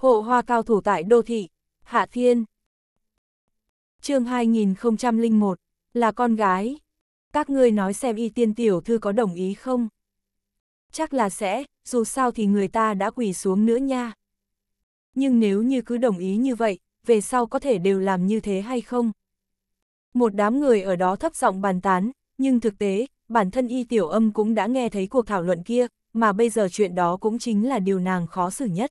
Hộ hoa cao thủ tại đô thị, Hạ Thiên. chương 2001, là con gái. Các ngươi nói xem y tiên tiểu thư có đồng ý không? Chắc là sẽ, dù sao thì người ta đã quỳ xuống nữa nha. Nhưng nếu như cứ đồng ý như vậy, về sau có thể đều làm như thế hay không? Một đám người ở đó thấp giọng bàn tán, nhưng thực tế, bản thân y tiểu âm cũng đã nghe thấy cuộc thảo luận kia, mà bây giờ chuyện đó cũng chính là điều nàng khó xử nhất.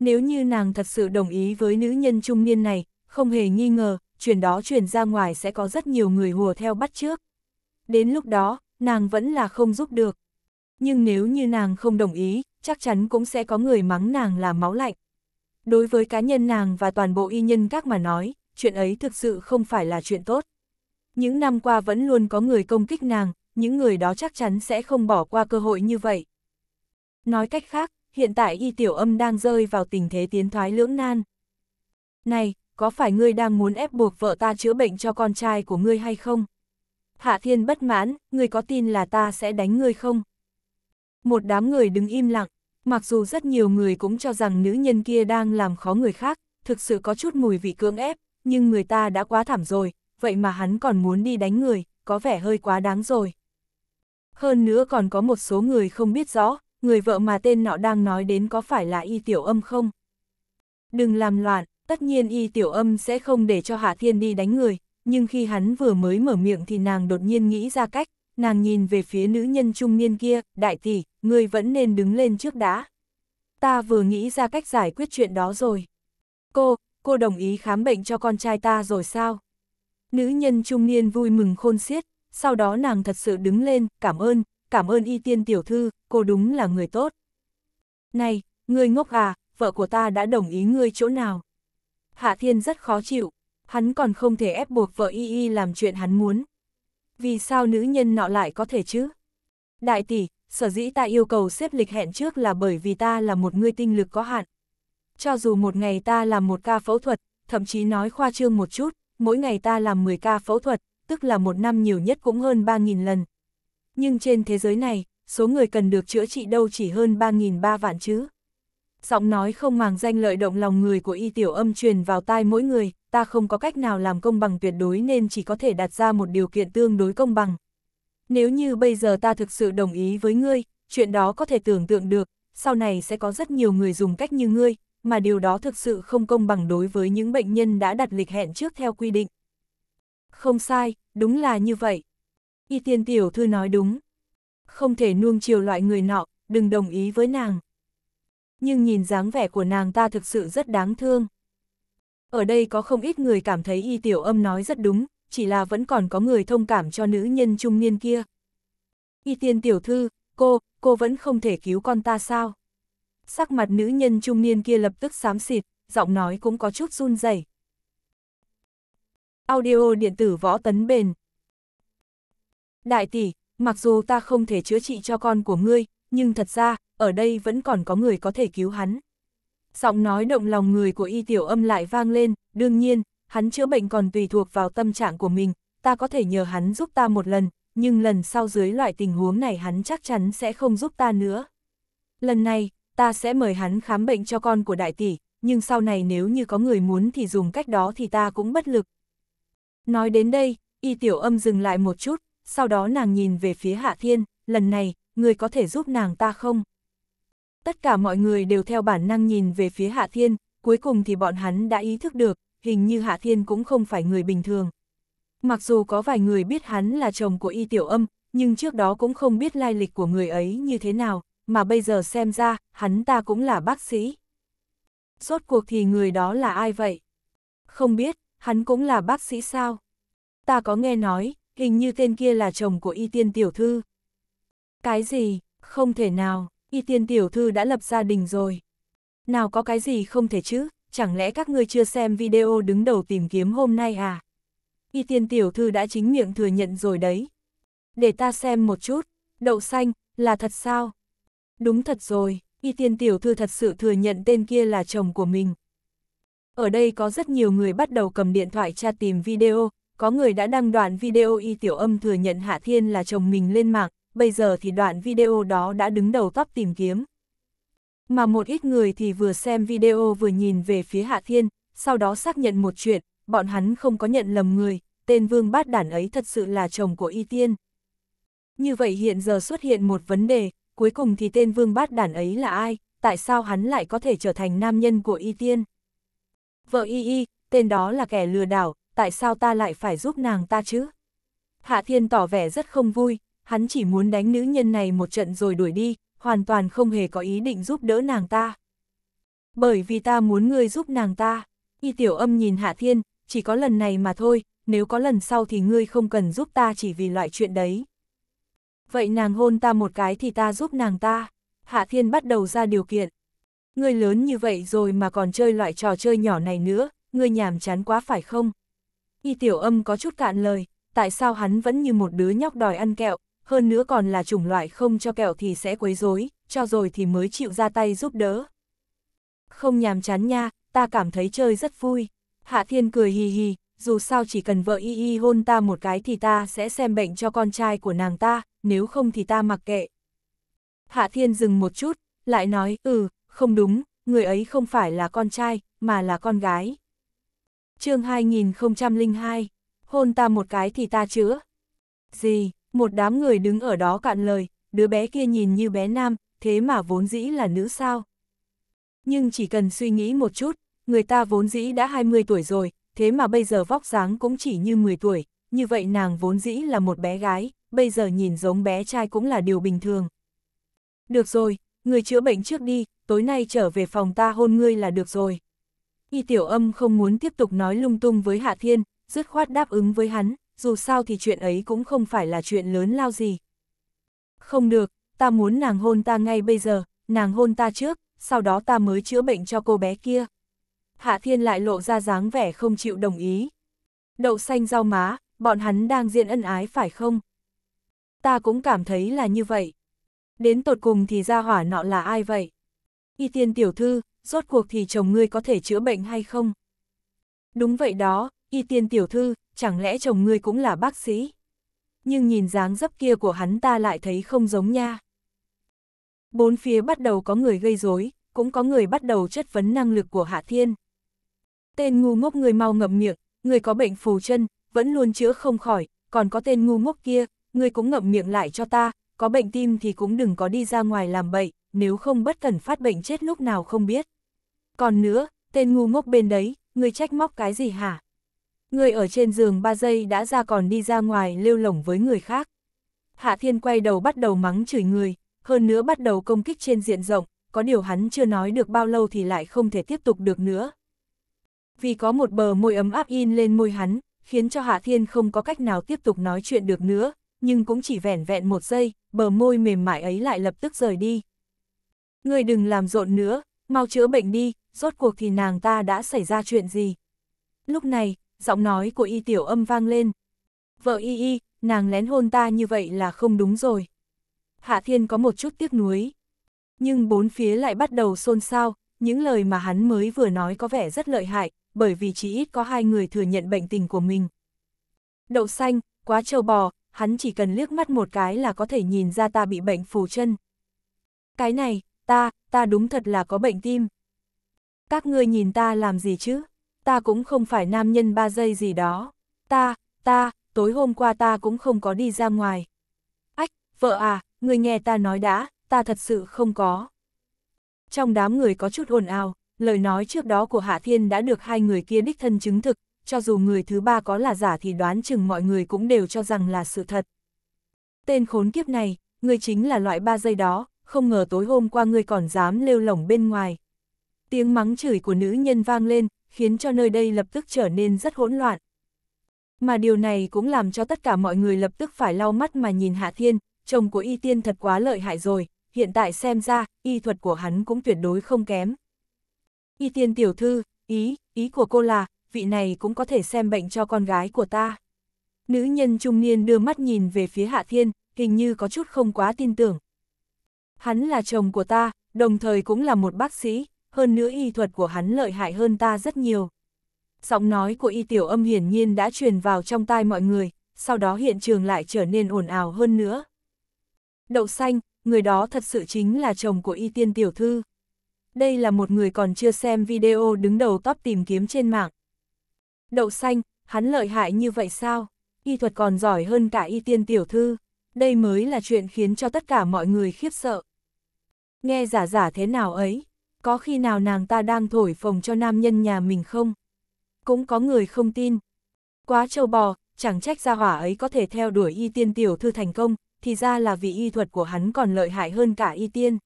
Nếu như nàng thật sự đồng ý với nữ nhân trung niên này, không hề nghi ngờ, chuyện đó truyền ra ngoài sẽ có rất nhiều người hùa theo bắt trước. Đến lúc đó, nàng vẫn là không giúp được. Nhưng nếu như nàng không đồng ý, chắc chắn cũng sẽ có người mắng nàng là máu lạnh. Đối với cá nhân nàng và toàn bộ y nhân các mà nói, chuyện ấy thực sự không phải là chuyện tốt. Những năm qua vẫn luôn có người công kích nàng, những người đó chắc chắn sẽ không bỏ qua cơ hội như vậy. Nói cách khác, hiện tại y tiểu âm đang rơi vào tình thế tiến thoái lưỡng nan. Này, có phải ngươi đang muốn ép buộc vợ ta chữa bệnh cho con trai của ngươi hay không? Hạ thiên bất mãn, ngươi có tin là ta sẽ đánh ngươi không? Một đám người đứng im lặng, mặc dù rất nhiều người cũng cho rằng nữ nhân kia đang làm khó người khác, thực sự có chút mùi vị cưỡng ép, nhưng người ta đã quá thảm rồi, vậy mà hắn còn muốn đi đánh người, có vẻ hơi quá đáng rồi. Hơn nữa còn có một số người không biết rõ, người vợ mà tên nọ đang nói đến có phải là y tiểu âm không? Đừng làm loạn, tất nhiên y tiểu âm sẽ không để cho Hạ Thiên đi đánh người, nhưng khi hắn vừa mới mở miệng thì nàng đột nhiên nghĩ ra cách, nàng nhìn về phía nữ nhân trung niên kia, đại tỷ, người vẫn nên đứng lên trước đã. Ta vừa nghĩ ra cách giải quyết chuyện đó rồi. Cô, cô đồng ý khám bệnh cho con trai ta rồi sao? Nữ nhân trung niên vui mừng khôn xiết, sau đó nàng thật sự đứng lên, cảm ơn, cảm ơn y tiên tiểu thư, cô đúng là người tốt. Này, ngươi ngốc à, vợ của ta đã đồng ý ngươi chỗ nào? Hạ Thiên rất khó chịu, hắn còn không thể ép buộc vợ y y làm chuyện hắn muốn. Vì sao nữ nhân nọ lại có thể chứ? Đại tỷ, sở dĩ ta yêu cầu xếp lịch hẹn trước là bởi vì ta là một người tinh lực có hạn. Cho dù một ngày ta làm một ca phẫu thuật, thậm chí nói khoa trương một chút, mỗi ngày ta làm 10 ca phẫu thuật, tức là một năm nhiều nhất cũng hơn 3.000 lần. Nhưng trên thế giới này, số người cần được chữa trị đâu chỉ hơn 3.300 vạn chứ. Giọng nói không màng danh lợi động lòng người của y tiểu âm truyền vào tai mỗi người, ta không có cách nào làm công bằng tuyệt đối nên chỉ có thể đặt ra một điều kiện tương đối công bằng. Nếu như bây giờ ta thực sự đồng ý với ngươi, chuyện đó có thể tưởng tượng được, sau này sẽ có rất nhiều người dùng cách như ngươi, mà điều đó thực sự không công bằng đối với những bệnh nhân đã đặt lịch hẹn trước theo quy định. Không sai, đúng là như vậy. Y tiên tiểu thư nói đúng không thể nuông chiều loại người nọ, đừng đồng ý với nàng. Nhưng nhìn dáng vẻ của nàng ta thực sự rất đáng thương. Ở đây có không ít người cảm thấy y tiểu âm nói rất đúng, chỉ là vẫn còn có người thông cảm cho nữ nhân trung niên kia. Y tiên tiểu thư, cô, cô vẫn không thể cứu con ta sao? Sắc mặt nữ nhân trung niên kia lập tức xám xịt, giọng nói cũng có chút run rẩy. Audio điện tử võ tấn bền. Đại tỷ, mặc dù ta không thể chữa trị cho con của ngươi, nhưng thật ra, ở đây vẫn còn có người có thể cứu hắn. Giọng nói động lòng người của y tiểu âm lại vang lên, đương nhiên, hắn chữa bệnh còn tùy thuộc vào tâm trạng của mình, ta có thể nhờ hắn giúp ta một lần, nhưng lần sau dưới loại tình huống này hắn chắc chắn sẽ không giúp ta nữa. Lần này, ta sẽ mời hắn khám bệnh cho con của đại tỷ, nhưng sau này nếu như có người muốn thì dùng cách đó thì ta cũng bất lực. Nói đến đây, y tiểu âm dừng lại một chút, sau đó nàng nhìn về phía Hạ Thiên, lần này, người có thể giúp nàng ta không? Tất cả mọi người đều theo bản năng nhìn về phía Hạ Thiên, cuối cùng thì bọn hắn đã ý thức được, hình như Hạ Thiên cũng không phải người bình thường. Mặc dù có vài người biết hắn là chồng của Y Tiểu Âm, nhưng trước đó cũng không biết lai lịch của người ấy như thế nào, mà bây giờ xem ra, hắn ta cũng là bác sĩ. Rốt cuộc thì người đó là ai vậy? Không biết, hắn cũng là bác sĩ sao? Ta có nghe nói, hình như tên kia là chồng của y tiên tiểu thư. Cái gì, không thể nào, y tiên tiểu thư đã lập gia đình rồi. Nào có cái gì không thể chứ, chẳng lẽ các ngươi chưa xem video đứng đầu tìm kiếm hôm nay à? Y tiên tiểu thư đã chính miệng thừa nhận rồi đấy. Để ta xem một chút, đậu xanh, là thật sao? Đúng thật rồi, y tiên tiểu thư thật sự thừa nhận tên kia là chồng của mình. Ở đây có rất nhiều người bắt đầu cầm điện thoại tra tìm video, có người đã đăng đoạn video y tiểu âm thừa nhận Hạ Thiên là chồng mình lên mạng, bây giờ thì đoạn video đó đã đứng đầu top tìm kiếm. Mà một ít người thì vừa xem video vừa nhìn về phía Hạ Thiên, sau đó xác nhận một chuyện, bọn hắn không có nhận lầm người, tên vương bát đản ấy thật sự là chồng của y tiên. Như vậy hiện giờ xuất hiện một vấn đề, cuối cùng thì tên vương bát đản ấy là ai, tại sao hắn lại có thể trở thành nam nhân của y tiên? Vợ y y, tên đó là kẻ lừa đảo, tại sao ta lại phải giúp nàng ta chứ? Hạ Thiên tỏ vẻ rất không vui, hắn chỉ muốn đánh nữ nhân này một trận rồi đuổi đi, hoàn toàn không hề có ý định giúp đỡ nàng ta. Bởi vì ta muốn ngươi giúp nàng ta, y tiểu âm nhìn Hạ Thiên, chỉ có lần này mà thôi, nếu có lần sau thì ngươi không cần giúp ta chỉ vì loại chuyện đấy. Vậy nàng hôn ta một cái thì ta giúp nàng ta. Hạ Thiên bắt đầu ra điều kiện. Ngươi lớn như vậy rồi mà còn chơi loại trò chơi nhỏ này nữa, ngươi nhàm chán quá phải không? Y tiểu âm có chút cạn lời, tại sao hắn vẫn như một đứa nhóc đòi ăn kẹo, hơn nữa còn là chủng loại không cho kẹo thì sẽ quấy rối, cho rồi thì mới chịu ra tay giúp đỡ. Không nhàm chán nha, ta cảm thấy chơi rất vui. Hạ Thiên cười hì hì, dù sao chỉ cần vợ y y hôn ta một cái thì ta sẽ xem bệnh cho con trai của nàng ta, nếu không thì ta mặc kệ. Hạ Thiên dừng một chút, lại nói, ừ, không đúng, người ấy không phải là con trai, mà là con gái chương 2002, hôn ta một cái thì ta chữa. Gì, một đám người đứng ở đó cạn lời, đứa bé kia nhìn như bé nam, thế mà vốn dĩ là nữ sao. Nhưng chỉ cần suy nghĩ một chút, người ta vốn dĩ đã 20 tuổi rồi, thế mà bây giờ vóc dáng cũng chỉ như 10 tuổi, như vậy nàng vốn dĩ là một bé gái, bây giờ nhìn giống bé trai cũng là điều bình thường. Được rồi, người chữa bệnh trước đi, tối nay trở về phòng ta hôn ngươi là được rồi. Y Tiểu Âm không muốn tiếp tục nói lung tung với Hạ Thiên, dứt khoát đáp ứng với hắn, dù sao thì chuyện ấy cũng không phải là chuyện lớn lao gì. Không được, ta muốn nàng hôn ta ngay bây giờ, nàng hôn ta trước, sau đó ta mới chữa bệnh cho cô bé kia. Hạ Thiên lại lộ ra dáng vẻ không chịu đồng ý. Đậu xanh rau má, bọn hắn đang diện ân ái phải không? Ta cũng cảm thấy là như vậy. Đến tột cùng thì ra hỏa nọ là ai vậy? Y tiên tiểu thư, rốt cuộc thì chồng ngươi có thể chữa bệnh hay không? Đúng vậy đó, y tiên tiểu thư, chẳng lẽ chồng ngươi cũng là bác sĩ? Nhưng nhìn dáng dấp kia của hắn ta lại thấy không giống nha. Bốn phía bắt đầu có người gây rối, cũng có người bắt đầu chất vấn năng lực của Hạ Thiên. Tên ngu ngốc người mau ngậm miệng, người có bệnh phù chân, vẫn luôn chữa không khỏi, còn có tên ngu ngốc kia, người cũng ngậm miệng lại cho ta, có bệnh tim thì cũng đừng có đi ra ngoài làm bậy, nếu không bất cần phát bệnh chết lúc nào không biết. Còn nữa, tên ngu ngốc bên đấy, người trách móc cái gì hả? Người ở trên giường 3 giây đã ra còn đi ra ngoài lêu lỏng với người khác. Hạ Thiên quay đầu bắt đầu mắng chửi người, hơn nữa bắt đầu công kích trên diện rộng, có điều hắn chưa nói được bao lâu thì lại không thể tiếp tục được nữa. Vì có một bờ môi ấm áp in lên môi hắn, khiến cho Hạ Thiên không có cách nào tiếp tục nói chuyện được nữa, nhưng cũng chỉ vẻn vẹn một giây, bờ môi mềm mại ấy lại lập tức rời đi. Người đừng làm rộn nữa, mau chữa bệnh đi, rốt cuộc thì nàng ta đã xảy ra chuyện gì. Lúc này, giọng nói của y tiểu âm vang lên. Vợ y y, nàng lén hôn ta như vậy là không đúng rồi. Hạ Thiên có một chút tiếc nuối. Nhưng bốn phía lại bắt đầu xôn xao, những lời mà hắn mới vừa nói có vẻ rất lợi hại, bởi vì chỉ ít có hai người thừa nhận bệnh tình của mình. Đậu xanh, quá trâu bò, hắn chỉ cần liếc mắt một cái là có thể nhìn ra ta bị bệnh phù chân. Cái này, ta, ta đúng thật là có bệnh tim. Các ngươi nhìn ta làm gì chứ? Ta cũng không phải nam nhân ba giây gì đó. Ta, ta, tối hôm qua ta cũng không có đi ra ngoài. Ách, vợ à, người nghe ta nói đã, ta thật sự không có. Trong đám người có chút ồn ào, lời nói trước đó của Hạ Thiên đã được hai người kia đích thân chứng thực, cho dù người thứ ba có là giả thì đoán chừng mọi người cũng đều cho rằng là sự thật. Tên khốn kiếp này, ngươi chính là loại ba giây đó, không ngờ tối hôm qua ngươi còn dám lêu lỏng bên ngoài, Tiếng mắng chửi của nữ nhân vang lên, khiến cho nơi đây lập tức trở nên rất hỗn loạn. Mà điều này cũng làm cho tất cả mọi người lập tức phải lau mắt mà nhìn Hạ Thiên, chồng của Y Tiên thật quá lợi hại rồi, hiện tại xem ra, y thuật của hắn cũng tuyệt đối không kém. Y Tiên tiểu thư, ý, ý của cô là, vị này cũng có thể xem bệnh cho con gái của ta. Nữ nhân trung niên đưa mắt nhìn về phía Hạ Thiên, hình như có chút không quá tin tưởng. Hắn là chồng của ta, đồng thời cũng là một bác sĩ, hơn nữa y thuật của hắn lợi hại hơn ta rất nhiều. Giọng nói của y tiểu âm hiển nhiên đã truyền vào trong tai mọi người, sau đó hiện trường lại trở nên ồn ào hơn nữa. Đậu xanh, người đó thật sự chính là chồng của y tiên tiểu thư. Đây là một người còn chưa xem video đứng đầu top tìm kiếm trên mạng. Đậu xanh, hắn lợi hại như vậy sao? Y thuật còn giỏi hơn cả y tiên tiểu thư. Đây mới là chuyện khiến cho tất cả mọi người khiếp sợ. Nghe giả giả thế nào ấy? có khi nào nàng ta đang thổi phồng cho nam nhân nhà mình không? Cũng có người không tin. Quá trâu bò, chẳng trách ra hỏa ấy có thể theo đuổi y tiên tiểu thư thành công, thì ra là vì y thuật của hắn còn lợi hại hơn cả y tiên.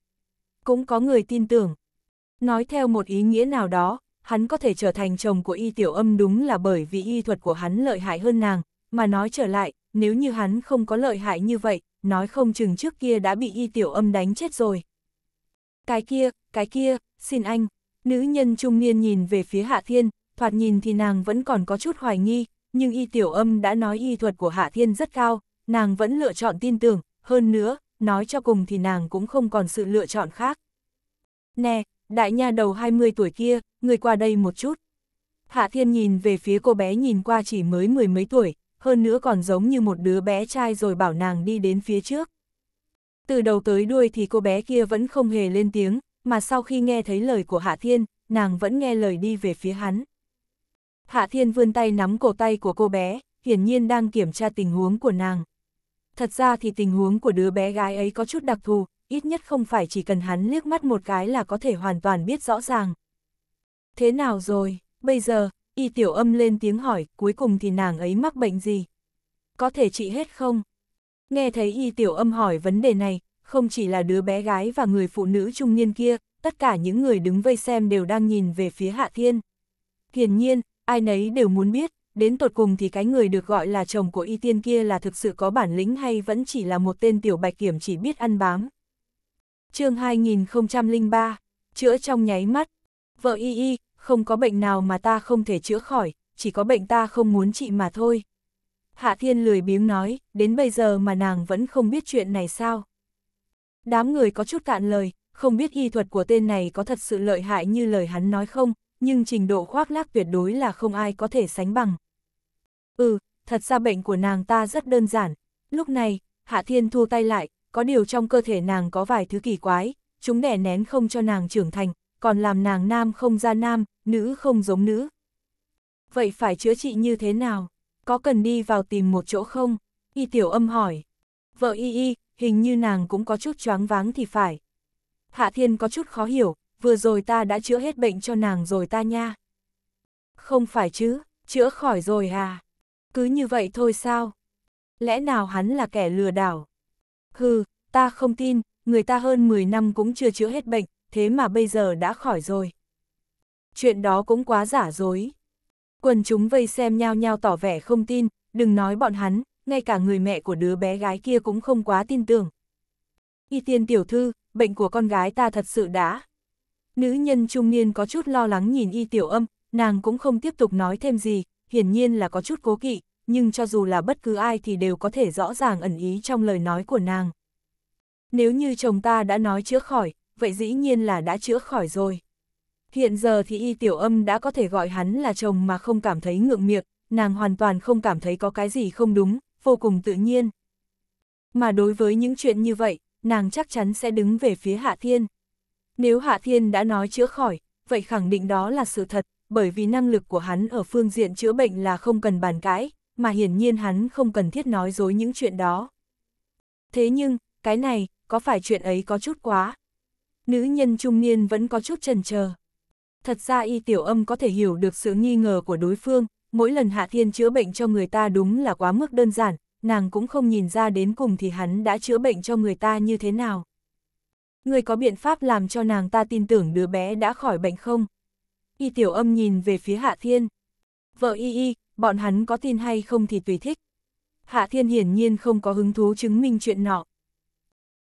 Cũng có người tin tưởng. Nói theo một ý nghĩa nào đó, hắn có thể trở thành chồng của y tiểu âm đúng là bởi vì y thuật của hắn lợi hại hơn nàng, mà nói trở lại, nếu như hắn không có lợi hại như vậy, nói không chừng trước kia đã bị y tiểu âm đánh chết rồi. Cái kia, cái kia, xin anh. Nữ nhân trung niên nhìn về phía Hạ Thiên, thoạt nhìn thì nàng vẫn còn có chút hoài nghi, nhưng y tiểu âm đã nói y thuật của Hạ Thiên rất cao, nàng vẫn lựa chọn tin tưởng, hơn nữa, nói cho cùng thì nàng cũng không còn sự lựa chọn khác. Nè, đại nha đầu 20 tuổi kia, người qua đây một chút. Hạ Thiên nhìn về phía cô bé nhìn qua chỉ mới mười mấy tuổi, hơn nữa còn giống như một đứa bé trai rồi bảo nàng đi đến phía trước. Từ đầu tới đuôi thì cô bé kia vẫn không hề lên tiếng, mà sau khi nghe thấy lời của Hạ Thiên, nàng vẫn nghe lời đi về phía hắn. Hạ Thiên vươn tay nắm cổ tay của cô bé, hiển nhiên đang kiểm tra tình huống của nàng. Thật ra thì tình huống của đứa bé gái ấy có chút đặc thù, ít nhất không phải chỉ cần hắn liếc mắt một cái là có thể hoàn toàn biết rõ ràng. Thế nào rồi, bây giờ, y tiểu âm lên tiếng hỏi, cuối cùng thì nàng ấy mắc bệnh gì? Có thể trị hết không? Nghe thấy y tiểu âm hỏi vấn đề này, không chỉ là đứa bé gái và người phụ nữ trung niên kia, tất cả những người đứng vây xem đều đang nhìn về phía Hạ Thiên. Hiển nhiên, ai nấy đều muốn biết, đến tột cùng thì cái người được gọi là chồng của y tiên kia là thực sự có bản lĩnh hay vẫn chỉ là một tên tiểu bạch kiểm chỉ biết ăn bám. chương 2003, chữa trong nháy mắt. Vợ y y, không có bệnh nào mà ta không thể chữa khỏi, chỉ có bệnh ta không muốn trị mà thôi. Hạ Thiên lười biếng nói, đến bây giờ mà nàng vẫn không biết chuyện này sao. Đám người có chút cạn lời, không biết y thuật của tên này có thật sự lợi hại như lời hắn nói không, nhưng trình độ khoác lác tuyệt đối là không ai có thể sánh bằng. Ừ, thật ra bệnh của nàng ta rất đơn giản. Lúc này, Hạ Thiên thua tay lại, có điều trong cơ thể nàng có vài thứ kỳ quái, chúng đẻ nén không cho nàng trưởng thành, còn làm nàng nam không ra nam, nữ không giống nữ. Vậy phải chữa trị như thế nào? Có cần đi vào tìm một chỗ không? Y tiểu âm hỏi. Vợ y y, hình như nàng cũng có chút choáng váng thì phải. Hạ Thiên có chút khó hiểu, vừa rồi ta đã chữa hết bệnh cho nàng rồi ta nha. Không phải chứ, chữa khỏi rồi à? Cứ như vậy thôi sao? Lẽ nào hắn là kẻ lừa đảo? Hừ, ta không tin, người ta hơn 10 năm cũng chưa chữa hết bệnh, thế mà bây giờ đã khỏi rồi. Chuyện đó cũng quá giả dối. Quần chúng vây xem nhau nhau tỏ vẻ không tin, đừng nói bọn hắn, ngay cả người mẹ của đứa bé gái kia cũng không quá tin tưởng. Y tiên tiểu thư, bệnh của con gái ta thật sự đã. Nữ nhân trung niên có chút lo lắng nhìn y tiểu âm, nàng cũng không tiếp tục nói thêm gì, hiển nhiên là có chút cố kỵ, nhưng cho dù là bất cứ ai thì đều có thể rõ ràng ẩn ý trong lời nói của nàng. Nếu như chồng ta đã nói chữa khỏi, vậy dĩ nhiên là đã chữa khỏi rồi. Hiện giờ thì y tiểu âm đã có thể gọi hắn là chồng mà không cảm thấy ngượng miệng, nàng hoàn toàn không cảm thấy có cái gì không đúng, vô cùng tự nhiên. Mà đối với những chuyện như vậy, nàng chắc chắn sẽ đứng về phía Hạ Thiên. Nếu Hạ Thiên đã nói chữa khỏi, vậy khẳng định đó là sự thật, bởi vì năng lực của hắn ở phương diện chữa bệnh là không cần bàn cãi, mà hiển nhiên hắn không cần thiết nói dối những chuyện đó. Thế nhưng, cái này, có phải chuyện ấy có chút quá? Nữ nhân trung niên vẫn có chút trần chờ Thật ra y tiểu âm có thể hiểu được sự nghi ngờ của đối phương, mỗi lần Hạ Thiên chữa bệnh cho người ta đúng là quá mức đơn giản, nàng cũng không nhìn ra đến cùng thì hắn đã chữa bệnh cho người ta như thế nào. Người có biện pháp làm cho nàng ta tin tưởng đứa bé đã khỏi bệnh không? Y tiểu âm nhìn về phía Hạ Thiên. Vợ y y, bọn hắn có tin hay không thì tùy thích. Hạ Thiên hiển nhiên không có hứng thú chứng minh chuyện nọ.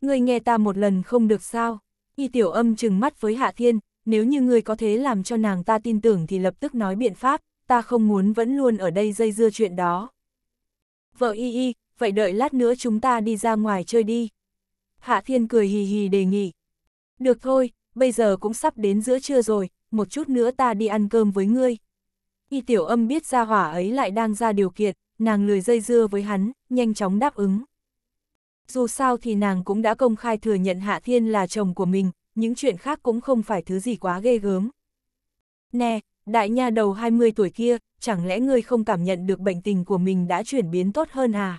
người nghe ta một lần không được sao? Y tiểu âm trừng mắt với Hạ Thiên, nếu như người có thế làm cho nàng ta tin tưởng thì lập tức nói biện pháp ta không muốn vẫn luôn ở đây dây dưa chuyện đó. Vợ y y, vậy đợi lát nữa chúng ta đi ra ngoài chơi đi. Hạ Thiên cười hì hì đề nghị. Được thôi, bây giờ cũng sắp đến giữa trưa rồi, một chút nữa ta đi ăn cơm với ngươi. Y tiểu âm biết ra hỏa ấy lại đang ra điều kiện, nàng lười dây dưa với hắn, nhanh chóng đáp ứng. Dù sao thì nàng cũng đã công khai thừa nhận Hạ Thiên là chồng của mình, những chuyện khác cũng không phải thứ gì quá ghê gớm. Nè, Đại nha đầu 20 tuổi kia, chẳng lẽ ngươi không cảm nhận được bệnh tình của mình đã chuyển biến tốt hơn à?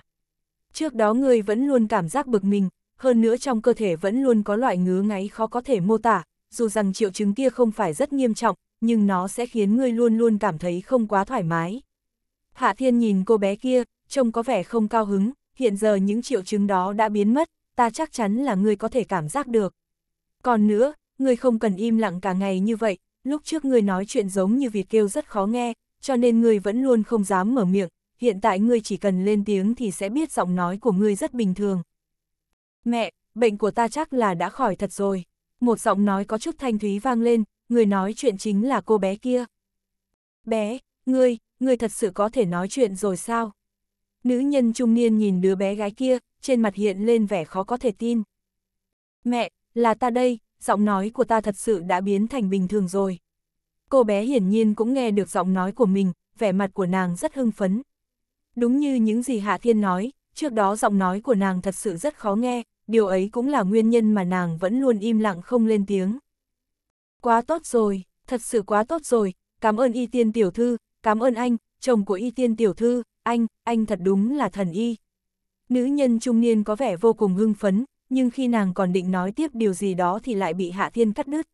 Trước đó ngươi vẫn luôn cảm giác bực mình, hơn nữa trong cơ thể vẫn luôn có loại ngứa ngáy khó có thể mô tả, dù rằng triệu chứng kia không phải rất nghiêm trọng, nhưng nó sẽ khiến ngươi luôn luôn cảm thấy không quá thoải mái. Hạ Thiên nhìn cô bé kia, trông có vẻ không cao hứng, hiện giờ những triệu chứng đó đã biến mất, ta chắc chắn là ngươi có thể cảm giác được. Còn nữa, ngươi không cần im lặng cả ngày như vậy, lúc trước ngươi nói chuyện giống như Việt kêu rất khó nghe, cho nên ngươi vẫn luôn không dám mở miệng, hiện tại ngươi chỉ cần lên tiếng thì sẽ biết giọng nói của ngươi rất bình thường. Mẹ, bệnh của ta chắc là đã khỏi thật rồi. Một giọng nói có chút thanh thúy vang lên, người nói chuyện chính là cô bé kia. Bé, ngươi, ngươi thật sự có thể nói chuyện rồi sao? Nữ nhân trung niên nhìn đứa bé gái kia, trên mặt hiện lên vẻ khó có thể tin. Mẹ, là ta đây, giọng nói của ta thật sự đã biến thành bình thường rồi. Cô bé hiển nhiên cũng nghe được giọng nói của mình, vẻ mặt của nàng rất hưng phấn. Đúng như những gì Hạ Thiên nói, trước đó giọng nói của nàng thật sự rất khó nghe, điều ấy cũng là nguyên nhân mà nàng vẫn luôn im lặng không lên tiếng. Quá tốt rồi, thật sự quá tốt rồi, cảm ơn y tiên tiểu thư, cảm ơn anh, chồng của y tiên tiểu thư, anh, anh thật đúng là thần y. Nữ nhân trung niên có vẻ vô cùng hưng phấn, nhưng khi nàng còn định nói tiếp điều gì đó thì lại bị Hạ Thiên cắt đứt.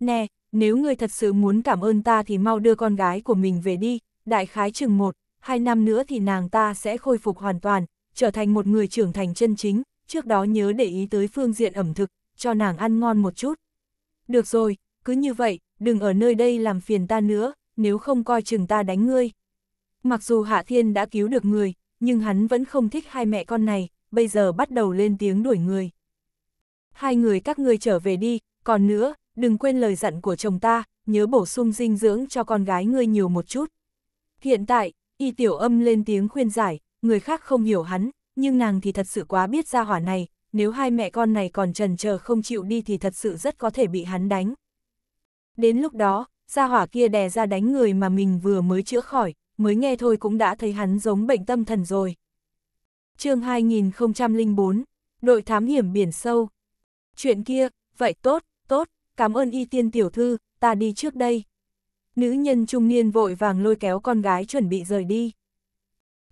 Nè, nếu ngươi thật sự muốn cảm ơn ta thì mau đưa con gái của mình về đi, đại khái chừng một, hai năm nữa thì nàng ta sẽ khôi phục hoàn toàn, trở thành một người trưởng thành chân chính, trước đó nhớ để ý tới phương diện ẩm thực, cho nàng ăn ngon một chút. Được rồi, cứ như vậy, đừng ở nơi đây làm phiền ta nữa, nếu không coi chừng ta đánh ngươi. Mặc dù Hạ Thiên đã cứu được người, nhưng hắn vẫn không thích hai mẹ con này, bây giờ bắt đầu lên tiếng đuổi người. Hai người các ngươi trở về đi, còn nữa, đừng quên lời dặn của chồng ta, nhớ bổ sung dinh dưỡng cho con gái ngươi nhiều một chút. Hiện tại, y tiểu âm lên tiếng khuyên giải, người khác không hiểu hắn, nhưng nàng thì thật sự quá biết ra hỏa này, nếu hai mẹ con này còn trần chờ không chịu đi thì thật sự rất có thể bị hắn đánh. Đến lúc đó, gia hỏa kia đè ra đánh người mà mình vừa mới chữa khỏi, mới nghe thôi cũng đã thấy hắn giống bệnh tâm thần rồi chương 2004, đội thám hiểm biển sâu. Chuyện kia, vậy tốt, tốt, cảm ơn y tiên tiểu thư, ta đi trước đây. Nữ nhân trung niên vội vàng lôi kéo con gái chuẩn bị rời đi.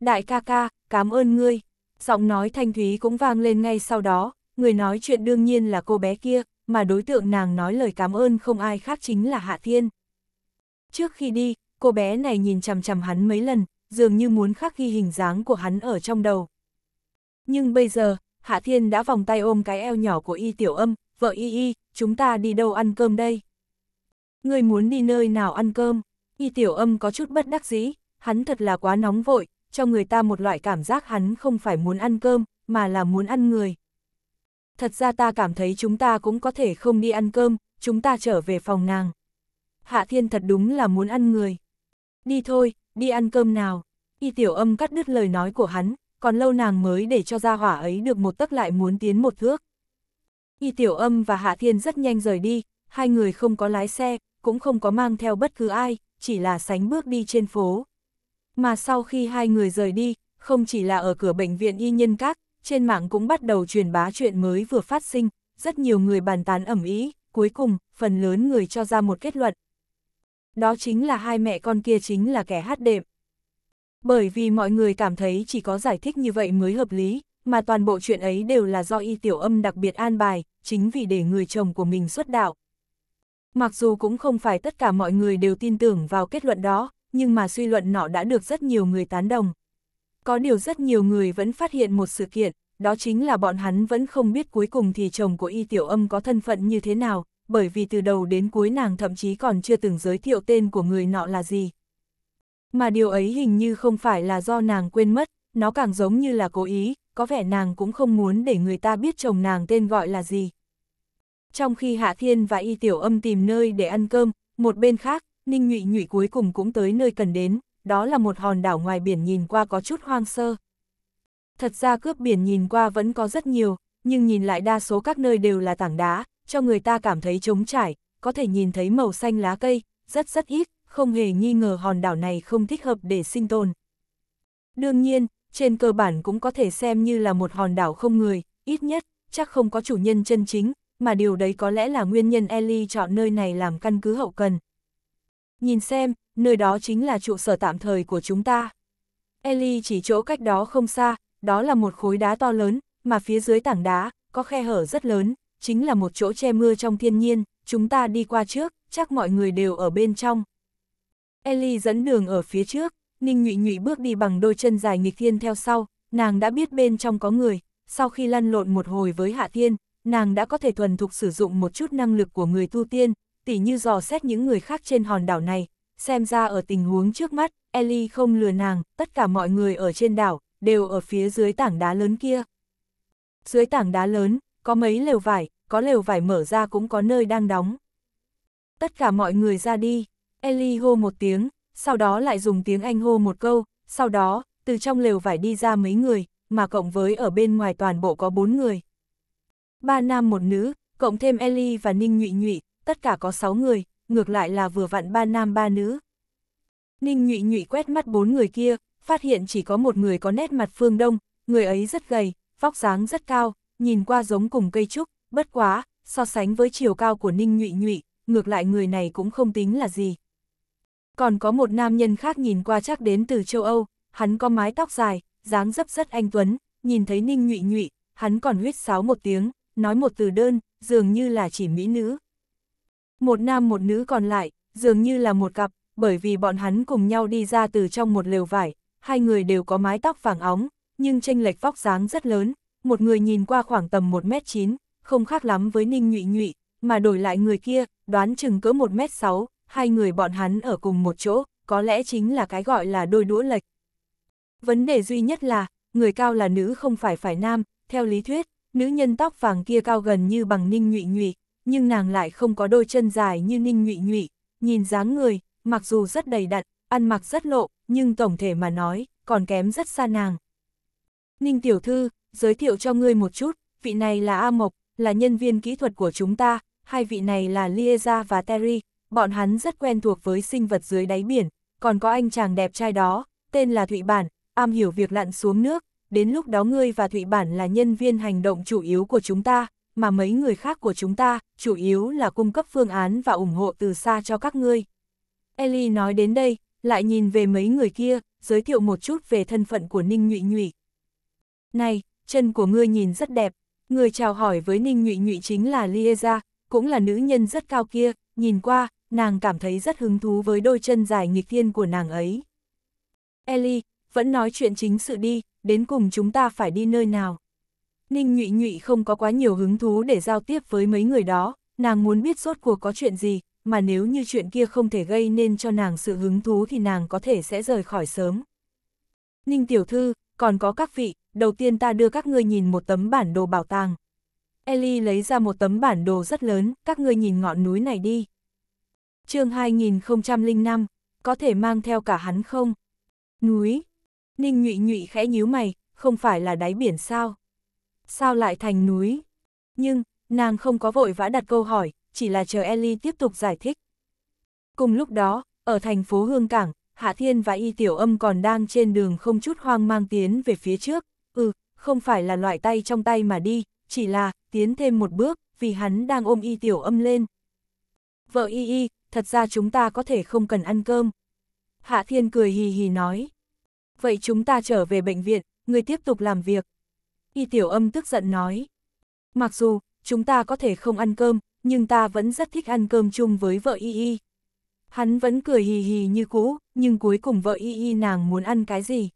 Đại ca ca, cảm ơn ngươi. Giọng nói thanh thúy cũng vang lên ngay sau đó, người nói chuyện đương nhiên là cô bé kia, mà đối tượng nàng nói lời cảm ơn không ai khác chính là Hạ Thiên. Trước khi đi, cô bé này nhìn chằm chằm hắn mấy lần, dường như muốn khắc ghi hình dáng của hắn ở trong đầu, nhưng bây giờ, Hạ Thiên đã vòng tay ôm cái eo nhỏ của y tiểu âm, vợ y y, chúng ta đi đâu ăn cơm đây? Người muốn đi nơi nào ăn cơm? Y tiểu âm có chút bất đắc dĩ, hắn thật là quá nóng vội, cho người ta một loại cảm giác hắn không phải muốn ăn cơm, mà là muốn ăn người. Thật ra ta cảm thấy chúng ta cũng có thể không đi ăn cơm, chúng ta trở về phòng nàng. Hạ Thiên thật đúng là muốn ăn người. Đi thôi, đi ăn cơm nào. Y tiểu âm cắt đứt lời nói của hắn, còn lâu nàng mới để cho gia hỏa ấy được một tấc lại muốn tiến một thước. Y Tiểu Âm và Hạ Thiên rất nhanh rời đi, hai người không có lái xe, cũng không có mang theo bất cứ ai, chỉ là sánh bước đi trên phố. Mà sau khi hai người rời đi, không chỉ là ở cửa bệnh viện Y Nhân Các, trên mạng cũng bắt đầu truyền bá chuyện mới vừa phát sinh, rất nhiều người bàn tán ẩm ý, cuối cùng, phần lớn người cho ra một kết luận. Đó chính là hai mẹ con kia chính là kẻ hát đệm. Bởi vì mọi người cảm thấy chỉ có giải thích như vậy mới hợp lý, mà toàn bộ chuyện ấy đều là do y tiểu âm đặc biệt an bài, chính vì để người chồng của mình xuất đạo. Mặc dù cũng không phải tất cả mọi người đều tin tưởng vào kết luận đó, nhưng mà suy luận nọ đã được rất nhiều người tán đồng. Có điều rất nhiều người vẫn phát hiện một sự kiện, đó chính là bọn hắn vẫn không biết cuối cùng thì chồng của y tiểu âm có thân phận như thế nào, bởi vì từ đầu đến cuối nàng thậm chí còn chưa từng giới thiệu tên của người nọ là gì, mà điều ấy hình như không phải là do nàng quên mất, nó càng giống như là cố ý, có vẻ nàng cũng không muốn để người ta biết chồng nàng tên gọi là gì. Trong khi Hạ Thiên và Y Tiểu Âm tìm nơi để ăn cơm, một bên khác, Ninh Nhụy Nhụy cuối cùng cũng tới nơi cần đến, đó là một hòn đảo ngoài biển nhìn qua có chút hoang sơ. Thật ra cướp biển nhìn qua vẫn có rất nhiều, nhưng nhìn lại đa số các nơi đều là tảng đá, cho người ta cảm thấy trống trải, có thể nhìn thấy màu xanh lá cây, rất rất ít, không hề nghi ngờ hòn đảo này không thích hợp để sinh tồn. Đương nhiên, trên cơ bản cũng có thể xem như là một hòn đảo không người, ít nhất, chắc không có chủ nhân chân chính, mà điều đấy có lẽ là nguyên nhân Ellie chọn nơi này làm căn cứ hậu cần. Nhìn xem, nơi đó chính là trụ sở tạm thời của chúng ta. Ellie chỉ chỗ cách đó không xa, đó là một khối đá to lớn, mà phía dưới tảng đá, có khe hở rất lớn, chính là một chỗ che mưa trong thiên nhiên, chúng ta đi qua trước, chắc mọi người đều ở bên trong, Ellie dẫn đường ở phía trước, Ninh Nhụy Nhụy bước đi bằng đôi chân dài nghịch thiên theo sau, nàng đã biết bên trong có người, sau khi lăn lộn một hồi với Hạ Thiên, nàng đã có thể thuần thục sử dụng một chút năng lực của người tu tiên, tỉ như dò xét những người khác trên hòn đảo này, xem ra ở tình huống trước mắt, Ellie không lừa nàng, tất cả mọi người ở trên đảo, đều ở phía dưới tảng đá lớn kia. Dưới tảng đá lớn, có mấy lều vải, có lều vải mở ra cũng có nơi đang đóng. Tất cả mọi người ra đi. Ellie hô một tiếng, sau đó lại dùng tiếng Anh hô một câu, sau đó, từ trong lều vải đi ra mấy người, mà cộng với ở bên ngoài toàn bộ có bốn người. Ba nam một nữ, cộng thêm Ellie và Ninh Nhụy Nhụy, tất cả có sáu người, ngược lại là vừa vặn ba nam ba nữ. Ninh Nhụy Nhụy quét mắt bốn người kia, phát hiện chỉ có một người có nét mặt phương đông, người ấy rất gầy, vóc dáng rất cao, nhìn qua giống cùng cây trúc, bất quá, so sánh với chiều cao của Ninh Nhụy Nhụy, ngược lại người này cũng không tính là gì. Còn có một nam nhân khác nhìn qua chắc đến từ châu Âu, hắn có mái tóc dài, dáng dấp rất anh tuấn, nhìn thấy Ninh nhụy nhụy, hắn còn huyết sáo một tiếng, nói một từ đơn, dường như là chỉ mỹ nữ. Một nam một nữ còn lại, dường như là một cặp, bởi vì bọn hắn cùng nhau đi ra từ trong một lều vải, hai người đều có mái tóc vàng óng, nhưng chênh lệch vóc dáng rất lớn, một người nhìn qua khoảng tầm 1m9, không khác lắm với Ninh Nhụy Nhụy, mà đổi lại người kia, đoán chừng cỡ 1m6, hai người bọn hắn ở cùng một chỗ, có lẽ chính là cái gọi là đôi đũa lệch. Vấn đề duy nhất là, người cao là nữ không phải phải nam, theo lý thuyết, nữ nhân tóc vàng kia cao gần như bằng ninh nhụy nhụy, nhưng nàng lại không có đôi chân dài như ninh nhụy nhụy, nhìn dáng người, mặc dù rất đầy đặn, ăn mặc rất lộ, nhưng tổng thể mà nói, còn kém rất xa nàng. Ninh tiểu thư, giới thiệu cho ngươi một chút, vị này là A Mộc, là nhân viên kỹ thuật của chúng ta, hai vị này là Lieza và Terry, bọn hắn rất quen thuộc với sinh vật dưới đáy biển, còn có anh chàng đẹp trai đó, tên là Thụy Bản, am hiểu việc lặn xuống nước, đến lúc đó ngươi và Thụy Bản là nhân viên hành động chủ yếu của chúng ta, mà mấy người khác của chúng ta, chủ yếu là cung cấp phương án và ủng hộ từ xa cho các ngươi. Ellie nói đến đây, lại nhìn về mấy người kia, giới thiệu một chút về thân phận của Ninh Nhụy Nhụy. Này, chân của ngươi nhìn rất đẹp, người chào hỏi với Ninh Nhụy Nhụy chính là Lieza, cũng là nữ nhân rất cao kia, nhìn qua, nàng cảm thấy rất hứng thú với đôi chân dài nghịch thiên của nàng ấy. Ellie, vẫn nói chuyện chính sự đi, đến cùng chúng ta phải đi nơi nào. Ninh nhụy nhụy không có quá nhiều hứng thú để giao tiếp với mấy người đó, nàng muốn biết suốt cuộc có chuyện gì, mà nếu như chuyện kia không thể gây nên cho nàng sự hứng thú thì nàng có thể sẽ rời khỏi sớm. Ninh tiểu thư, còn có các vị, đầu tiên ta đưa các ngươi nhìn một tấm bản đồ bảo tàng. Ellie lấy ra một tấm bản đồ rất lớn, các ngươi nhìn ngọn núi này đi chương 2005, có thể mang theo cả hắn không? Núi. Ninh nhụy nhụy khẽ nhíu mày, không phải là đáy biển sao? Sao lại thành núi? Nhưng, nàng không có vội vã đặt câu hỏi, chỉ là chờ Ellie tiếp tục giải thích. Cùng lúc đó, ở thành phố Hương Cảng, Hạ Thiên và Y Tiểu Âm còn đang trên đường không chút hoang mang tiến về phía trước. Ừ, không phải là loại tay trong tay mà đi, chỉ là tiến thêm một bước, vì hắn đang ôm Y Tiểu Âm lên. Vợ Y Y, thật ra chúng ta có thể không cần ăn cơm. Hạ Thiên cười hì hì nói. Vậy chúng ta trở về bệnh viện, người tiếp tục làm việc. Y Tiểu Âm tức giận nói. Mặc dù, chúng ta có thể không ăn cơm, nhưng ta vẫn rất thích ăn cơm chung với vợ Y Y. Hắn vẫn cười hì hì như cũ, nhưng cuối cùng vợ Y Y nàng muốn ăn cái gì?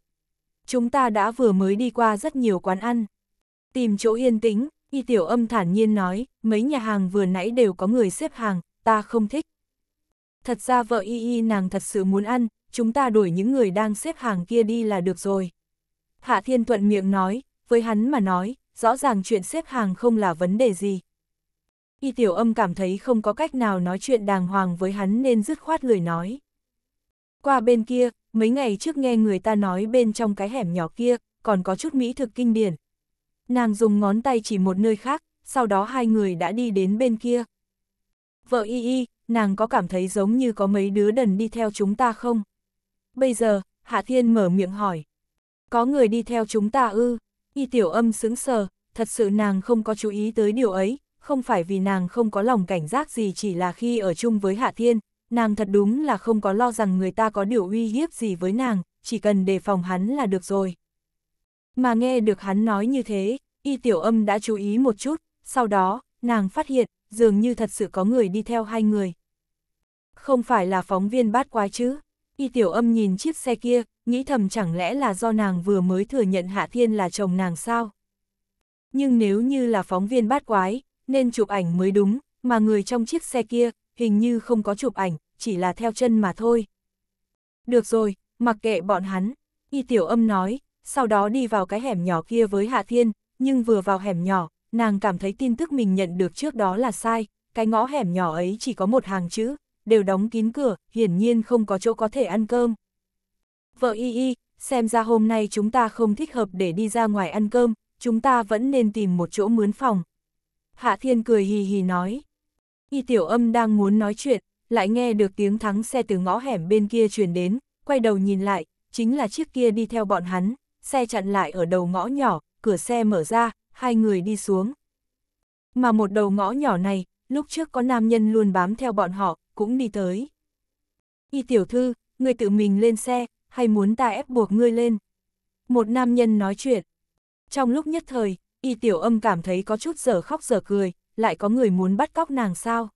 Chúng ta đã vừa mới đi qua rất nhiều quán ăn. Tìm chỗ yên tĩnh, Y Tiểu Âm thản nhiên nói, mấy nhà hàng vừa nãy đều có người xếp hàng, ta không thích thật ra vợ y y nàng thật sự muốn ăn, chúng ta đuổi những người đang xếp hàng kia đi là được rồi. Hạ Thiên Thuận miệng nói, với hắn mà nói, rõ ràng chuyện xếp hàng không là vấn đề gì. Y Tiểu Âm cảm thấy không có cách nào nói chuyện đàng hoàng với hắn nên dứt khoát lười nói. Qua bên kia, mấy ngày trước nghe người ta nói bên trong cái hẻm nhỏ kia, còn có chút mỹ thực kinh điển. Nàng dùng ngón tay chỉ một nơi khác, sau đó hai người đã đi đến bên kia. Vợ y y, nàng có cảm thấy giống như có mấy đứa đần đi theo chúng ta không? Bây giờ, Hạ Thiên mở miệng hỏi. Có người đi theo chúng ta ư? Y tiểu âm sững sờ, thật sự nàng không có chú ý tới điều ấy, không phải vì nàng không có lòng cảnh giác gì chỉ là khi ở chung với Hạ Thiên, nàng thật đúng là không có lo rằng người ta có điều uy hiếp gì với nàng, chỉ cần đề phòng hắn là được rồi. Mà nghe được hắn nói như thế, y tiểu âm đã chú ý một chút, sau đó, nàng phát hiện, dường như thật sự có người đi theo hai người không phải là phóng viên bát quái chứ. Y tiểu âm nhìn chiếc xe kia, nghĩ thầm chẳng lẽ là do nàng vừa mới thừa nhận Hạ Thiên là chồng nàng sao. Nhưng nếu như là phóng viên bát quái, nên chụp ảnh mới đúng, mà người trong chiếc xe kia, hình như không có chụp ảnh, chỉ là theo chân mà thôi. Được rồi, mặc kệ bọn hắn, y tiểu âm nói, sau đó đi vào cái hẻm nhỏ kia với Hạ Thiên, nhưng vừa vào hẻm nhỏ, nàng cảm thấy tin tức mình nhận được trước đó là sai, cái ngõ hẻm nhỏ ấy chỉ có một hàng chữ, đều đóng kín cửa, hiển nhiên không có chỗ có thể ăn cơm. Vợ y y, xem ra hôm nay chúng ta không thích hợp để đi ra ngoài ăn cơm, chúng ta vẫn nên tìm một chỗ mướn phòng. Hạ Thiên cười hì hì nói. Y tiểu âm đang muốn nói chuyện, lại nghe được tiếng thắng xe từ ngõ hẻm bên kia truyền đến, quay đầu nhìn lại, chính là chiếc kia đi theo bọn hắn, xe chặn lại ở đầu ngõ nhỏ, cửa xe mở ra, hai người đi xuống. Mà một đầu ngõ nhỏ này, lúc trước có nam nhân luôn bám theo bọn họ, cũng đi tới. Y tiểu thư, người tự mình lên xe, hay muốn ta ép buộc ngươi lên? Một nam nhân nói chuyện. Trong lúc nhất thời, y tiểu âm cảm thấy có chút giờ khóc giờ cười, lại có người muốn bắt cóc nàng sao?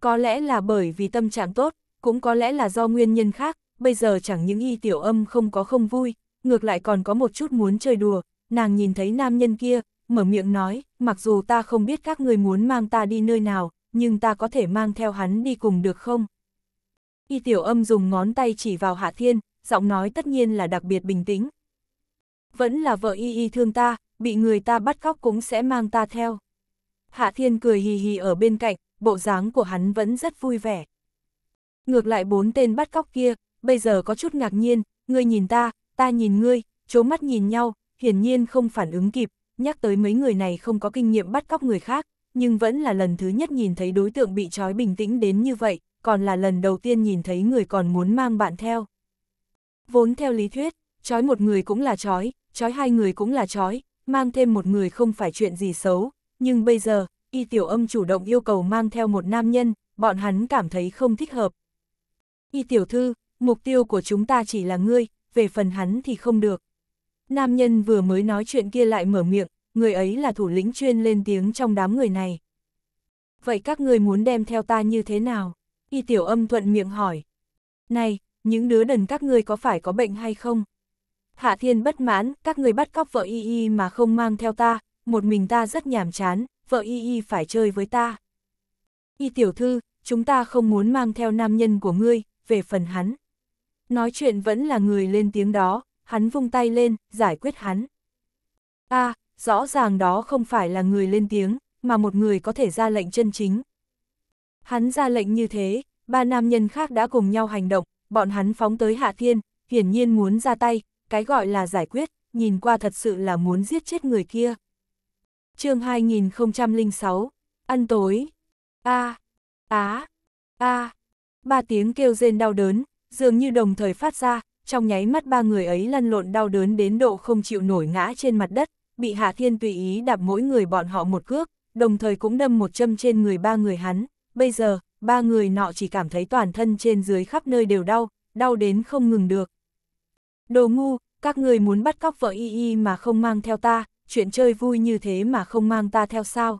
Có lẽ là bởi vì tâm trạng tốt, cũng có lẽ là do nguyên nhân khác, bây giờ chẳng những y tiểu âm không có không vui, ngược lại còn có một chút muốn chơi đùa, nàng nhìn thấy nam nhân kia, mở miệng nói, mặc dù ta không biết các người muốn mang ta đi nơi nào, nhưng ta có thể mang theo hắn đi cùng được không? Y tiểu âm dùng ngón tay chỉ vào Hạ Thiên, giọng nói tất nhiên là đặc biệt bình tĩnh. Vẫn là vợ y y thương ta, bị người ta bắt cóc cũng sẽ mang ta theo. Hạ Thiên cười hì hì ở bên cạnh, bộ dáng của hắn vẫn rất vui vẻ. Ngược lại bốn tên bắt cóc kia, bây giờ có chút ngạc nhiên, ngươi nhìn ta, ta nhìn ngươi, chố mắt nhìn nhau, hiển nhiên không phản ứng kịp, nhắc tới mấy người này không có kinh nghiệm bắt cóc người khác nhưng vẫn là lần thứ nhất nhìn thấy đối tượng bị trói bình tĩnh đến như vậy, còn là lần đầu tiên nhìn thấy người còn muốn mang bạn theo. Vốn theo lý thuyết, trói một người cũng là trói, trói hai người cũng là trói, mang thêm một người không phải chuyện gì xấu, nhưng bây giờ, y tiểu âm chủ động yêu cầu mang theo một nam nhân, bọn hắn cảm thấy không thích hợp. Y tiểu thư, mục tiêu của chúng ta chỉ là ngươi, về phần hắn thì không được. Nam nhân vừa mới nói chuyện kia lại mở miệng, người ấy là thủ lĩnh chuyên lên tiếng trong đám người này. Vậy các người muốn đem theo ta như thế nào? Y tiểu âm thuận miệng hỏi. Này, những đứa đần các ngươi có phải có bệnh hay không? Hạ thiên bất mãn, các người bắt cóc vợ y y mà không mang theo ta, một mình ta rất nhàm chán, vợ y y phải chơi với ta. Y tiểu thư, chúng ta không muốn mang theo nam nhân của ngươi, về phần hắn. Nói chuyện vẫn là người lên tiếng đó, hắn vung tay lên, giải quyết hắn. a à, rõ ràng đó không phải là người lên tiếng, mà một người có thể ra lệnh chân chính. Hắn ra lệnh như thế, ba nam nhân khác đã cùng nhau hành động, bọn hắn phóng tới Hạ Thiên, hiển nhiên muốn ra tay, cái gọi là giải quyết, nhìn qua thật sự là muốn giết chết người kia. chương 2006, ăn tối, a á, a ba tiếng kêu rên đau đớn, dường như đồng thời phát ra, trong nháy mắt ba người ấy lăn lộn đau đớn đến độ không chịu nổi ngã trên mặt đất, bị Hạ Thiên tùy ý đạp mỗi người bọn họ một cước, đồng thời cũng đâm một châm trên người ba người hắn. Bây giờ, ba người nọ chỉ cảm thấy toàn thân trên dưới khắp nơi đều đau, đau đến không ngừng được. Đồ ngu, các người muốn bắt cóc vợ y y mà không mang theo ta, chuyện chơi vui như thế mà không mang ta theo sao.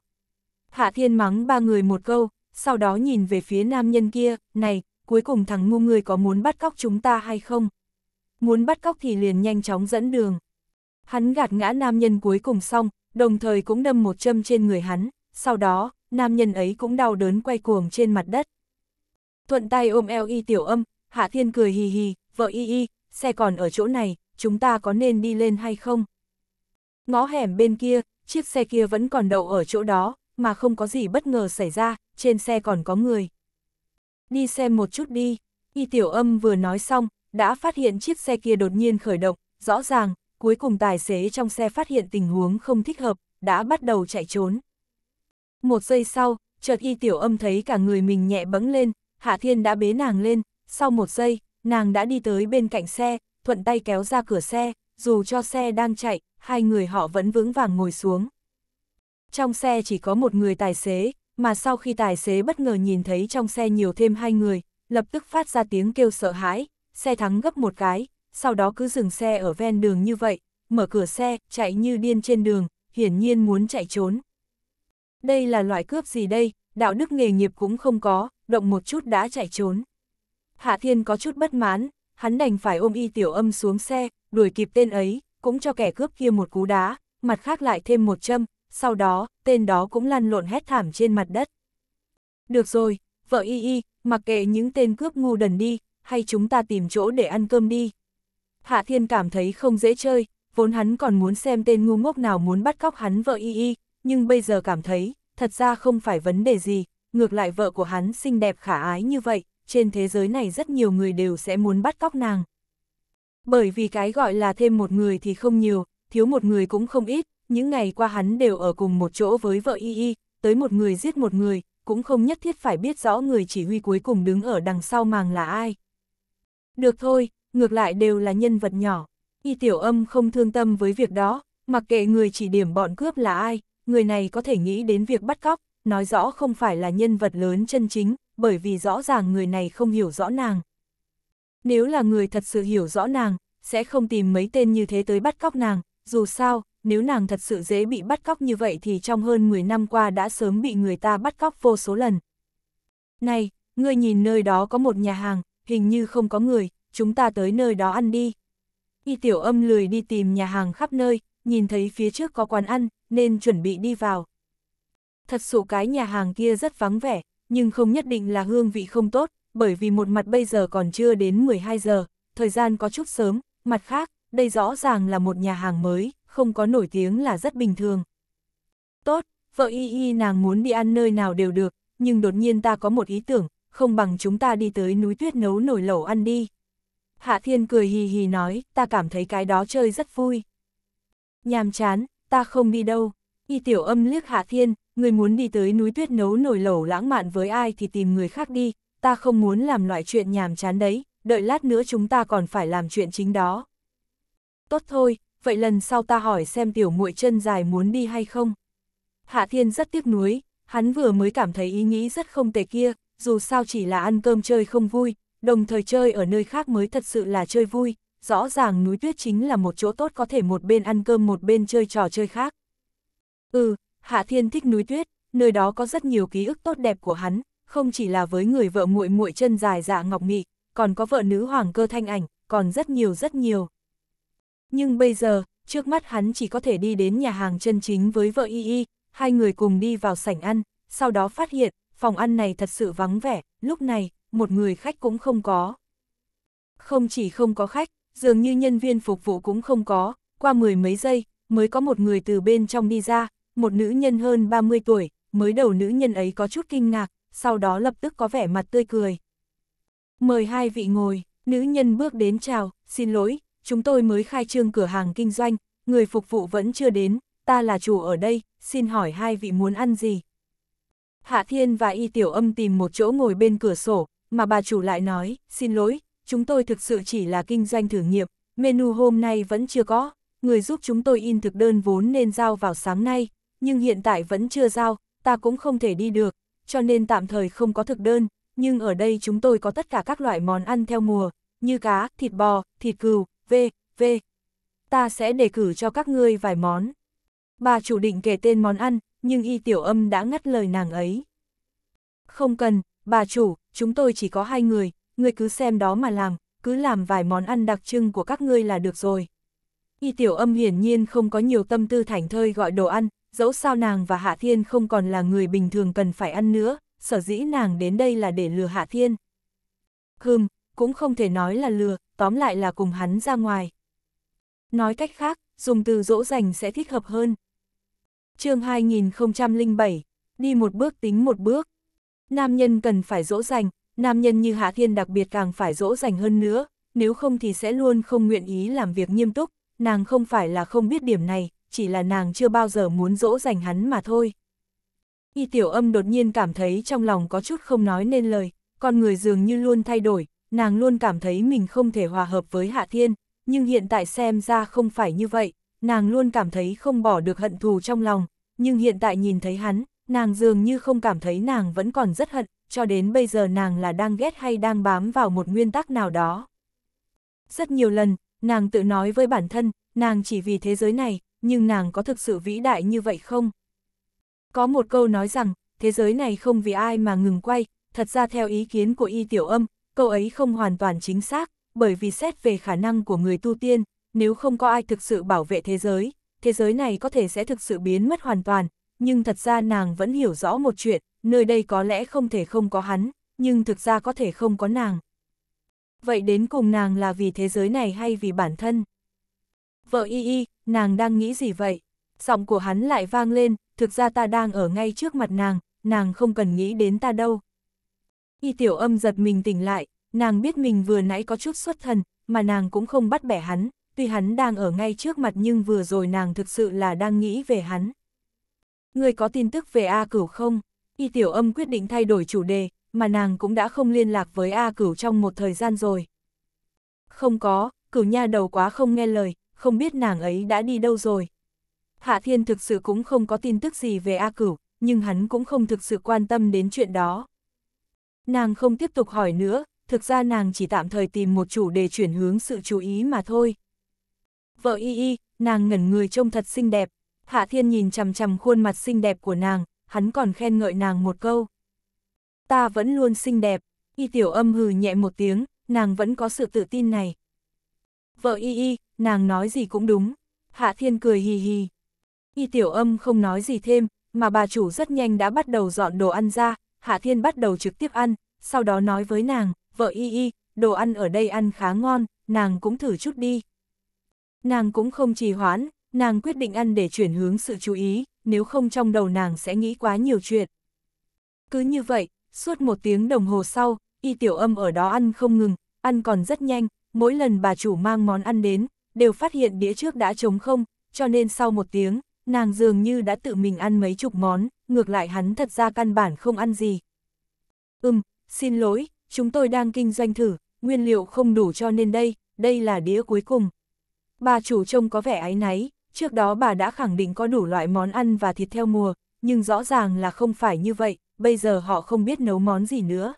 Hạ Thiên mắng ba người một câu, sau đó nhìn về phía nam nhân kia, này, cuối cùng thằng ngu người có muốn bắt cóc chúng ta hay không? Muốn bắt cóc thì liền nhanh chóng dẫn đường. Hắn gạt ngã nam nhân cuối cùng xong, đồng thời cũng đâm một châm trên người hắn, sau đó, nam nhân ấy cũng đau đớn quay cuồng trên mặt đất. Thuận tay ôm eo y tiểu âm, Hạ Thiên cười hì hì, vợ y y, xe còn ở chỗ này, chúng ta có nên đi lên hay không? Ngõ hẻm bên kia, chiếc xe kia vẫn còn đậu ở chỗ đó, mà không có gì bất ngờ xảy ra, trên xe còn có người. Đi xem một chút đi, y tiểu âm vừa nói xong, đã phát hiện chiếc xe kia đột nhiên khởi động, rõ ràng, cuối cùng tài xế trong xe phát hiện tình huống không thích hợp, đã bắt đầu chạy trốn. Một giây sau, chợt y tiểu âm thấy cả người mình nhẹ bẫng lên, Hạ Thiên đã bế nàng lên, sau một giây, nàng đã đi tới bên cạnh xe, thuận tay kéo ra cửa xe, dù cho xe đang chạy, hai người họ vẫn vững vàng ngồi xuống. Trong xe chỉ có một người tài xế, mà sau khi tài xế bất ngờ nhìn thấy trong xe nhiều thêm hai người, lập tức phát ra tiếng kêu sợ hãi, xe thắng gấp một cái, sau đó cứ dừng xe ở ven đường như vậy, mở cửa xe, chạy như điên trên đường, hiển nhiên muốn chạy trốn. Đây là loại cướp gì đây, đạo đức nghề nghiệp cũng không có, động một chút đã chạy trốn. Hạ Thiên có chút bất mãn, hắn đành phải ôm y tiểu âm xuống xe, đuổi kịp tên ấy, cũng cho kẻ cướp kia một cú đá, mặt khác lại thêm một châm, sau đó, tên đó cũng lăn lộn hét thảm trên mặt đất. Được rồi, vợ y y, mặc kệ những tên cướp ngu đần đi, hay chúng ta tìm chỗ để ăn cơm đi. Hạ Thiên cảm thấy không dễ chơi, vốn hắn còn muốn xem tên ngu ngốc nào muốn bắt cóc hắn vợ y y, nhưng bây giờ cảm thấy, thật ra không phải vấn đề gì, ngược lại vợ của hắn xinh đẹp khả ái như vậy, trên thế giới này rất nhiều người đều sẽ muốn bắt cóc nàng. Bởi vì cái gọi là thêm một người thì không nhiều, thiếu một người cũng không ít, những ngày qua hắn đều ở cùng một chỗ với vợ y y, tới một người giết một người, cũng không nhất thiết phải biết rõ người chỉ huy cuối cùng đứng ở đằng sau màng là ai. Được thôi, ngược lại đều là nhân vật nhỏ. Y tiểu âm không thương tâm với việc đó, mặc kệ người chỉ điểm bọn cướp là ai, người này có thể nghĩ đến việc bắt cóc, nói rõ không phải là nhân vật lớn chân chính, bởi vì rõ ràng người này không hiểu rõ nàng. Nếu là người thật sự hiểu rõ nàng, sẽ không tìm mấy tên như thế tới bắt cóc nàng, dù sao, nếu nàng thật sự dễ bị bắt cóc như vậy thì trong hơn 10 năm qua đã sớm bị người ta bắt cóc vô số lần. Này, ngươi nhìn nơi đó có một nhà hàng, hình như không có người, chúng ta tới nơi đó ăn đi. Y tiểu âm lười đi tìm nhà hàng khắp nơi, nhìn thấy phía trước có quán ăn, nên chuẩn bị đi vào. Thật sự cái nhà hàng kia rất vắng vẻ, nhưng không nhất định là hương vị không tốt, bởi vì một mặt bây giờ còn chưa đến 12 giờ, thời gian có chút sớm, mặt khác, đây rõ ràng là một nhà hàng mới, không có nổi tiếng là rất bình thường. Tốt, vợ y y nàng muốn đi ăn nơi nào đều được, nhưng đột nhiên ta có một ý tưởng, không bằng chúng ta đi tới núi tuyết nấu nổi lẩu ăn đi. Hạ Thiên cười hì hì nói, ta cảm thấy cái đó chơi rất vui. Nhàm chán, ta không đi đâu. Y tiểu âm liếc Hạ Thiên, người muốn đi tới núi tuyết nấu nồi lẩu lãng mạn với ai thì tìm người khác đi, ta không muốn làm loại chuyện nhàm chán đấy, đợi lát nữa chúng ta còn phải làm chuyện chính đó. Tốt thôi, vậy lần sau ta hỏi xem tiểu muội chân dài muốn đi hay không. Hạ Thiên rất tiếc nuối, hắn vừa mới cảm thấy ý nghĩ rất không tệ kia, dù sao chỉ là ăn cơm chơi không vui, đồng thời chơi ở nơi khác mới thật sự là chơi vui, rõ ràng núi tuyết chính là một chỗ tốt có thể một bên ăn cơm một bên chơi trò chơi khác. Ừ, Hạ Thiên thích núi tuyết, nơi đó có rất nhiều ký ức tốt đẹp của hắn, không chỉ là với người vợ muội muội chân dài dạ ngọc nghị, còn có vợ nữ hoàng cơ thanh ảnh, còn rất nhiều rất nhiều. Nhưng bây giờ, trước mắt hắn chỉ có thể đi đến nhà hàng chân chính với vợ y y, hai người cùng đi vào sảnh ăn, sau đó phát hiện, phòng ăn này thật sự vắng vẻ, lúc này, một người khách cũng không có. Không chỉ không có khách, dường như nhân viên phục vụ cũng không có, qua mười mấy giây, mới có một người từ bên trong đi ra, một nữ nhân hơn 30 tuổi, mới đầu nữ nhân ấy có chút kinh ngạc, sau đó lập tức có vẻ mặt tươi cười. Mời hai vị ngồi, nữ nhân bước đến chào, xin lỗi, chúng tôi mới khai trương cửa hàng kinh doanh, người phục vụ vẫn chưa đến, ta là chủ ở đây, xin hỏi hai vị muốn ăn gì? Hạ Thiên và Y Tiểu Âm tìm một chỗ ngồi bên cửa sổ, mà bà chủ lại nói, xin lỗi, chúng tôi thực sự chỉ là kinh doanh thử nghiệm, menu hôm nay vẫn chưa có, người giúp chúng tôi in thực đơn vốn nên giao vào sáng nay, nhưng hiện tại vẫn chưa giao, ta cũng không thể đi được, cho nên tạm thời không có thực đơn, nhưng ở đây chúng tôi có tất cả các loại món ăn theo mùa, như cá, thịt bò, thịt cừu, v, v. Ta sẽ đề cử cho các ngươi vài món. Bà chủ định kể tên món ăn, nhưng y tiểu âm đã ngắt lời nàng ấy. Không cần, bà chủ, chúng tôi chỉ có hai người, người cứ xem đó mà làm, cứ làm vài món ăn đặc trưng của các ngươi là được rồi. Y tiểu âm hiển nhiên không có nhiều tâm tư thảnh thơi gọi đồ ăn, dẫu sao nàng và Hạ Thiên không còn là người bình thường cần phải ăn nữa, sở dĩ nàng đến đây là để lừa Hạ Thiên. Hừm, cũng không thể nói là lừa, tóm lại là cùng hắn ra ngoài. Nói cách khác, dùng từ dỗ dành sẽ thích hợp hơn. chương 2007, đi một bước tính một bước. Nam nhân cần phải dỗ dành, nam nhân như Hạ Thiên đặc biệt càng phải dỗ dành hơn nữa, nếu không thì sẽ luôn không nguyện ý làm việc nghiêm túc, nàng không phải là không biết điểm này, chỉ là nàng chưa bao giờ muốn dỗ dành hắn mà thôi. Y tiểu âm đột nhiên cảm thấy trong lòng có chút không nói nên lời, con người dường như luôn thay đổi, nàng luôn cảm thấy mình không thể hòa hợp với Hạ Thiên, nhưng hiện tại xem ra không phải như vậy, nàng luôn cảm thấy không bỏ được hận thù trong lòng, nhưng hiện tại nhìn thấy hắn, nàng dường như không cảm thấy nàng vẫn còn rất hận, cho đến bây giờ nàng là đang ghét hay đang bám vào một nguyên tắc nào đó. Rất nhiều lần, nàng tự nói với bản thân, nàng chỉ vì thế giới này, nhưng nàng có thực sự vĩ đại như vậy không? Có một câu nói rằng, thế giới này không vì ai mà ngừng quay, thật ra theo ý kiến của y tiểu âm, câu ấy không hoàn toàn chính xác, bởi vì xét về khả năng của người tu tiên, nếu không có ai thực sự bảo vệ thế giới, thế giới này có thể sẽ thực sự biến mất hoàn toàn, nhưng thật ra nàng vẫn hiểu rõ một chuyện, nơi đây có lẽ không thể không có hắn, nhưng thực ra có thể không có nàng. Vậy đến cùng nàng là vì thế giới này hay vì bản thân? Vợ y y, nàng đang nghĩ gì vậy? Giọng của hắn lại vang lên, thực ra ta đang ở ngay trước mặt nàng, nàng không cần nghĩ đến ta đâu. Y tiểu âm giật mình tỉnh lại, nàng biết mình vừa nãy có chút xuất thần, mà nàng cũng không bắt bẻ hắn, tuy hắn đang ở ngay trước mặt nhưng vừa rồi nàng thực sự là đang nghĩ về hắn. Người có tin tức về A Cửu không? Y Tiểu Âm quyết định thay đổi chủ đề, mà nàng cũng đã không liên lạc với A Cửu trong một thời gian rồi. Không có, Cửu Nha đầu quá không nghe lời, không biết nàng ấy đã đi đâu rồi. Hạ Thiên thực sự cũng không có tin tức gì về A Cửu, nhưng hắn cũng không thực sự quan tâm đến chuyện đó. Nàng không tiếp tục hỏi nữa, thực ra nàng chỉ tạm thời tìm một chủ đề chuyển hướng sự chú ý mà thôi. Vợ y y, nàng ngẩn người trông thật xinh đẹp, Hạ Thiên nhìn chằm chằm khuôn mặt xinh đẹp của nàng, hắn còn khen ngợi nàng một câu. Ta vẫn luôn xinh đẹp, y tiểu âm hừ nhẹ một tiếng, nàng vẫn có sự tự tin này. Vợ y y, nàng nói gì cũng đúng. Hạ Thiên cười hì hì. Y tiểu âm không nói gì thêm, mà bà chủ rất nhanh đã bắt đầu dọn đồ ăn ra, Hạ Thiên bắt đầu trực tiếp ăn, sau đó nói với nàng, vợ y y, đồ ăn ở đây ăn khá ngon, nàng cũng thử chút đi. Nàng cũng không trì hoãn, nàng quyết định ăn để chuyển hướng sự chú ý, nếu không trong đầu nàng sẽ nghĩ quá nhiều chuyện. Cứ như vậy, suốt một tiếng đồng hồ sau, y tiểu âm ở đó ăn không ngừng, ăn còn rất nhanh, mỗi lần bà chủ mang món ăn đến, đều phát hiện đĩa trước đã trống không, cho nên sau một tiếng, nàng dường như đã tự mình ăn mấy chục món, ngược lại hắn thật ra căn bản không ăn gì. Ừm, xin lỗi, chúng tôi đang kinh doanh thử, nguyên liệu không đủ cho nên đây, đây là đĩa cuối cùng. Bà chủ trông có vẻ áy náy, trước đó bà đã khẳng định có đủ loại món ăn và thịt theo mùa, nhưng rõ ràng là không phải như vậy, bây giờ họ không biết nấu món gì nữa.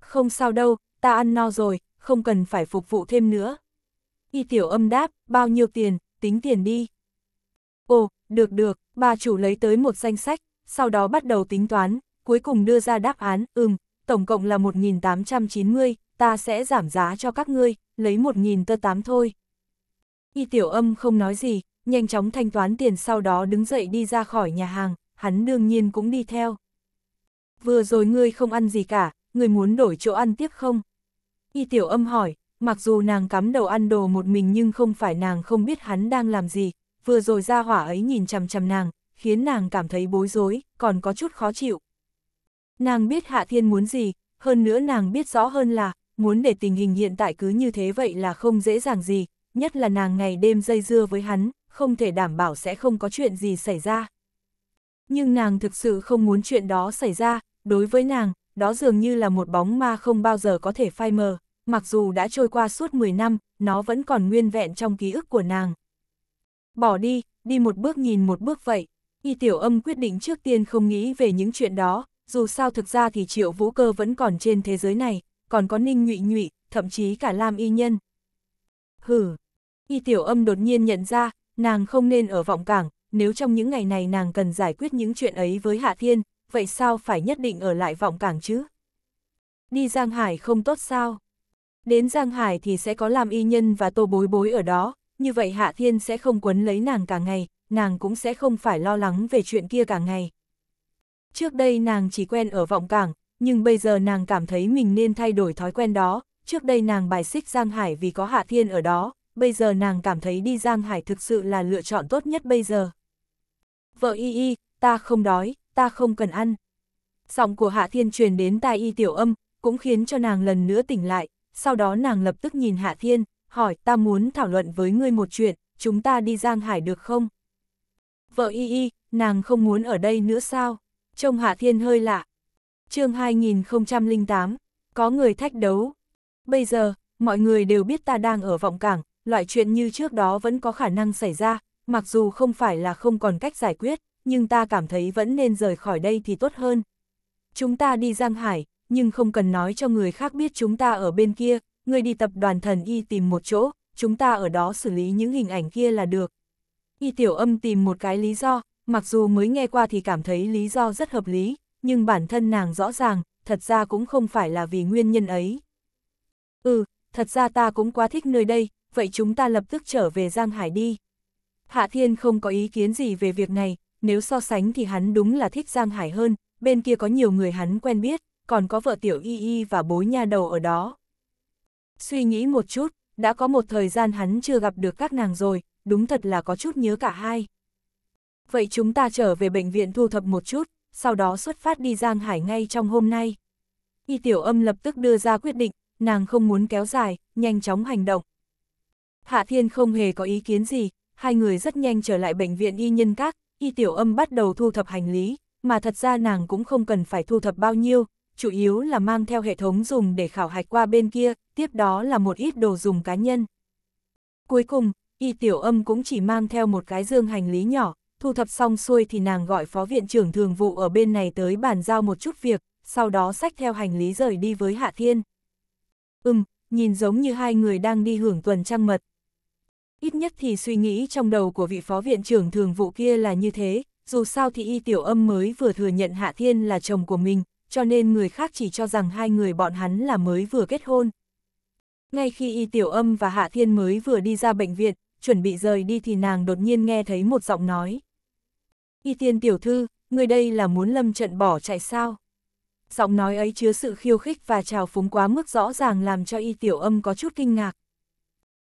Không sao đâu, ta ăn no rồi, không cần phải phục vụ thêm nữa. Y tiểu âm đáp, bao nhiêu tiền, tính tiền đi. Ồ, được được, bà chủ lấy tới một danh sách, sau đó bắt đầu tính toán, cuối cùng đưa ra đáp án, ừm, tổng cộng là 1.890, ta sẽ giảm giá cho các ngươi, lấy 1.000 tơ tám thôi. Y tiểu âm không nói gì, nhanh chóng thanh toán tiền sau đó đứng dậy đi ra khỏi nhà hàng, hắn đương nhiên cũng đi theo. Vừa rồi ngươi không ăn gì cả, ngươi muốn đổi chỗ ăn tiếp không? Y tiểu âm hỏi, mặc dù nàng cắm đầu ăn đồ một mình nhưng không phải nàng không biết hắn đang làm gì, vừa rồi ra hỏa ấy nhìn chằm chằm nàng, khiến nàng cảm thấy bối rối, còn có chút khó chịu. Nàng biết Hạ Thiên muốn gì, hơn nữa nàng biết rõ hơn là, muốn để tình hình hiện tại cứ như thế vậy là không dễ dàng gì, nhất là nàng ngày đêm dây dưa với hắn, không thể đảm bảo sẽ không có chuyện gì xảy ra. Nhưng nàng thực sự không muốn chuyện đó xảy ra, đối với nàng, đó dường như là một bóng ma không bao giờ có thể phai mờ, mặc dù đã trôi qua suốt 10 năm, nó vẫn còn nguyên vẹn trong ký ức của nàng. Bỏ đi, đi một bước nhìn một bước vậy, y tiểu âm quyết định trước tiên không nghĩ về những chuyện đó, dù sao thực ra thì triệu vũ cơ vẫn còn trên thế giới này, còn có ninh nhụy nhụy, thậm chí cả Lam Y Nhân hử. Y tiểu âm đột nhiên nhận ra, nàng không nên ở vọng cảng, nếu trong những ngày này nàng cần giải quyết những chuyện ấy với Hạ Thiên, vậy sao phải nhất định ở lại vọng cảng chứ? Đi Giang Hải không tốt sao? Đến Giang Hải thì sẽ có làm y nhân và tô bối bối ở đó, như vậy Hạ Thiên sẽ không quấn lấy nàng cả ngày, nàng cũng sẽ không phải lo lắng về chuyện kia cả ngày. Trước đây nàng chỉ quen ở vọng cảng, nhưng bây giờ nàng cảm thấy mình nên thay đổi thói quen đó, trước đây nàng bài xích Giang Hải vì có Hạ Thiên ở đó, bây giờ nàng cảm thấy đi Giang Hải thực sự là lựa chọn tốt nhất bây giờ. Vợ y y, ta không đói, ta không cần ăn. Giọng của Hạ Thiên truyền đến tai y tiểu âm, cũng khiến cho nàng lần nữa tỉnh lại, sau đó nàng lập tức nhìn Hạ Thiên, hỏi ta muốn thảo luận với ngươi một chuyện, chúng ta đi Giang Hải được không? Vợ y y, nàng không muốn ở đây nữa sao? Trông Hạ Thiên hơi lạ. chương 2008, có người thách đấu, Bây giờ, mọi người đều biết ta đang ở vọng cảng, loại chuyện như trước đó vẫn có khả năng xảy ra, mặc dù không phải là không còn cách giải quyết, nhưng ta cảm thấy vẫn nên rời khỏi đây thì tốt hơn. Chúng ta đi Giang Hải, nhưng không cần nói cho người khác biết chúng ta ở bên kia, người đi tập đoàn thần y tìm một chỗ, chúng ta ở đó xử lý những hình ảnh kia là được. Y tiểu âm tìm một cái lý do, mặc dù mới nghe qua thì cảm thấy lý do rất hợp lý, nhưng bản thân nàng rõ ràng, thật ra cũng không phải là vì nguyên nhân ấy. Ừ, thật ra ta cũng quá thích nơi đây, vậy chúng ta lập tức trở về Giang Hải đi. Hạ Thiên không có ý kiến gì về việc này, nếu so sánh thì hắn đúng là thích Giang Hải hơn, bên kia có nhiều người hắn quen biết, còn có vợ tiểu y y và bố nha đầu ở đó. Suy nghĩ một chút, đã có một thời gian hắn chưa gặp được các nàng rồi, đúng thật là có chút nhớ cả hai. Vậy chúng ta trở về bệnh viện thu thập một chút, sau đó xuất phát đi Giang Hải ngay trong hôm nay. Y tiểu âm lập tức đưa ra quyết định, nàng không muốn kéo dài, nhanh chóng hành động. Hạ Thiên không hề có ý kiến gì, hai người rất nhanh trở lại bệnh viện y nhân các, y tiểu âm bắt đầu thu thập hành lý, mà thật ra nàng cũng không cần phải thu thập bao nhiêu, chủ yếu là mang theo hệ thống dùng để khảo hạch qua bên kia, tiếp đó là một ít đồ dùng cá nhân. Cuối cùng, y tiểu âm cũng chỉ mang theo một cái dương hành lý nhỏ, thu thập xong xuôi thì nàng gọi phó viện trưởng thường vụ ở bên này tới bàn giao một chút việc, sau đó xách theo hành lý rời đi với Hạ Thiên. Ừm, nhìn giống như hai người đang đi hưởng tuần trăng mật. Ít nhất thì suy nghĩ trong đầu của vị phó viện trưởng thường vụ kia là như thế, dù sao thì y tiểu âm mới vừa thừa nhận Hạ Thiên là chồng của mình, cho nên người khác chỉ cho rằng hai người bọn hắn là mới vừa kết hôn. Ngay khi y tiểu âm và Hạ Thiên mới vừa đi ra bệnh viện, chuẩn bị rời đi thì nàng đột nhiên nghe thấy một giọng nói. Y tiên tiểu thư, người đây là muốn lâm trận bỏ chạy sao? giọng nói ấy chứa sự khiêu khích và trào phúng quá mức rõ ràng làm cho y tiểu âm có chút kinh ngạc.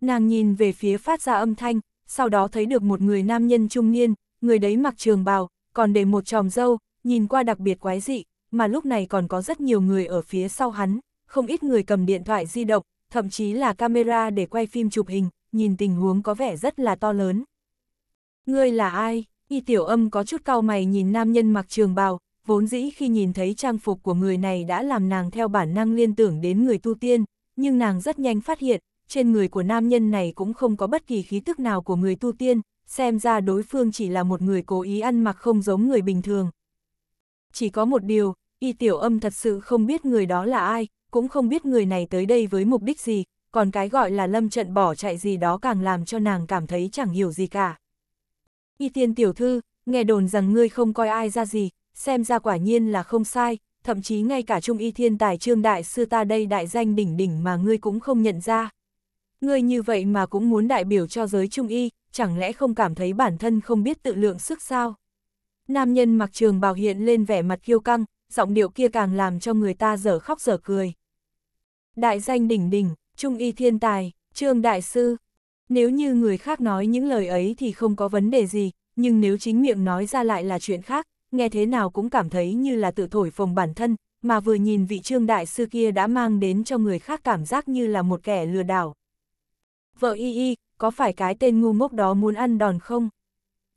Nàng nhìn về phía phát ra âm thanh, sau đó thấy được một người nam nhân trung niên, người đấy mặc trường bào, còn để một tròm dâu, nhìn qua đặc biệt quái dị, mà lúc này còn có rất nhiều người ở phía sau hắn, không ít người cầm điện thoại di động, thậm chí là camera để quay phim chụp hình, nhìn tình huống có vẻ rất là to lớn. Ngươi là ai? Y tiểu âm có chút cau mày nhìn nam nhân mặc trường bào, vốn dĩ khi nhìn thấy trang phục của người này đã làm nàng theo bản năng liên tưởng đến người tu tiên, nhưng nàng rất nhanh phát hiện, trên người của nam nhân này cũng không có bất kỳ khí tức nào của người tu tiên, xem ra đối phương chỉ là một người cố ý ăn mặc không giống người bình thường. Chỉ có một điều, y tiểu âm thật sự không biết người đó là ai, cũng không biết người này tới đây với mục đích gì, còn cái gọi là lâm trận bỏ chạy gì đó càng làm cho nàng cảm thấy chẳng hiểu gì cả. Y tiên tiểu thư, nghe đồn rằng ngươi không coi ai ra gì, xem ra quả nhiên là không sai, thậm chí ngay cả trung y thiên tài trương đại sư ta đây đại danh đỉnh đỉnh mà ngươi cũng không nhận ra. Ngươi như vậy mà cũng muốn đại biểu cho giới trung y, chẳng lẽ không cảm thấy bản thân không biết tự lượng sức sao? Nam nhân mặc trường bào hiện lên vẻ mặt kiêu căng, giọng điệu kia càng làm cho người ta dở khóc dở cười. Đại danh đỉnh đỉnh, trung y thiên tài, trương đại sư. Nếu như người khác nói những lời ấy thì không có vấn đề gì, nhưng nếu chính miệng nói ra lại là chuyện khác, nghe thế nào cũng cảm thấy như là tự thổi phồng bản thân, mà vừa nhìn vị trương đại sư kia đã mang đến cho người khác cảm giác như là một kẻ lừa đảo. Vợ y y, có phải cái tên ngu mốc đó muốn ăn đòn không?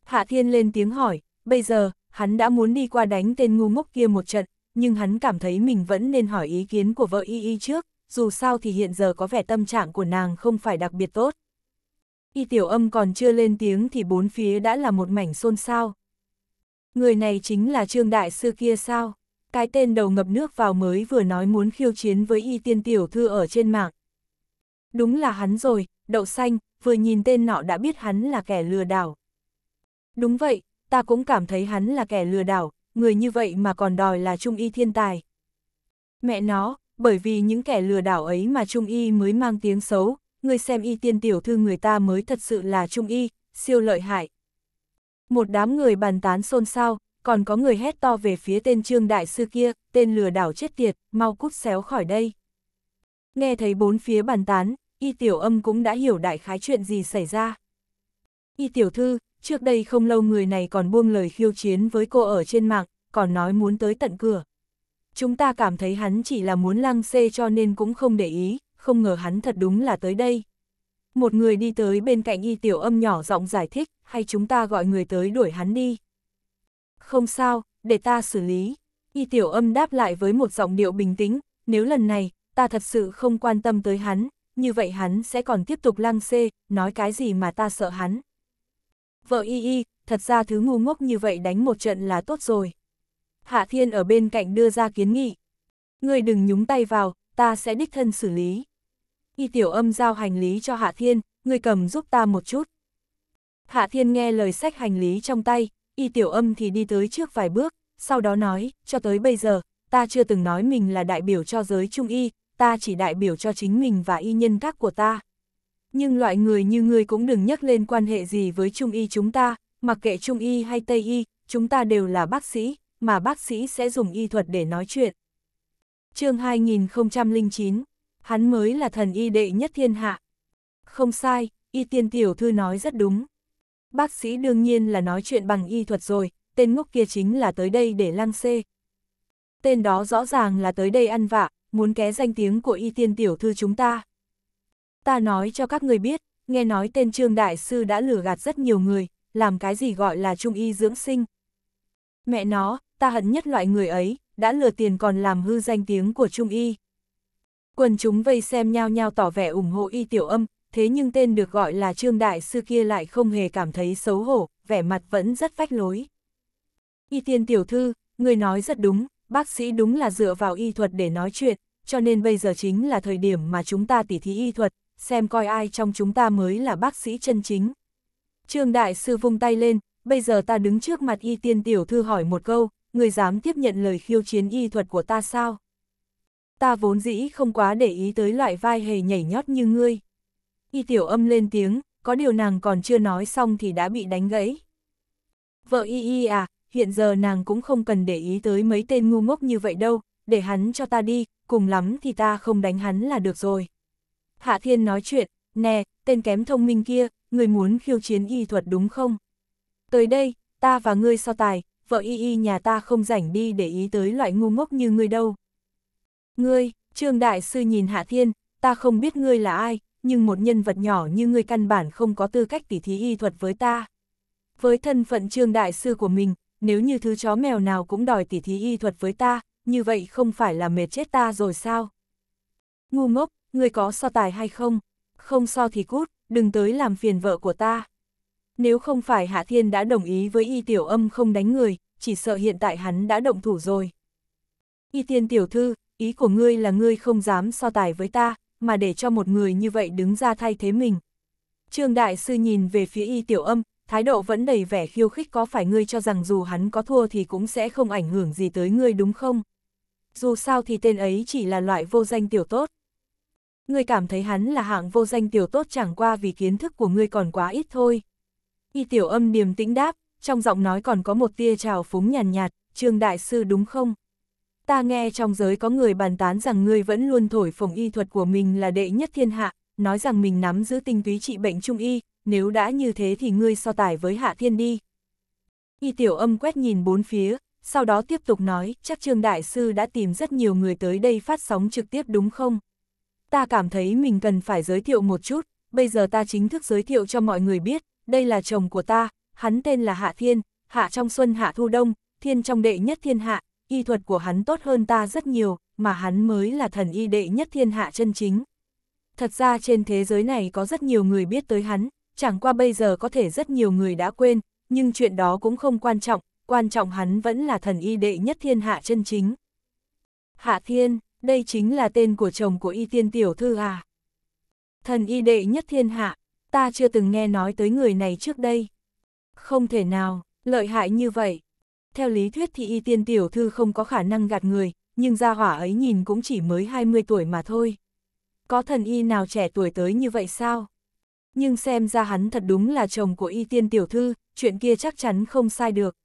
Hạ Thiên lên tiếng hỏi, bây giờ, hắn đã muốn đi qua đánh tên ngu mốc kia một trận, nhưng hắn cảm thấy mình vẫn nên hỏi ý kiến của vợ y y trước, dù sao thì hiện giờ có vẻ tâm trạng của nàng không phải đặc biệt tốt. Y tiểu âm còn chưa lên tiếng thì bốn phía đã là một mảnh xôn xao. Người này chính là Trương Đại Sư kia sao? Cái tên đầu ngập nước vào mới vừa nói muốn khiêu chiến với y tiên tiểu thư ở trên mạng. Đúng là hắn rồi, đậu xanh, vừa nhìn tên nọ đã biết hắn là kẻ lừa đảo. Đúng vậy, ta cũng cảm thấy hắn là kẻ lừa đảo, người như vậy mà còn đòi là trung y thiên tài. Mẹ nó, bởi vì những kẻ lừa đảo ấy mà trung y mới mang tiếng xấu, người xem y tiên tiểu thư người ta mới thật sự là trung y, siêu lợi hại. Một đám người bàn tán xôn xao, còn có người hét to về phía tên trương đại sư kia, tên lừa đảo chết tiệt, mau cút xéo khỏi đây. Nghe thấy bốn phía bàn tán, y tiểu âm cũng đã hiểu đại khái chuyện gì xảy ra. Y tiểu thư, trước đây không lâu người này còn buông lời khiêu chiến với cô ở trên mạng, còn nói muốn tới tận cửa. Chúng ta cảm thấy hắn chỉ là muốn lăng xê cho nên cũng không để ý, không ngờ hắn thật đúng là tới đây. Một người đi tới bên cạnh y tiểu âm nhỏ giọng giải thích, hay chúng ta gọi người tới đuổi hắn đi. Không sao, để ta xử lý. Y tiểu âm đáp lại với một giọng điệu bình tĩnh, nếu lần này, ta thật sự không quan tâm tới hắn, như vậy hắn sẽ còn tiếp tục lăng xê, nói cái gì mà ta sợ hắn. Vợ y y, thật ra thứ ngu ngốc như vậy đánh một trận là tốt rồi. Hạ Thiên ở bên cạnh đưa ra kiến nghị. Ngươi đừng nhúng tay vào, ta sẽ đích thân xử lý y tiểu âm giao hành lý cho Hạ Thiên, người cầm giúp ta một chút. Hạ Thiên nghe lời sách hành lý trong tay, y tiểu âm thì đi tới trước vài bước, sau đó nói, cho tới bây giờ, ta chưa từng nói mình là đại biểu cho giới trung y, ta chỉ đại biểu cho chính mình và y nhân các của ta. Nhưng loại người như ngươi cũng đừng nhắc lên quan hệ gì với trung y chúng ta, mặc kệ trung y hay tây y, chúng ta đều là bác sĩ, mà bác sĩ sẽ dùng y thuật để nói chuyện. chương 2009 hắn mới là thần y đệ nhất thiên hạ. Không sai, y tiên tiểu thư nói rất đúng. Bác sĩ đương nhiên là nói chuyện bằng y thuật rồi, tên ngốc kia chính là tới đây để lăng xê. Tên đó rõ ràng là tới đây ăn vạ, muốn ké danh tiếng của y tiên tiểu thư chúng ta. Ta nói cho các người biết, nghe nói tên trương đại sư đã lừa gạt rất nhiều người, làm cái gì gọi là trung y dưỡng sinh. Mẹ nó, ta hận nhất loại người ấy, đã lừa tiền còn làm hư danh tiếng của trung y. Quần chúng vây xem nhau nhau tỏ vẻ ủng hộ y tiểu âm, thế nhưng tên được gọi là Trương Đại Sư kia lại không hề cảm thấy xấu hổ, vẻ mặt vẫn rất phách lối. Y tiên tiểu thư, người nói rất đúng, bác sĩ đúng là dựa vào y thuật để nói chuyện, cho nên bây giờ chính là thời điểm mà chúng ta tỉ thí y thuật, xem coi ai trong chúng ta mới là bác sĩ chân chính. Trương Đại Sư vung tay lên, bây giờ ta đứng trước mặt y tiên tiểu thư hỏi một câu, người dám tiếp nhận lời khiêu chiến y thuật của ta sao? ta vốn dĩ không quá để ý tới loại vai hề nhảy nhót như ngươi. Y tiểu âm lên tiếng, có điều nàng còn chưa nói xong thì đã bị đánh gãy. Vợ y y à, hiện giờ nàng cũng không cần để ý tới mấy tên ngu ngốc như vậy đâu, để hắn cho ta đi, cùng lắm thì ta không đánh hắn là được rồi. Hạ thiên nói chuyện, nè, tên kém thông minh kia, người muốn khiêu chiến y thuật đúng không? Tới đây, ta và ngươi so tài, vợ y y nhà ta không rảnh đi để ý tới loại ngu ngốc như ngươi đâu. Ngươi, Trương Đại Sư nhìn Hạ Thiên, ta không biết ngươi là ai, nhưng một nhân vật nhỏ như ngươi căn bản không có tư cách tỉ thí y thuật với ta. Với thân phận Trương Đại Sư của mình, nếu như thứ chó mèo nào cũng đòi tỉ thí y thuật với ta, như vậy không phải là mệt chết ta rồi sao? Ngu ngốc, ngươi có so tài hay không? Không so thì cút, đừng tới làm phiền vợ của ta. Nếu không phải Hạ Thiên đã đồng ý với y tiểu âm không đánh người, chỉ sợ hiện tại hắn đã động thủ rồi. Y tiên tiểu thư, ý của ngươi là ngươi không dám so tài với ta, mà để cho một người như vậy đứng ra thay thế mình. Trương Đại Sư nhìn về phía y tiểu âm, thái độ vẫn đầy vẻ khiêu khích có phải ngươi cho rằng dù hắn có thua thì cũng sẽ không ảnh hưởng gì tới ngươi đúng không? Dù sao thì tên ấy chỉ là loại vô danh tiểu tốt. Ngươi cảm thấy hắn là hạng vô danh tiểu tốt chẳng qua vì kiến thức của ngươi còn quá ít thôi. Y tiểu âm điềm tĩnh đáp, trong giọng nói còn có một tia trào phúng nhàn nhạt, nhạt, Trương Đại Sư đúng không? ta nghe trong giới có người bàn tán rằng ngươi vẫn luôn thổi phồng y thuật của mình là đệ nhất thiên hạ, nói rằng mình nắm giữ tinh túy trị bệnh trung y, nếu đã như thế thì ngươi so tài với hạ thiên đi. Y tiểu âm quét nhìn bốn phía, sau đó tiếp tục nói, chắc Trương Đại Sư đã tìm rất nhiều người tới đây phát sóng trực tiếp đúng không? Ta cảm thấy mình cần phải giới thiệu một chút, bây giờ ta chính thức giới thiệu cho mọi người biết, đây là chồng của ta, hắn tên là Hạ Thiên, Hạ trong xuân Hạ Thu Đông, Thiên trong đệ nhất thiên hạ, y thuật của hắn tốt hơn ta rất nhiều, mà hắn mới là thần y đệ nhất thiên hạ chân chính. Thật ra trên thế giới này có rất nhiều người biết tới hắn, chẳng qua bây giờ có thể rất nhiều người đã quên, nhưng chuyện đó cũng không quan trọng, quan trọng hắn vẫn là thần y đệ nhất thiên hạ chân chính. Hạ Thiên, đây chính là tên của chồng của y tiên tiểu thư à. Thần y đệ nhất thiên hạ, ta chưa từng nghe nói tới người này trước đây. Không thể nào, lợi hại như vậy, theo lý thuyết thì y tiên tiểu thư không có khả năng gạt người, nhưng gia hỏa ấy nhìn cũng chỉ mới 20 tuổi mà thôi. Có thần y nào trẻ tuổi tới như vậy sao? Nhưng xem ra hắn thật đúng là chồng của y tiên tiểu thư, chuyện kia chắc chắn không sai được.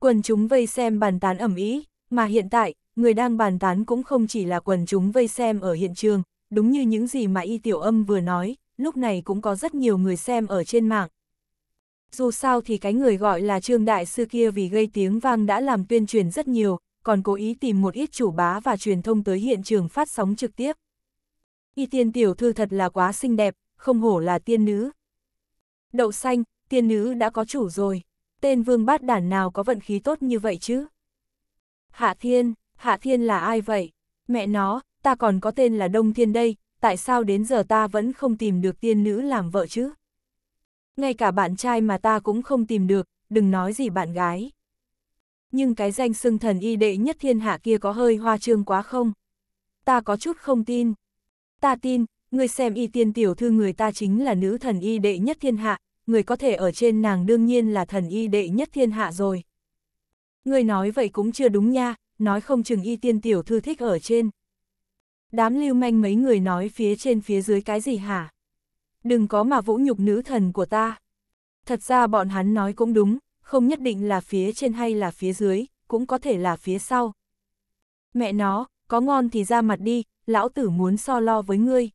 Quần chúng vây xem bàn tán ẩm ý, mà hiện tại, người đang bàn tán cũng không chỉ là quần chúng vây xem ở hiện trường, đúng như những gì mà y tiểu âm vừa nói, lúc này cũng có rất nhiều người xem ở trên mạng, dù sao thì cái người gọi là Trương Đại Sư kia vì gây tiếng vang đã làm tuyên truyền rất nhiều, còn cố ý tìm một ít chủ bá và truyền thông tới hiện trường phát sóng trực tiếp. Y tiên tiểu thư thật là quá xinh đẹp, không hổ là tiên nữ. Đậu xanh, tiên nữ đã có chủ rồi, tên vương bát đản nào có vận khí tốt như vậy chứ? Hạ thiên, hạ thiên là ai vậy? Mẹ nó, ta còn có tên là Đông Thiên đây, tại sao đến giờ ta vẫn không tìm được tiên nữ làm vợ chứ? ngay cả bạn trai mà ta cũng không tìm được, đừng nói gì bạn gái. Nhưng cái danh xưng thần y đệ nhất thiên hạ kia có hơi hoa trương quá không? Ta có chút không tin. Ta tin, người xem y tiên tiểu thư người ta chính là nữ thần y đệ nhất thiên hạ, người có thể ở trên nàng đương nhiên là thần y đệ nhất thiên hạ rồi. Người nói vậy cũng chưa đúng nha, nói không chừng y tiên tiểu thư thích ở trên. Đám lưu manh mấy người nói phía trên phía dưới cái gì hả? đừng có mà vũ nhục nữ thần của ta. Thật ra bọn hắn nói cũng đúng, không nhất định là phía trên hay là phía dưới, cũng có thể là phía sau. Mẹ nó, có ngon thì ra mặt đi, lão tử muốn so lo với ngươi.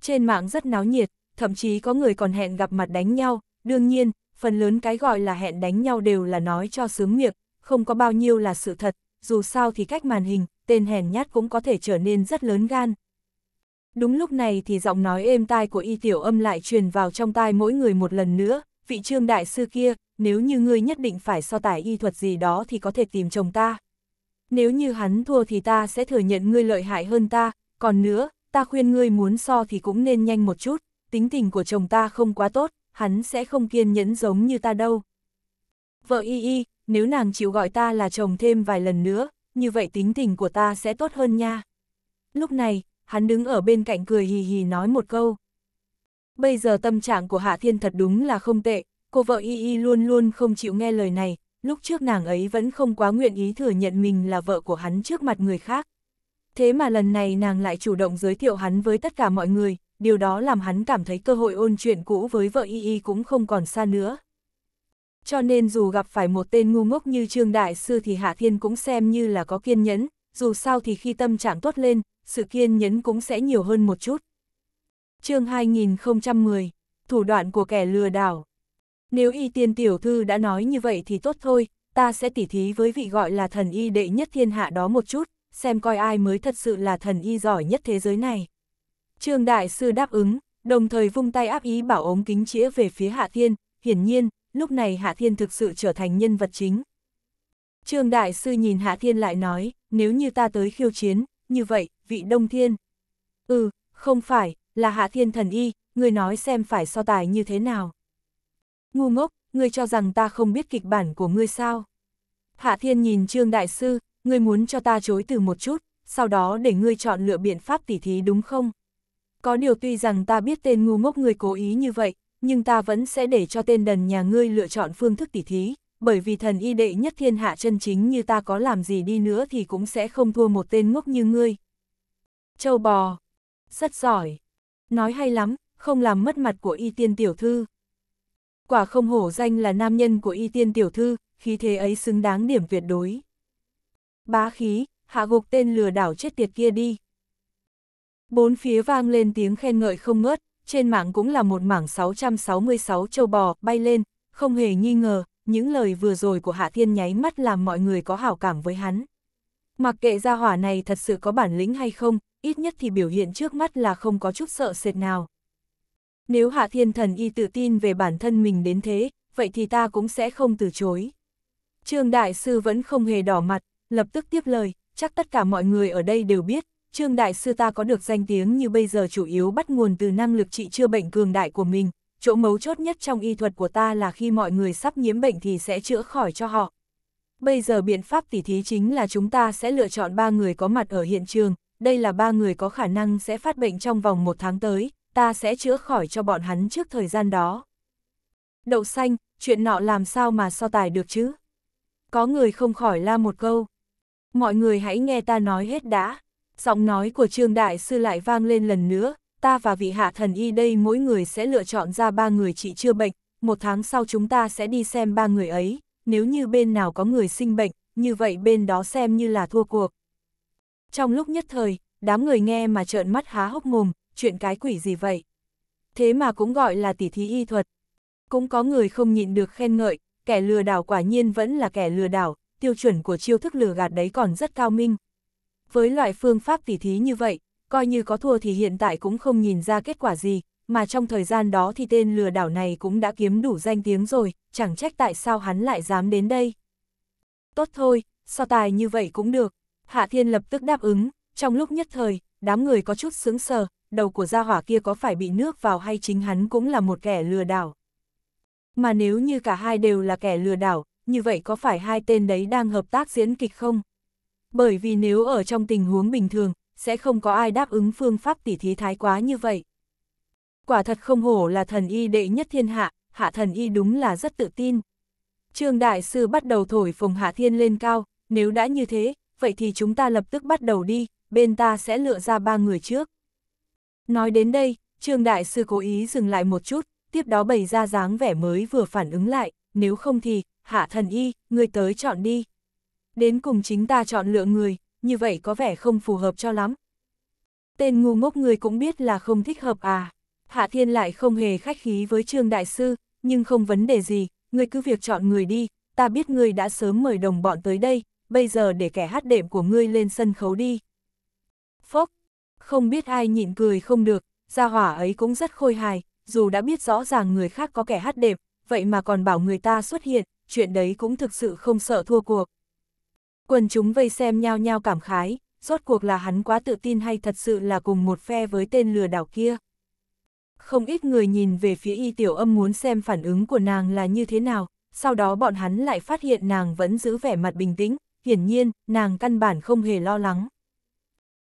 Trên mạng rất náo nhiệt, thậm chí có người còn hẹn gặp mặt đánh nhau, đương nhiên, phần lớn cái gọi là hẹn đánh nhau đều là nói cho sướng miệng, không có bao nhiêu là sự thật, dù sao thì cách màn hình, tên hèn nhát cũng có thể trở nên rất lớn gan. Đúng lúc này thì giọng nói êm tai của y tiểu âm lại truyền vào trong tai mỗi người một lần nữa, vị trương đại sư kia, nếu như ngươi nhất định phải so tải y thuật gì đó thì có thể tìm chồng ta. Nếu như hắn thua thì ta sẽ thừa nhận ngươi lợi hại hơn ta, còn nữa, ta khuyên ngươi muốn so thì cũng nên nhanh một chút, tính tình của chồng ta không quá tốt, hắn sẽ không kiên nhẫn giống như ta đâu. Vợ y y, nếu nàng chịu gọi ta là chồng thêm vài lần nữa, như vậy tính tình của ta sẽ tốt hơn nha. Lúc này, hắn đứng ở bên cạnh cười hì hì nói một câu. Bây giờ tâm trạng của Hạ Thiên thật đúng là không tệ, cô vợ Y Y luôn luôn không chịu nghe lời này, lúc trước nàng ấy vẫn không quá nguyện ý thừa nhận mình là vợ của hắn trước mặt người khác. Thế mà lần này nàng lại chủ động giới thiệu hắn với tất cả mọi người, điều đó làm hắn cảm thấy cơ hội ôn chuyện cũ với vợ Y Y cũng không còn xa nữa. Cho nên dù gặp phải một tên ngu ngốc như Trương Đại Sư thì Hạ Thiên cũng xem như là có kiên nhẫn, dù sao thì khi tâm trạng tốt lên, sự kiên nhẫn cũng sẽ nhiều hơn một chút. chương 2010, thủ đoạn của kẻ lừa đảo. Nếu y tiên tiểu thư đã nói như vậy thì tốt thôi, ta sẽ tỉ thí với vị gọi là thần y đệ nhất thiên hạ đó một chút, xem coi ai mới thật sự là thần y giỏi nhất thế giới này. Trương Đại Sư đáp ứng, đồng thời vung tay áp ý bảo ống kính chĩa về phía Hạ Thiên, hiển nhiên, lúc này Hạ Thiên thực sự trở thành nhân vật chính. Trương Đại Sư nhìn Hạ Thiên lại nói, nếu như ta tới khiêu chiến, như vậy, vị Đông Thiên. Ừ, không phải, là Hạ Thiên Thần Y, người nói xem phải so tài như thế nào. Ngu ngốc, ngươi cho rằng ta không biết kịch bản của ngươi sao? Hạ Thiên nhìn Trương Đại Sư, ngươi muốn cho ta chối từ một chút, sau đó để ngươi chọn lựa biện pháp tỉ thí đúng không? Có điều tuy rằng ta biết tên ngu ngốc ngươi cố ý như vậy, nhưng ta vẫn sẽ để cho tên đần nhà ngươi lựa chọn phương thức tỉ thí, bởi vì thần y đệ nhất thiên hạ chân chính như ta có làm gì đi nữa thì cũng sẽ không thua một tên ngốc như ngươi, Châu bò. Rất giỏi. Nói hay lắm, không làm mất mặt của y tiên tiểu thư. Quả không hổ danh là nam nhân của y tiên tiểu thư, khí thế ấy xứng đáng điểm tuyệt đối. Bá khí, hạ gục tên lừa đảo chết tiệt kia đi. Bốn phía vang lên tiếng khen ngợi không ngớt, trên mạng cũng là một mảng 666 châu bò bay lên, không hề nghi ngờ, những lời vừa rồi của Hạ Thiên nháy mắt làm mọi người có hảo cảm với hắn. Mặc kệ gia hỏa này thật sự có bản lĩnh hay không, ít nhất thì biểu hiện trước mắt là không có chút sợ sệt nào. Nếu Hạ Thiên Thần Y tự tin về bản thân mình đến thế, vậy thì ta cũng sẽ không từ chối. Trương Đại Sư vẫn không hề đỏ mặt, lập tức tiếp lời, chắc tất cả mọi người ở đây đều biết, Trương Đại Sư ta có được danh tiếng như bây giờ chủ yếu bắt nguồn từ năng lực trị chưa bệnh cường đại của mình, chỗ mấu chốt nhất trong y thuật của ta là khi mọi người sắp nhiễm bệnh thì sẽ chữa khỏi cho họ. Bây giờ biện pháp tỉ thí chính là chúng ta sẽ lựa chọn ba người có mặt ở hiện trường, đây là ba người có khả năng sẽ phát bệnh trong vòng một tháng tới, ta sẽ chữa khỏi cho bọn hắn trước thời gian đó. Đậu xanh, chuyện nọ làm sao mà so tài được chứ? Có người không khỏi la một câu. Mọi người hãy nghe ta nói hết đã. Giọng nói của Trương Đại Sư lại vang lên lần nữa, ta và vị hạ thần y đây mỗi người sẽ lựa chọn ra ba người trị chưa bệnh, một tháng sau chúng ta sẽ đi xem ba người ấy, nếu như bên nào có người sinh bệnh, như vậy bên đó xem như là thua cuộc. Trong lúc nhất thời, đám người nghe mà trợn mắt há hốc mồm, chuyện cái quỷ gì vậy? Thế mà cũng gọi là tỉ thí y thuật. Cũng có người không nhịn được khen ngợi, kẻ lừa đảo quả nhiên vẫn là kẻ lừa đảo, tiêu chuẩn của chiêu thức lừa gạt đấy còn rất cao minh. Với loại phương pháp tỉ thí như vậy, coi như có thua thì hiện tại cũng không nhìn ra kết quả gì, mà trong thời gian đó thì tên lừa đảo này cũng đã kiếm đủ danh tiếng rồi, chẳng trách tại sao hắn lại dám đến đây. Tốt thôi, so tài như vậy cũng được. Hạ Thiên lập tức đáp ứng, trong lúc nhất thời, đám người có chút sướng sờ, đầu của gia hỏa kia có phải bị nước vào hay chính hắn cũng là một kẻ lừa đảo. Mà nếu như cả hai đều là kẻ lừa đảo, như vậy có phải hai tên đấy đang hợp tác diễn kịch không? Bởi vì nếu ở trong tình huống bình thường, sẽ không có ai đáp ứng phương pháp tỉ thí thái quá như vậy. Quả thật không hổ là thần y đệ nhất thiên hạ, hạ thần y đúng là rất tự tin. Trương Đại Sư bắt đầu thổi phồng Hạ Thiên lên cao, nếu đã như thế, vậy thì chúng ta lập tức bắt đầu đi, bên ta sẽ lựa ra ba người trước. Nói đến đây, Trương Đại Sư cố ý dừng lại một chút, tiếp đó bày ra dáng vẻ mới vừa phản ứng lại, nếu không thì, hạ thần y, người tới chọn đi. Đến cùng chính ta chọn lựa người, như vậy có vẻ không phù hợp cho lắm. Tên ngu ngốc người cũng biết là không thích hợp à. Hạ Thiên lại không hề khách khí với Trương Đại Sư, nhưng không vấn đề gì, người cứ việc chọn người đi, ta biết người đã sớm mời đồng bọn tới đây, bây giờ để kẻ hát đệm của ngươi lên sân khấu đi. Phốc, không biết ai nhịn cười không được, gia hỏa ấy cũng rất khôi hài, dù đã biết rõ ràng người khác có kẻ hát đệm, vậy mà còn bảo người ta xuất hiện, chuyện đấy cũng thực sự không sợ thua cuộc. Quần chúng vây xem nhau nhau cảm khái, rốt cuộc là hắn quá tự tin hay thật sự là cùng một phe với tên lừa đảo kia. Không ít người nhìn về phía y tiểu âm muốn xem phản ứng của nàng là như thế nào, sau đó bọn hắn lại phát hiện nàng vẫn giữ vẻ mặt bình tĩnh, hiển nhiên, nàng căn bản không hề lo lắng.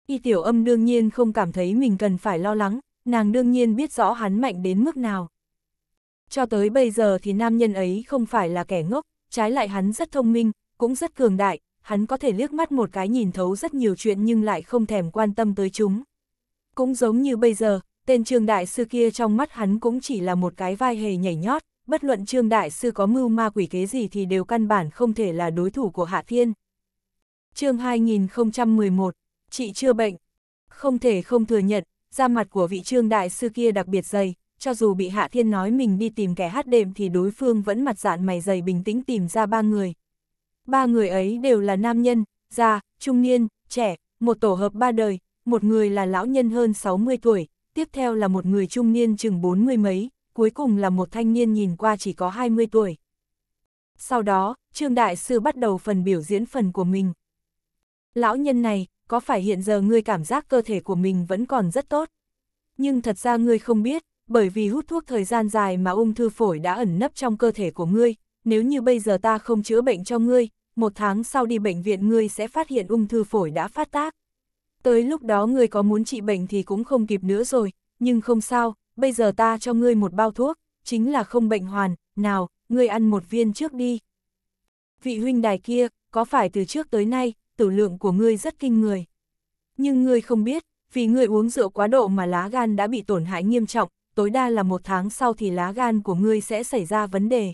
Y tiểu âm đương nhiên không cảm thấy mình cần phải lo lắng, nàng đương nhiên biết rõ hắn mạnh đến mức nào. Cho tới bây giờ thì nam nhân ấy không phải là kẻ ngốc, trái lại hắn rất thông minh, cũng rất cường đại, hắn có thể liếc mắt một cái nhìn thấu rất nhiều chuyện nhưng lại không thèm quan tâm tới chúng. Cũng giống như bây giờ, tên trương đại sư kia trong mắt hắn cũng chỉ là một cái vai hề nhảy nhót, bất luận trương đại sư có mưu ma quỷ kế gì thì đều căn bản không thể là đối thủ của Hạ Thiên chương 2011, chị chưa bệnh. Không thể không thừa nhận, da mặt của vị trương đại sư kia đặc biệt dày, cho dù bị Hạ Thiên nói mình đi tìm kẻ hát đêm thì đối phương vẫn mặt dạn mày dày bình tĩnh tìm ra ba người. Ba người ấy đều là nam nhân, già, trung niên, trẻ, một tổ hợp ba đời, một người là lão nhân hơn 60 tuổi, tiếp theo là một người trung niên chừng bốn mươi mấy, cuối cùng là một thanh niên nhìn qua chỉ có 20 tuổi. Sau đó, Trương Đại Sư bắt đầu phần biểu diễn phần của mình. Lão nhân này, có phải hiện giờ ngươi cảm giác cơ thể của mình vẫn còn rất tốt? Nhưng thật ra ngươi không biết, bởi vì hút thuốc thời gian dài mà ung thư phổi đã ẩn nấp trong cơ thể của ngươi, nếu như bây giờ ta không chữa bệnh cho ngươi, một tháng sau đi bệnh viện ngươi sẽ phát hiện ung thư phổi đã phát tác. Tới lúc đó ngươi có muốn trị bệnh thì cũng không kịp nữa rồi, nhưng không sao, bây giờ ta cho ngươi một bao thuốc, chính là không bệnh hoàn, nào, ngươi ăn một viên trước đi. Vị huynh đài kia, có phải từ trước tới nay, tử lượng của ngươi rất kinh người. Nhưng ngươi không biết, vì ngươi uống rượu quá độ mà lá gan đã bị tổn hại nghiêm trọng, tối đa là một tháng sau thì lá gan của ngươi sẽ xảy ra vấn đề.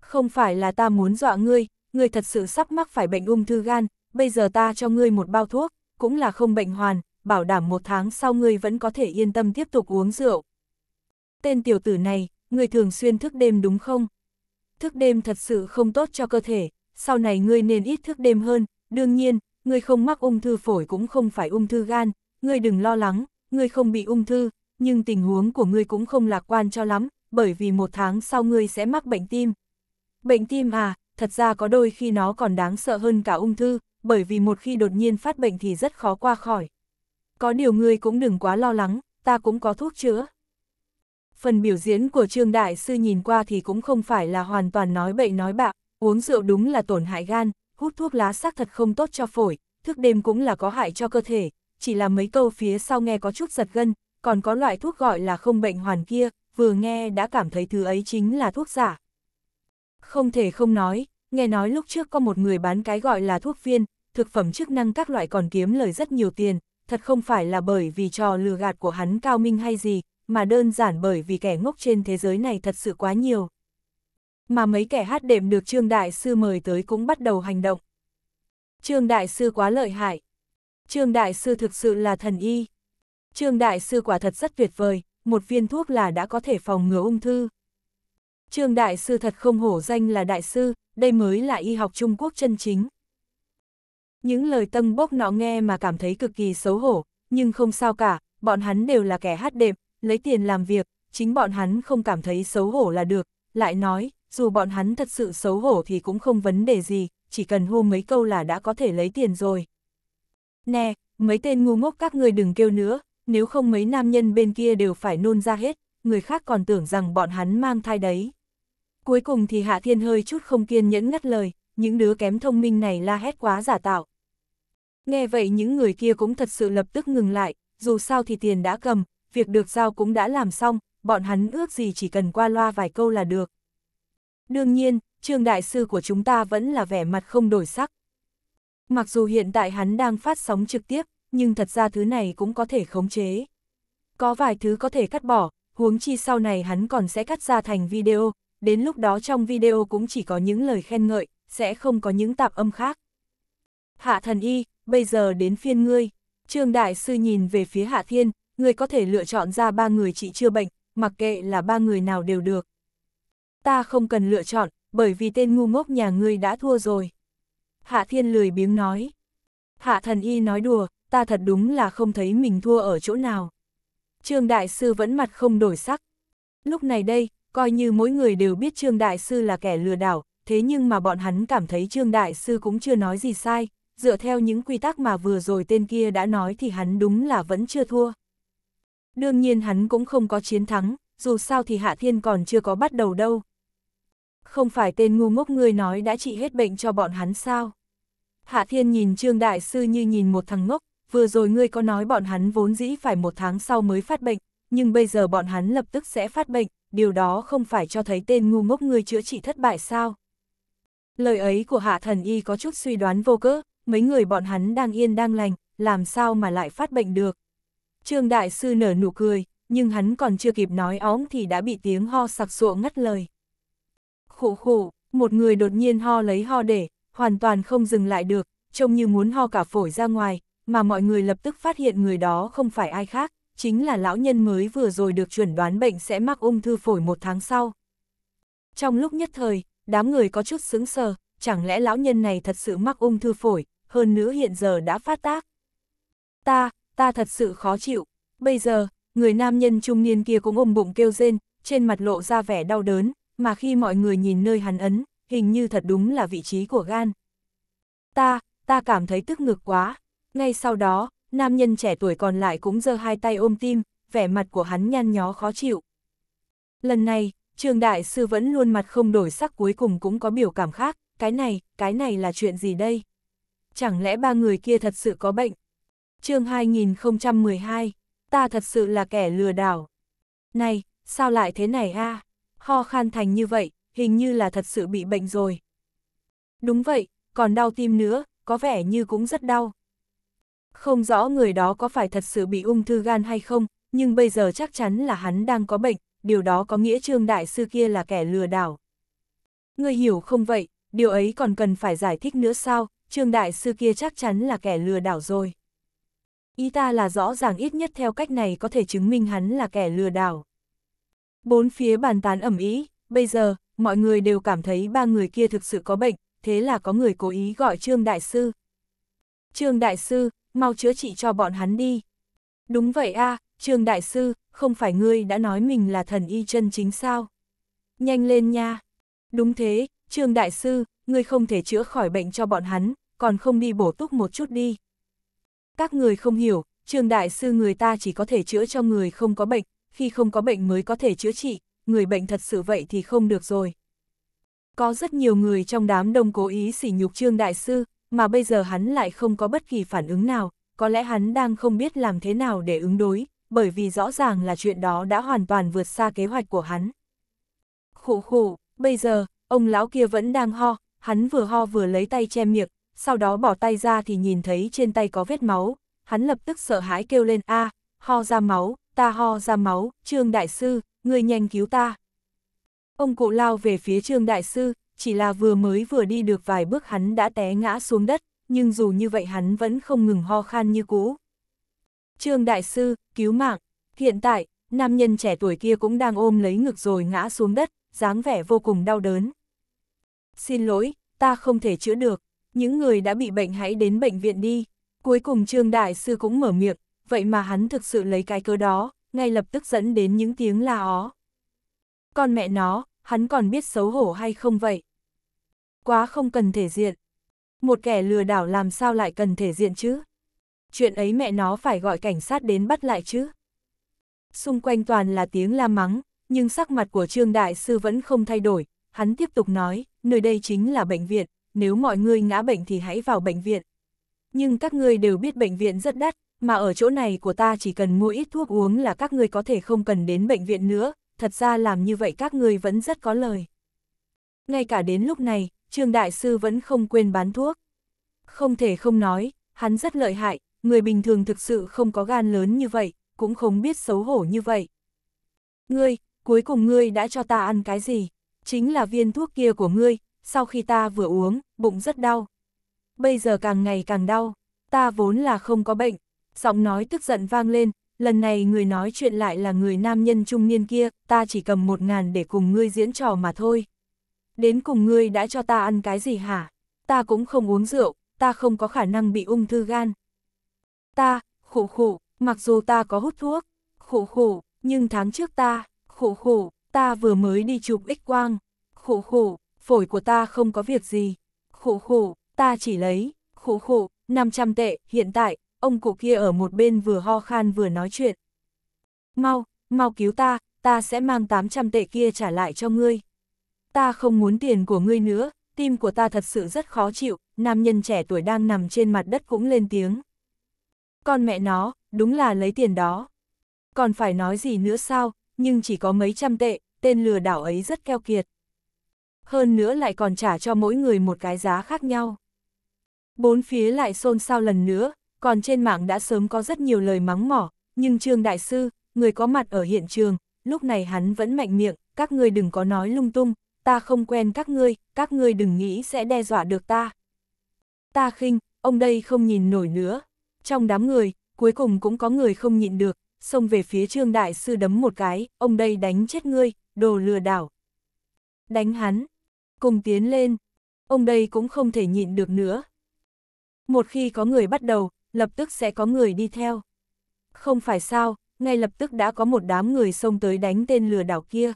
Không phải là ta muốn dọa ngươi, ngươi thật sự sắp mắc phải bệnh ung thư gan, bây giờ ta cho ngươi một bao thuốc, cũng là không bệnh hoàn, bảo đảm một tháng sau ngươi vẫn có thể yên tâm tiếp tục uống rượu. Tên tiểu tử này, ngươi thường xuyên thức đêm đúng không? Thức đêm thật sự không tốt cho cơ thể, sau này ngươi nên ít thức đêm hơn, Đương nhiên, người không mắc ung thư phổi cũng không phải ung thư gan, người đừng lo lắng, người không bị ung thư, nhưng tình huống của người cũng không lạc quan cho lắm, bởi vì một tháng sau người sẽ mắc bệnh tim. Bệnh tim à, thật ra có đôi khi nó còn đáng sợ hơn cả ung thư, bởi vì một khi đột nhiên phát bệnh thì rất khó qua khỏi. Có điều người cũng đừng quá lo lắng, ta cũng có thuốc chữa. Phần biểu diễn của Trương Đại Sư nhìn qua thì cũng không phải là hoàn toàn nói bậy nói bạ, uống rượu đúng là tổn hại gan, hút thuốc lá xác thật không tốt cho phổi, thức đêm cũng là có hại cho cơ thể, chỉ là mấy câu phía sau nghe có chút giật gân, còn có loại thuốc gọi là không bệnh hoàn kia, vừa nghe đã cảm thấy thứ ấy chính là thuốc giả. Không thể không nói, nghe nói lúc trước có một người bán cái gọi là thuốc viên, thực phẩm chức năng các loại còn kiếm lời rất nhiều tiền, thật không phải là bởi vì trò lừa gạt của hắn cao minh hay gì, mà đơn giản bởi vì kẻ ngốc trên thế giới này thật sự quá nhiều, mà mấy kẻ hát đệm được Trương Đại Sư mời tới cũng bắt đầu hành động. Trương Đại Sư quá lợi hại. Trương Đại Sư thực sự là thần y. Trương Đại Sư quả thật rất tuyệt vời, một viên thuốc là đã có thể phòng ngừa ung thư. Trương Đại Sư thật không hổ danh là Đại Sư, đây mới là y học Trung Quốc chân chính. Những lời tâm bốc nọ nghe mà cảm thấy cực kỳ xấu hổ, nhưng không sao cả, bọn hắn đều là kẻ hát đệm, lấy tiền làm việc, chính bọn hắn không cảm thấy xấu hổ là được, lại nói, dù bọn hắn thật sự xấu hổ thì cũng không vấn đề gì, chỉ cần hô mấy câu là đã có thể lấy tiền rồi. Nè, mấy tên ngu ngốc các người đừng kêu nữa, nếu không mấy nam nhân bên kia đều phải nôn ra hết, người khác còn tưởng rằng bọn hắn mang thai đấy. Cuối cùng thì Hạ Thiên hơi chút không kiên nhẫn ngắt lời, những đứa kém thông minh này la hét quá giả tạo. Nghe vậy những người kia cũng thật sự lập tức ngừng lại, dù sao thì tiền đã cầm, việc được giao cũng đã làm xong, bọn hắn ước gì chỉ cần qua loa vài câu là được. Đương nhiên, Trương Đại Sư của chúng ta vẫn là vẻ mặt không đổi sắc. Mặc dù hiện tại hắn đang phát sóng trực tiếp, nhưng thật ra thứ này cũng có thể khống chế. Có vài thứ có thể cắt bỏ, huống chi sau này hắn còn sẽ cắt ra thành video, đến lúc đó trong video cũng chỉ có những lời khen ngợi, sẽ không có những tạp âm khác. Hạ thần y, bây giờ đến phiên ngươi. Trương Đại Sư nhìn về phía Hạ Thiên, ngươi có thể lựa chọn ra ba người chị chưa bệnh, mặc kệ là ba người nào đều được ta không cần lựa chọn, bởi vì tên ngu ngốc nhà ngươi đã thua rồi. Hạ thiên lười biếng nói. Hạ thần y nói đùa, ta thật đúng là không thấy mình thua ở chỗ nào. Trương Đại Sư vẫn mặt không đổi sắc. Lúc này đây, coi như mỗi người đều biết Trương Đại Sư là kẻ lừa đảo, thế nhưng mà bọn hắn cảm thấy Trương Đại Sư cũng chưa nói gì sai, dựa theo những quy tắc mà vừa rồi tên kia đã nói thì hắn đúng là vẫn chưa thua. Đương nhiên hắn cũng không có chiến thắng, dù sao thì Hạ Thiên còn chưa có bắt đầu đâu, không phải tên ngu ngốc ngươi nói đã trị hết bệnh cho bọn hắn sao? Hạ Thiên nhìn Trương Đại Sư như nhìn một thằng ngốc, vừa rồi ngươi có nói bọn hắn vốn dĩ phải một tháng sau mới phát bệnh, nhưng bây giờ bọn hắn lập tức sẽ phát bệnh, điều đó không phải cho thấy tên ngu ngốc ngươi chữa trị thất bại sao? Lời ấy của Hạ Thần Y có chút suy đoán vô cớ, mấy người bọn hắn đang yên đang lành, làm sao mà lại phát bệnh được? Trương Đại Sư nở nụ cười, nhưng hắn còn chưa kịp nói óng thì đã bị tiếng ho sặc sụa ngắt lời khụ khụ, một người đột nhiên ho lấy ho để, hoàn toàn không dừng lại được, trông như muốn ho cả phổi ra ngoài, mà mọi người lập tức phát hiện người đó không phải ai khác, chính là lão nhân mới vừa rồi được chuẩn đoán bệnh sẽ mắc ung thư phổi một tháng sau. Trong lúc nhất thời, đám người có chút sững sờ, chẳng lẽ lão nhân này thật sự mắc ung thư phổi, hơn nữa hiện giờ đã phát tác. Ta, ta thật sự khó chịu, bây giờ, người nam nhân trung niên kia cũng ôm bụng kêu rên, trên mặt lộ ra vẻ đau đớn, mà khi mọi người nhìn nơi hắn ấn, hình như thật đúng là vị trí của gan. Ta, ta cảm thấy tức ngực quá. Ngay sau đó, nam nhân trẻ tuổi còn lại cũng giơ hai tay ôm tim, vẻ mặt của hắn nhăn nhó khó chịu. Lần này, trường đại sư vẫn luôn mặt không đổi sắc cuối cùng cũng có biểu cảm khác, cái này, cái này là chuyện gì đây? Chẳng lẽ ba người kia thật sự có bệnh? chương 2012, ta thật sự là kẻ lừa đảo. Này, sao lại thế này a à? ho khan thành như vậy, hình như là thật sự bị bệnh rồi. Đúng vậy, còn đau tim nữa, có vẻ như cũng rất đau. Không rõ người đó có phải thật sự bị ung thư gan hay không, nhưng bây giờ chắc chắn là hắn đang có bệnh, điều đó có nghĩa Trương Đại Sư kia là kẻ lừa đảo. Người hiểu không vậy, điều ấy còn cần phải giải thích nữa sao, Trương Đại Sư kia chắc chắn là kẻ lừa đảo rồi. Ý ta là rõ ràng ít nhất theo cách này có thể chứng minh hắn là kẻ lừa đảo. Bốn phía bàn tán ẩm ý, bây giờ, mọi người đều cảm thấy ba người kia thực sự có bệnh, thế là có người cố ý gọi Trương Đại Sư. Trương Đại Sư, mau chữa trị cho bọn hắn đi. Đúng vậy a à, Trương Đại Sư, không phải ngươi đã nói mình là thần y chân chính sao? Nhanh lên nha. Đúng thế, Trương Đại Sư, ngươi không thể chữa khỏi bệnh cho bọn hắn, còn không đi bổ túc một chút đi. Các người không hiểu, Trương Đại Sư người ta chỉ có thể chữa cho người không có bệnh, khi không có bệnh mới có thể chữa trị, người bệnh thật sự vậy thì không được rồi. Có rất nhiều người trong đám đông cố ý sỉ nhục Trương Đại Sư, mà bây giờ hắn lại không có bất kỳ phản ứng nào, có lẽ hắn đang không biết làm thế nào để ứng đối, bởi vì rõ ràng là chuyện đó đã hoàn toàn vượt xa kế hoạch của hắn. Khủ khủ, bây giờ, ông lão kia vẫn đang ho, hắn vừa ho vừa lấy tay che miệng, sau đó bỏ tay ra thì nhìn thấy trên tay có vết máu, hắn lập tức sợ hãi kêu lên a à, ho ra máu, ta ho ra máu, Trương Đại Sư, người nhanh cứu ta. Ông cụ lao về phía Trương Đại Sư, chỉ là vừa mới vừa đi được vài bước hắn đã té ngã xuống đất, nhưng dù như vậy hắn vẫn không ngừng ho khan như cũ. Trương Đại Sư, cứu mạng, hiện tại, nam nhân trẻ tuổi kia cũng đang ôm lấy ngực rồi ngã xuống đất, dáng vẻ vô cùng đau đớn. Xin lỗi, ta không thể chữa được, những người đã bị bệnh hãy đến bệnh viện đi. Cuối cùng Trương Đại Sư cũng mở miệng, vậy mà hắn thực sự lấy cái cớ đó, ngay lập tức dẫn đến những tiếng la ó. Còn mẹ nó, hắn còn biết xấu hổ hay không vậy? Quá không cần thể diện. Một kẻ lừa đảo làm sao lại cần thể diện chứ? Chuyện ấy mẹ nó phải gọi cảnh sát đến bắt lại chứ? Xung quanh toàn là tiếng la mắng, nhưng sắc mặt của Trương Đại Sư vẫn không thay đổi. Hắn tiếp tục nói, nơi đây chính là bệnh viện, nếu mọi người ngã bệnh thì hãy vào bệnh viện. Nhưng các ngươi đều biết bệnh viện rất đắt, mà ở chỗ này của ta chỉ cần mua ít thuốc uống là các người có thể không cần đến bệnh viện nữa, thật ra làm như vậy các người vẫn rất có lời. Ngay cả đến lúc này, Trương Đại Sư vẫn không quên bán thuốc. Không thể không nói, hắn rất lợi hại, người bình thường thực sự không có gan lớn như vậy, cũng không biết xấu hổ như vậy. Ngươi, cuối cùng ngươi đã cho ta ăn cái gì? Chính là viên thuốc kia của ngươi, sau khi ta vừa uống, bụng rất đau. Bây giờ càng ngày càng đau, ta vốn là không có bệnh, giọng nói tức giận vang lên, lần này người nói chuyện lại là người nam nhân trung niên kia, ta chỉ cầm một ngàn để cùng ngươi diễn trò mà thôi. Đến cùng ngươi đã cho ta ăn cái gì hả? Ta cũng không uống rượu, ta không có khả năng bị ung thư gan. Ta, khủ khủ, mặc dù ta có hút thuốc, khủ khủ, nhưng tháng trước ta, khủ khủ, ta vừa mới đi chụp x quang, khủ khủ, phổi của ta không có việc gì, khủ khủ, ta chỉ lấy, khủ khủ, 500 tệ, hiện tại, ông cụ kia ở một bên vừa ho khan vừa nói chuyện. Mau, mau cứu ta, ta sẽ mang 800 tệ kia trả lại cho ngươi. Ta không muốn tiền của ngươi nữa, tim của ta thật sự rất khó chịu, nam nhân trẻ tuổi đang nằm trên mặt đất cũng lên tiếng. Con mẹ nó, đúng là lấy tiền đó. Còn phải nói gì nữa sao, nhưng chỉ có mấy trăm tệ, tên lừa đảo ấy rất keo kiệt. Hơn nữa lại còn trả cho mỗi người một cái giá khác nhau. Bốn phía lại xôn xao lần nữa, còn trên mạng đã sớm có rất nhiều lời mắng mỏ, nhưng Trương Đại Sư, người có mặt ở hiện trường, lúc này hắn vẫn mạnh miệng, các ngươi đừng có nói lung tung, ta không quen các ngươi, các ngươi đừng nghĩ sẽ đe dọa được ta. Ta khinh, ông đây không nhìn nổi nữa. Trong đám người, cuối cùng cũng có người không nhịn được, xông về phía Trương Đại Sư đấm một cái, ông đây đánh chết ngươi, đồ lừa đảo. Đánh hắn, cùng tiến lên, ông đây cũng không thể nhịn được nữa. Một khi có người bắt đầu, lập tức sẽ có người đi theo. Không phải sao, ngay lập tức đã có một đám người xông tới đánh tên lừa đảo kia.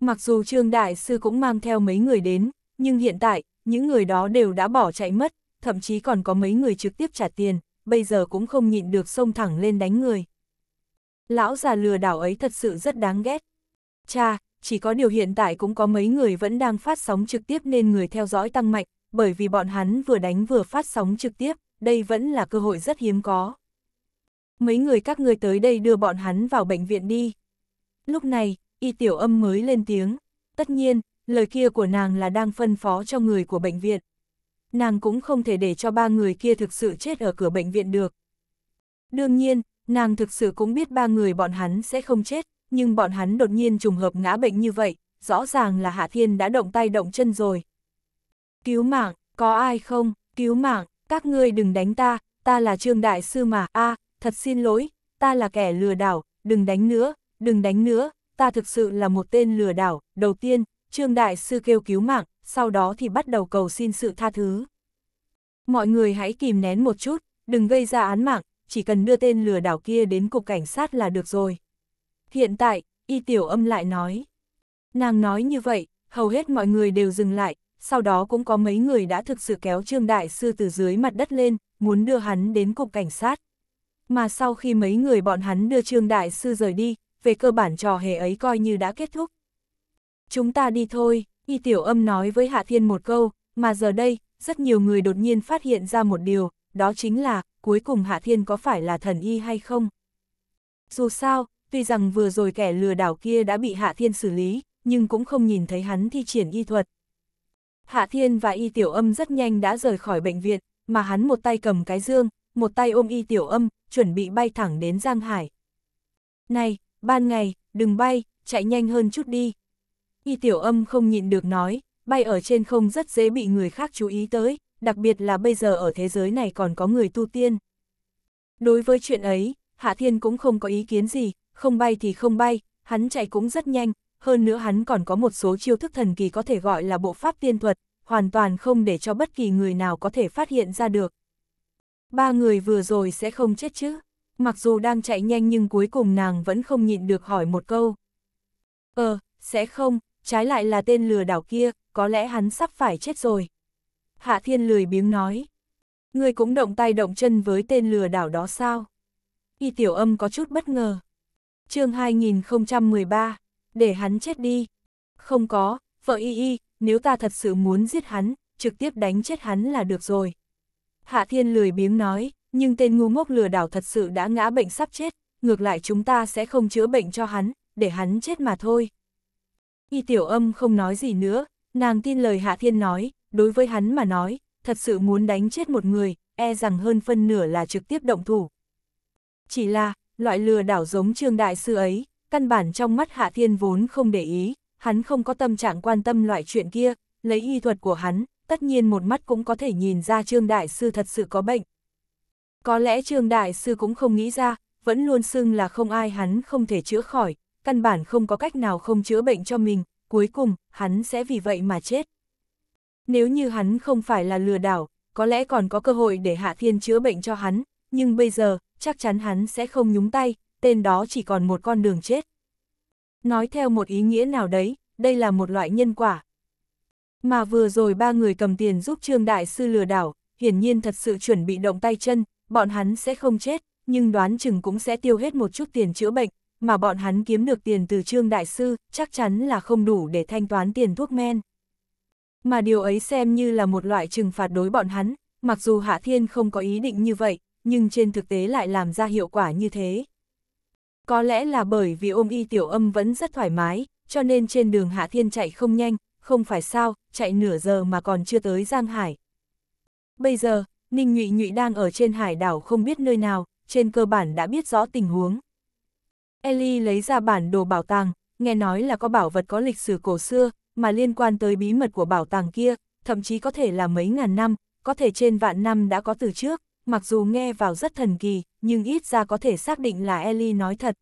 Mặc dù Trương Đại Sư cũng mang theo mấy người đến, nhưng hiện tại, những người đó đều đã bỏ chạy mất, thậm chí còn có mấy người trực tiếp trả tiền, bây giờ cũng không nhịn được xông thẳng lên đánh người. Lão già lừa đảo ấy thật sự rất đáng ghét. Cha, chỉ có điều hiện tại cũng có mấy người vẫn đang phát sóng trực tiếp nên người theo dõi tăng mạnh, bởi vì bọn hắn vừa đánh vừa phát sóng trực tiếp đây vẫn là cơ hội rất hiếm có. Mấy người các ngươi tới đây đưa bọn hắn vào bệnh viện đi. Lúc này, y tiểu âm mới lên tiếng. Tất nhiên, lời kia của nàng là đang phân phó cho người của bệnh viện. Nàng cũng không thể để cho ba người kia thực sự chết ở cửa bệnh viện được. Đương nhiên, nàng thực sự cũng biết ba người bọn hắn sẽ không chết, nhưng bọn hắn đột nhiên trùng hợp ngã bệnh như vậy, rõ ràng là Hạ Thiên đã động tay động chân rồi. Cứu mạng, có ai không, cứu mạng, các ngươi đừng đánh ta, ta là trương đại sư mà, a thật xin lỗi, ta là kẻ lừa đảo, đừng đánh nữa, đừng đánh nữa, ta thực sự là một tên lừa đảo, đầu tiên, trương đại sư kêu cứu mạng, sau đó thì bắt đầu cầu xin sự tha thứ. Mọi người hãy kìm nén một chút, đừng gây ra án mạng, chỉ cần đưa tên lừa đảo kia đến cục cảnh sát là được rồi. Hiện tại, y tiểu âm lại nói. Nàng nói như vậy, hầu hết mọi người đều dừng lại, sau đó cũng có mấy người đã thực sự kéo Trương Đại Sư từ dưới mặt đất lên, muốn đưa hắn đến cục cảnh sát. Mà sau khi mấy người bọn hắn đưa Trương Đại Sư rời đi, về cơ bản trò hề ấy coi như đã kết thúc. Chúng ta đi thôi, Y Tiểu Âm nói với Hạ Thiên một câu, mà giờ đây, rất nhiều người đột nhiên phát hiện ra một điều, đó chính là, cuối cùng Hạ Thiên có phải là thần y hay không? Dù sao, tuy rằng vừa rồi kẻ lừa đảo kia đã bị Hạ Thiên xử lý, nhưng cũng không nhìn thấy hắn thi triển y thuật, Hạ Thiên và Y Tiểu Âm rất nhanh đã rời khỏi bệnh viện, mà hắn một tay cầm cái dương, một tay ôm Y Tiểu Âm, chuẩn bị bay thẳng đến Giang Hải. Này, ban ngày, đừng bay, chạy nhanh hơn chút đi. Y Tiểu Âm không nhịn được nói, bay ở trên không rất dễ bị người khác chú ý tới, đặc biệt là bây giờ ở thế giới này còn có người tu tiên. Đối với chuyện ấy, Hạ Thiên cũng không có ý kiến gì, không bay thì không bay, hắn chạy cũng rất nhanh, hơn nữa hắn còn có một số chiêu thức thần kỳ có thể gọi là bộ pháp tiên thuật, hoàn toàn không để cho bất kỳ người nào có thể phát hiện ra được. Ba người vừa rồi sẽ không chết chứ, mặc dù đang chạy nhanh nhưng cuối cùng nàng vẫn không nhịn được hỏi một câu. Ờ, sẽ không, trái lại là tên lừa đảo kia, có lẽ hắn sắp phải chết rồi. Hạ Thiên lười biếng nói. Người cũng động tay động chân với tên lừa đảo đó sao? Y tiểu âm có chút bất ngờ. chương 2013 để hắn chết đi. Không có, vợ y y, nếu ta thật sự muốn giết hắn, trực tiếp đánh chết hắn là được rồi. Hạ Thiên lười biếng nói, nhưng tên ngu ngốc lừa đảo thật sự đã ngã bệnh sắp chết, ngược lại chúng ta sẽ không chữa bệnh cho hắn, để hắn chết mà thôi. Y tiểu âm không nói gì nữa, nàng tin lời Hạ Thiên nói, đối với hắn mà nói, thật sự muốn đánh chết một người, e rằng hơn phân nửa là trực tiếp động thủ. Chỉ là, loại lừa đảo giống Trương Đại Sư ấy, căn bản trong mắt Hạ Thiên vốn không để ý, hắn không có tâm trạng quan tâm loại chuyện kia, lấy y thuật của hắn, tất nhiên một mắt cũng có thể nhìn ra Trương Đại Sư thật sự có bệnh. Có lẽ Trương Đại Sư cũng không nghĩ ra, vẫn luôn xưng là không ai hắn không thể chữa khỏi, căn bản không có cách nào không chữa bệnh cho mình, cuối cùng, hắn sẽ vì vậy mà chết. Nếu như hắn không phải là lừa đảo, có lẽ còn có cơ hội để Hạ Thiên chữa bệnh cho hắn, nhưng bây giờ, chắc chắn hắn sẽ không nhúng tay, tên đó chỉ còn một con đường chết. Nói theo một ý nghĩa nào đấy, đây là một loại nhân quả. Mà vừa rồi ba người cầm tiền giúp Trương Đại Sư lừa đảo, hiển nhiên thật sự chuẩn bị động tay chân, bọn hắn sẽ không chết, nhưng đoán chừng cũng sẽ tiêu hết một chút tiền chữa bệnh, mà bọn hắn kiếm được tiền từ Trương Đại Sư, chắc chắn là không đủ để thanh toán tiền thuốc men. Mà điều ấy xem như là một loại trừng phạt đối bọn hắn, mặc dù Hạ Thiên không có ý định như vậy, nhưng trên thực tế lại làm ra hiệu quả như thế. Có lẽ là bởi vì ôm y tiểu âm vẫn rất thoải mái, cho nên trên đường Hạ Thiên chạy không nhanh, không phải sao, chạy nửa giờ mà còn chưa tới Giang Hải. Bây giờ, Ninh Nhụy Nhụy đang ở trên hải đảo không biết nơi nào, trên cơ bản đã biết rõ tình huống. Ellie lấy ra bản đồ bảo tàng, nghe nói là có bảo vật có lịch sử cổ xưa, mà liên quan tới bí mật của bảo tàng kia, thậm chí có thể là mấy ngàn năm, có thể trên vạn năm đã có từ trước mặc dù nghe vào rất thần kỳ, nhưng ít ra có thể xác định là Ellie nói thật.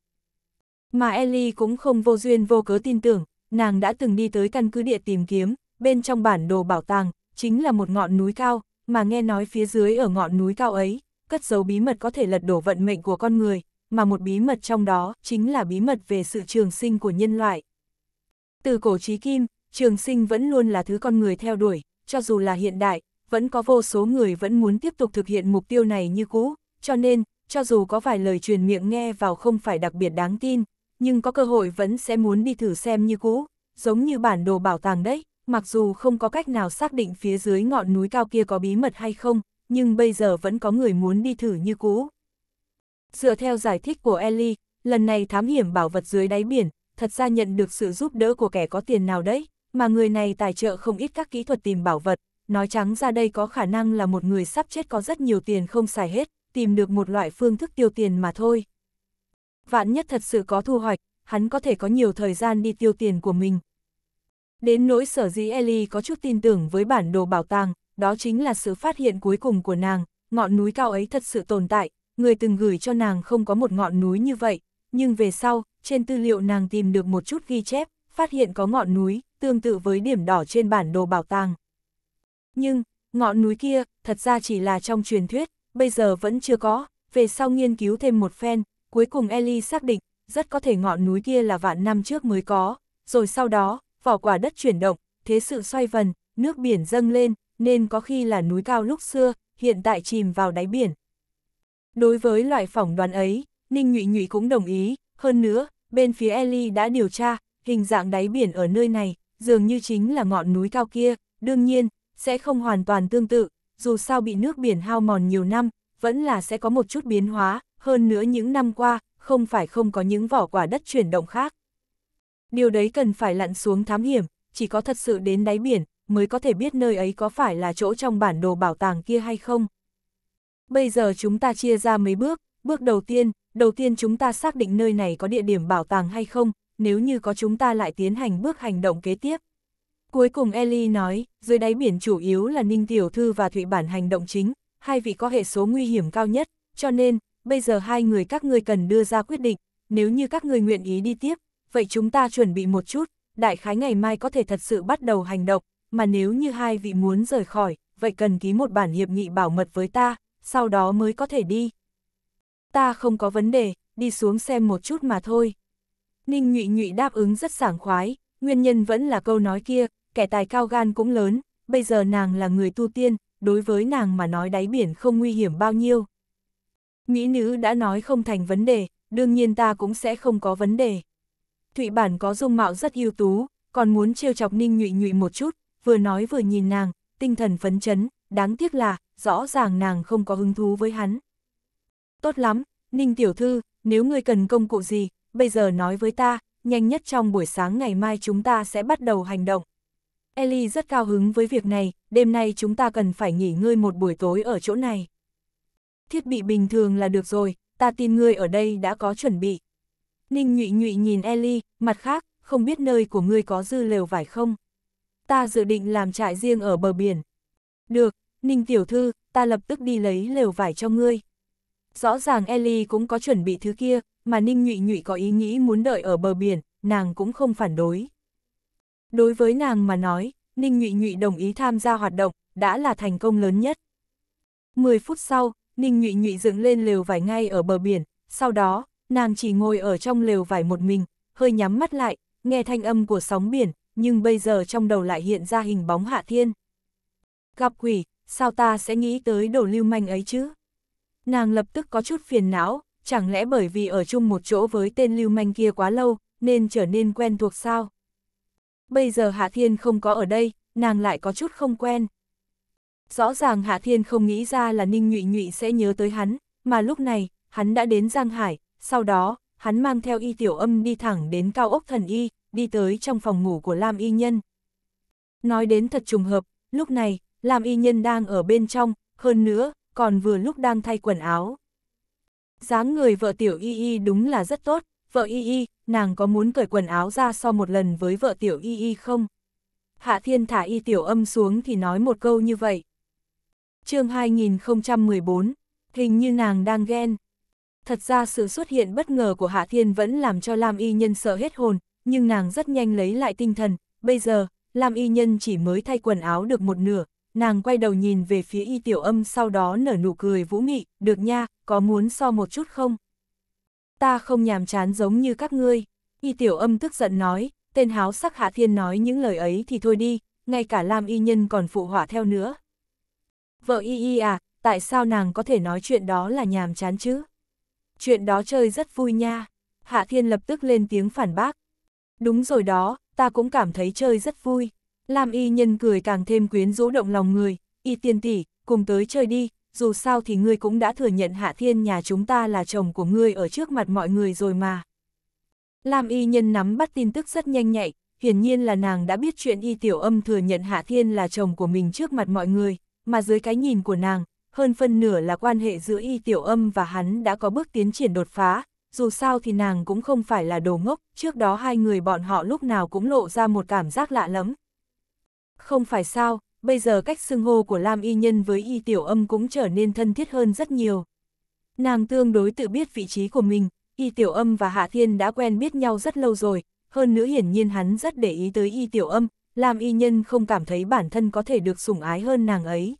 Mà Ellie cũng không vô duyên vô cớ tin tưởng, nàng đã từng đi tới căn cứ địa tìm kiếm, bên trong bản đồ bảo tàng, chính là một ngọn núi cao, mà nghe nói phía dưới ở ngọn núi cao ấy, cất giấu bí mật có thể lật đổ vận mệnh của con người, mà một bí mật trong đó chính là bí mật về sự trường sinh của nhân loại. Từ cổ trí kim, trường sinh vẫn luôn là thứ con người theo đuổi, cho dù là hiện đại, vẫn có vô số người vẫn muốn tiếp tục thực hiện mục tiêu này như cũ, cho nên, cho dù có vài lời truyền miệng nghe vào không phải đặc biệt đáng tin, nhưng có cơ hội vẫn sẽ muốn đi thử xem như cũ, giống như bản đồ bảo tàng đấy, mặc dù không có cách nào xác định phía dưới ngọn núi cao kia có bí mật hay không, nhưng bây giờ vẫn có người muốn đi thử như cũ. Dựa theo giải thích của Ellie, lần này thám hiểm bảo vật dưới đáy biển, thật ra nhận được sự giúp đỡ của kẻ có tiền nào đấy, mà người này tài trợ không ít các kỹ thuật tìm bảo vật, nói trắng ra đây có khả năng là một người sắp chết có rất nhiều tiền không xài hết, tìm được một loại phương thức tiêu tiền mà thôi. Vạn nhất thật sự có thu hoạch, hắn có thể có nhiều thời gian đi tiêu tiền của mình. Đến nỗi sở dĩ Ellie có chút tin tưởng với bản đồ bảo tàng, đó chính là sự phát hiện cuối cùng của nàng, ngọn núi cao ấy thật sự tồn tại, người từng gửi cho nàng không có một ngọn núi như vậy, nhưng về sau, trên tư liệu nàng tìm được một chút ghi chép, phát hiện có ngọn núi, tương tự với điểm đỏ trên bản đồ bảo tàng. Nhưng, ngọn núi kia, thật ra chỉ là trong truyền thuyết, bây giờ vẫn chưa có, về sau nghiên cứu thêm một phen, cuối cùng Ellie xác định, rất có thể ngọn núi kia là vạn năm trước mới có, rồi sau đó, vỏ quả đất chuyển động, thế sự xoay vần, nước biển dâng lên, nên có khi là núi cao lúc xưa, hiện tại chìm vào đáy biển. Đối với loại phỏng đoán ấy, Ninh Nhụy Nhụy cũng đồng ý, hơn nữa, bên phía Ellie đã điều tra, hình dạng đáy biển ở nơi này, dường như chính là ngọn núi cao kia, đương nhiên, sẽ không hoàn toàn tương tự, dù sao bị nước biển hao mòn nhiều năm, vẫn là sẽ có một chút biến hóa, hơn nữa những năm qua, không phải không có những vỏ quả đất chuyển động khác. Điều đấy cần phải lặn xuống thám hiểm, chỉ có thật sự đến đáy biển, mới có thể biết nơi ấy có phải là chỗ trong bản đồ bảo tàng kia hay không. Bây giờ chúng ta chia ra mấy bước, bước đầu tiên, đầu tiên chúng ta xác định nơi này có địa điểm bảo tàng hay không, nếu như có chúng ta lại tiến hành bước hành động kế tiếp, Cuối cùng Ellie nói, dưới đáy biển chủ yếu là Ninh Tiểu Thư và Thụy Bản hành động chính, hai vị có hệ số nguy hiểm cao nhất, cho nên, bây giờ hai người các ngươi cần đưa ra quyết định, nếu như các ngươi nguyện ý đi tiếp, vậy chúng ta chuẩn bị một chút, đại khái ngày mai có thể thật sự bắt đầu hành động, mà nếu như hai vị muốn rời khỏi, vậy cần ký một bản hiệp nghị bảo mật với ta, sau đó mới có thể đi. Ta không có vấn đề, đi xuống xem một chút mà thôi. Ninh Nhụy Nhụy đáp ứng rất sảng khoái, nguyên nhân vẫn là câu nói kia, kẻ tài cao gan cũng lớn, bây giờ nàng là người tu tiên, đối với nàng mà nói đáy biển không nguy hiểm bao nhiêu. Mỹ nữ đã nói không thành vấn đề, đương nhiên ta cũng sẽ không có vấn đề. Thụy Bản có dung mạo rất ưu tú, còn muốn trêu chọc Ninh Nhụy Nhụy một chút, vừa nói vừa nhìn nàng, tinh thần phấn chấn, đáng tiếc là, rõ ràng nàng không có hứng thú với hắn. Tốt lắm, Ninh Tiểu Thư, nếu ngươi cần công cụ gì, bây giờ nói với ta, nhanh nhất trong buổi sáng ngày mai chúng ta sẽ bắt đầu hành động. Ellie rất cao hứng với việc này, đêm nay chúng ta cần phải nghỉ ngơi một buổi tối ở chỗ này. Thiết bị bình thường là được rồi, ta tin ngươi ở đây đã có chuẩn bị. Ninh nhụy nhụy nhìn Ellie, mặt khác, không biết nơi của ngươi có dư lều vải không? Ta dự định làm trại riêng ở bờ biển. Được, Ninh tiểu thư, ta lập tức đi lấy lều vải cho ngươi. Rõ ràng Ellie cũng có chuẩn bị thứ kia, mà Ninh nhụy nhụy có ý nghĩ muốn đợi ở bờ biển, nàng cũng không phản đối. Đối với nàng mà nói, Ninh Nhụy Nhụy đồng ý tham gia hoạt động, đã là thành công lớn nhất. 10 phút sau, Ninh Nhụy Nhụy dựng lên lều vải ngay ở bờ biển, sau đó, nàng chỉ ngồi ở trong lều vải một mình, hơi nhắm mắt lại, nghe thanh âm của sóng biển, nhưng bây giờ trong đầu lại hiện ra hình bóng Hạ Thiên. Gặp quỷ, sao ta sẽ nghĩ tới đồ lưu manh ấy chứ? Nàng lập tức có chút phiền não, chẳng lẽ bởi vì ở chung một chỗ với tên lưu manh kia quá lâu, nên trở nên quen thuộc sao? bây giờ Hạ Thiên không có ở đây, nàng lại có chút không quen. Rõ ràng Hạ Thiên không nghĩ ra là Ninh Nhụy Nhụy sẽ nhớ tới hắn, mà lúc này, hắn đã đến Giang Hải, sau đó, hắn mang theo y tiểu âm đi thẳng đến cao ốc thần y, đi tới trong phòng ngủ của Lam Y Nhân. Nói đến thật trùng hợp, lúc này, Lam Y Nhân đang ở bên trong, hơn nữa, còn vừa lúc đang thay quần áo. dáng người vợ tiểu y y đúng là rất tốt, vợ y y, nàng có muốn cởi quần áo ra so một lần với vợ tiểu y y không? Hạ thiên thả y tiểu âm xuống thì nói một câu như vậy. chương 2014, hình như nàng đang ghen. Thật ra sự xuất hiện bất ngờ của Hạ Thiên vẫn làm cho Lam Y Nhân sợ hết hồn, nhưng nàng rất nhanh lấy lại tinh thần. Bây giờ, Lam Y Nhân chỉ mới thay quần áo được một nửa, nàng quay đầu nhìn về phía y tiểu âm sau đó nở nụ cười vũ mị, được nha, có muốn so một chút không? ta không nhàm chán giống như các ngươi. Y tiểu âm tức giận nói, tên háo sắc hạ thiên nói những lời ấy thì thôi đi, ngay cả Lam y nhân còn phụ họa theo nữa. Vợ y y à, tại sao nàng có thể nói chuyện đó là nhàm chán chứ? Chuyện đó chơi rất vui nha. Hạ thiên lập tức lên tiếng phản bác. Đúng rồi đó, ta cũng cảm thấy chơi rất vui. Lam y nhân cười càng thêm quyến rũ động lòng người, y tiên tỷ, cùng tới chơi đi, dù sao thì ngươi cũng đã thừa nhận Hạ Thiên nhà chúng ta là chồng của ngươi ở trước mặt mọi người rồi mà. Lam y nhân nắm bắt tin tức rất nhanh nhạy, hiển nhiên là nàng đã biết chuyện y tiểu âm thừa nhận Hạ Thiên là chồng của mình trước mặt mọi người, mà dưới cái nhìn của nàng, hơn phân nửa là quan hệ giữa y tiểu âm và hắn đã có bước tiến triển đột phá, dù sao thì nàng cũng không phải là đồ ngốc, trước đó hai người bọn họ lúc nào cũng lộ ra một cảm giác lạ lẫm. Không phải sao, bây giờ cách xưng hô của Lam Y Nhân với Y Tiểu Âm cũng trở nên thân thiết hơn rất nhiều. Nàng tương đối tự biết vị trí của mình, Y Tiểu Âm và Hạ Thiên đã quen biết nhau rất lâu rồi, hơn nữa hiển nhiên hắn rất để ý tới Y Tiểu Âm, Lam Y Nhân không cảm thấy bản thân có thể được sủng ái hơn nàng ấy.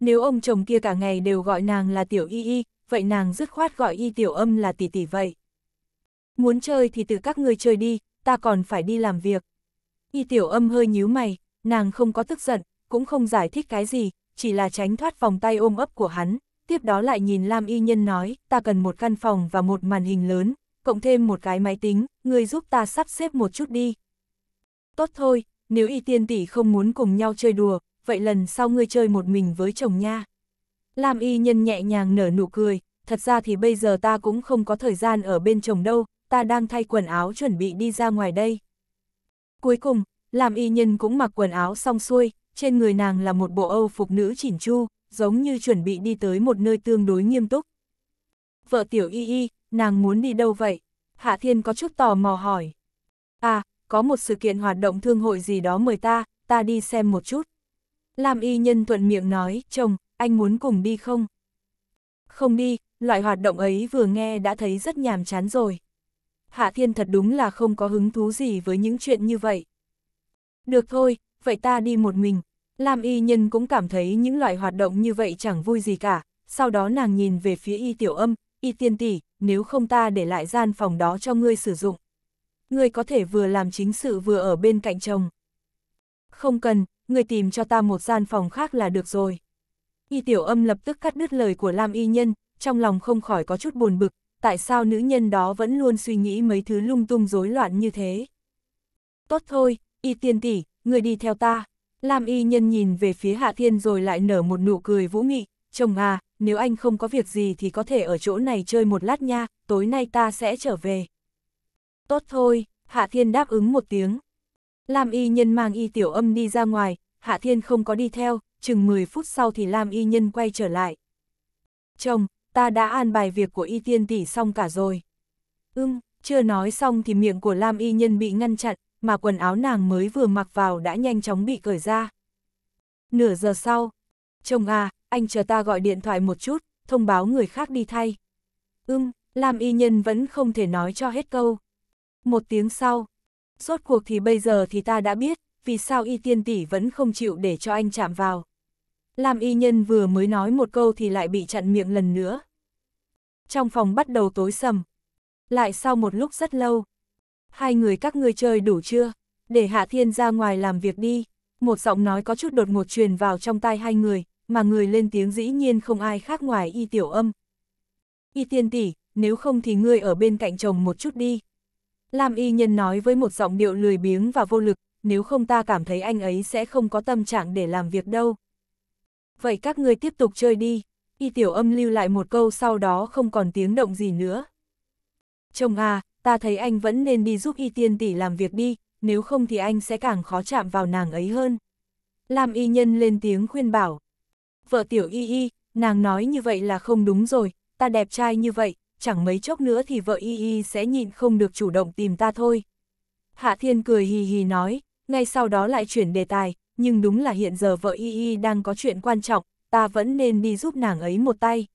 Nếu ông chồng kia cả ngày đều gọi nàng là Tiểu Y Y, vậy nàng dứt khoát gọi Y Tiểu Âm là tỷ tỷ vậy. Muốn chơi thì tự các người chơi đi, ta còn phải đi làm việc. Y Tiểu Âm hơi nhíu mày, nàng không có tức giận, cũng không giải thích cái gì, chỉ là tránh thoát vòng tay ôm ấp của hắn, tiếp đó lại nhìn Lam Y Nhân nói, ta cần một căn phòng và một màn hình lớn, cộng thêm một cái máy tính, người giúp ta sắp xếp một chút đi. Tốt thôi, nếu Y Tiên Tỷ không muốn cùng nhau chơi đùa, vậy lần sau ngươi chơi một mình với chồng nha. Lam Y Nhân nhẹ nhàng nở nụ cười, thật ra thì bây giờ ta cũng không có thời gian ở bên chồng đâu, ta đang thay quần áo chuẩn bị đi ra ngoài đây. Cuối cùng, Lam Y Nhân cũng mặc quần áo xong xuôi, trên người nàng là một bộ âu phục nữ chỉn chu, giống như chuẩn bị đi tới một nơi tương đối nghiêm túc. Vợ tiểu y y, nàng muốn đi đâu vậy? Hạ Thiên có chút tò mò hỏi. À, có một sự kiện hoạt động thương hội gì đó mời ta, ta đi xem một chút. Lam y nhân thuận miệng nói, chồng, anh muốn cùng đi không? Không đi, loại hoạt động ấy vừa nghe đã thấy rất nhàm chán rồi. Hạ Thiên thật đúng là không có hứng thú gì với những chuyện như vậy. Được thôi, vậy ta đi một mình. Lam y nhân cũng cảm thấy những loại hoạt động như vậy chẳng vui gì cả, sau đó nàng nhìn về phía y tiểu âm, y tiên tỷ, nếu không ta để lại gian phòng đó cho ngươi sử dụng. Ngươi có thể vừa làm chính sự vừa ở bên cạnh chồng. Không cần, ngươi tìm cho ta một gian phòng khác là được rồi. Y tiểu âm lập tức cắt đứt lời của Lam y nhân, trong lòng không khỏi có chút buồn bực, tại sao nữ nhân đó vẫn luôn suy nghĩ mấy thứ lung tung rối loạn như thế. Tốt thôi, y tiên tỷ, người đi theo ta. Lam y nhân nhìn về phía Hạ Thiên rồi lại nở một nụ cười vũ nghị, chồng à, nếu anh không có việc gì thì có thể ở chỗ này chơi một lát nha, tối nay ta sẽ trở về. Tốt thôi, Hạ Thiên đáp ứng một tiếng. Lam y nhân mang y tiểu âm đi ra ngoài, Hạ Thiên không có đi theo, chừng 10 phút sau thì Lam y nhân quay trở lại. Chồng, ta đã an bài việc của y tiên tỷ xong cả rồi. Ưm, chưa nói xong thì miệng của Lam y nhân bị ngăn chặn, mà quần áo nàng mới vừa mặc vào đã nhanh chóng bị cởi ra. Nửa giờ sau, chồng à, anh chờ ta gọi điện thoại một chút, thông báo người khác đi thay. Ưm, Lam Y Nhân vẫn không thể nói cho hết câu. Một tiếng sau, rốt cuộc thì bây giờ thì ta đã biết, vì sao Y Tiên Tỷ vẫn không chịu để cho anh chạm vào. Lam Y Nhân vừa mới nói một câu thì lại bị chặn miệng lần nữa. Trong phòng bắt đầu tối sầm. Lại sau một lúc rất lâu, hai người các ngươi chơi đủ chưa, để Hạ Thiên ra ngoài làm việc đi. Một giọng nói có chút đột ngột truyền vào trong tai hai người, mà người lên tiếng dĩ nhiên không ai khác ngoài y tiểu âm. Y tiên tỷ, nếu không thì ngươi ở bên cạnh chồng một chút đi. Lam y nhân nói với một giọng điệu lười biếng và vô lực, nếu không ta cảm thấy anh ấy sẽ không có tâm trạng để làm việc đâu. Vậy các ngươi tiếp tục chơi đi, y tiểu âm lưu lại một câu sau đó không còn tiếng động gì nữa. Chồng à, ta thấy anh vẫn nên đi giúp y tiên tỷ làm việc đi, nếu không thì anh sẽ càng khó chạm vào nàng ấy hơn. Lam y nhân lên tiếng khuyên bảo. Vợ tiểu y y, nàng nói như vậy là không đúng rồi, ta đẹp trai như vậy, chẳng mấy chốc nữa thì vợ y y sẽ nhịn không được chủ động tìm ta thôi. Hạ thiên cười hì hì nói, ngay sau đó lại chuyển đề tài, nhưng đúng là hiện giờ vợ y y đang có chuyện quan trọng, ta vẫn nên đi giúp nàng ấy một tay.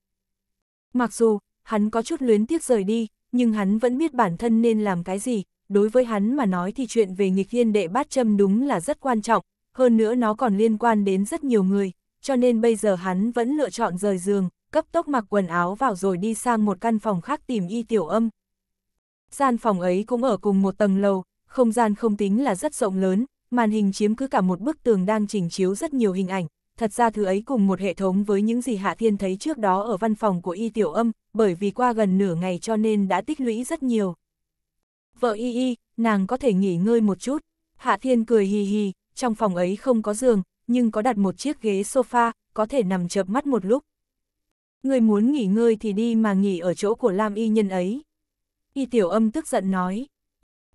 Mặc dù, hắn có chút luyến tiếc rời đi, nhưng hắn vẫn biết bản thân nên làm cái gì, đối với hắn mà nói thì chuyện về nghịch thiên đệ bát châm đúng là rất quan trọng, hơn nữa nó còn liên quan đến rất nhiều người, cho nên bây giờ hắn vẫn lựa chọn rời giường, cấp tốc mặc quần áo vào rồi đi sang một căn phòng khác tìm y tiểu âm. Gian phòng ấy cũng ở cùng một tầng lầu, không gian không tính là rất rộng lớn, màn hình chiếm cứ cả một bức tường đang chỉnh chiếu rất nhiều hình ảnh, thật ra thứ ấy cùng một hệ thống với những gì Hạ Thiên thấy trước đó ở văn phòng của Y Tiểu Âm, bởi vì qua gần nửa ngày cho nên đã tích lũy rất nhiều. Vợ Y Y, nàng có thể nghỉ ngơi một chút. Hạ Thiên cười hì hì, trong phòng ấy không có giường, nhưng có đặt một chiếc ghế sofa, có thể nằm chợp mắt một lúc. Người muốn nghỉ ngơi thì đi mà nghỉ ở chỗ của Lam Y nhân ấy. Y Tiểu Âm tức giận nói.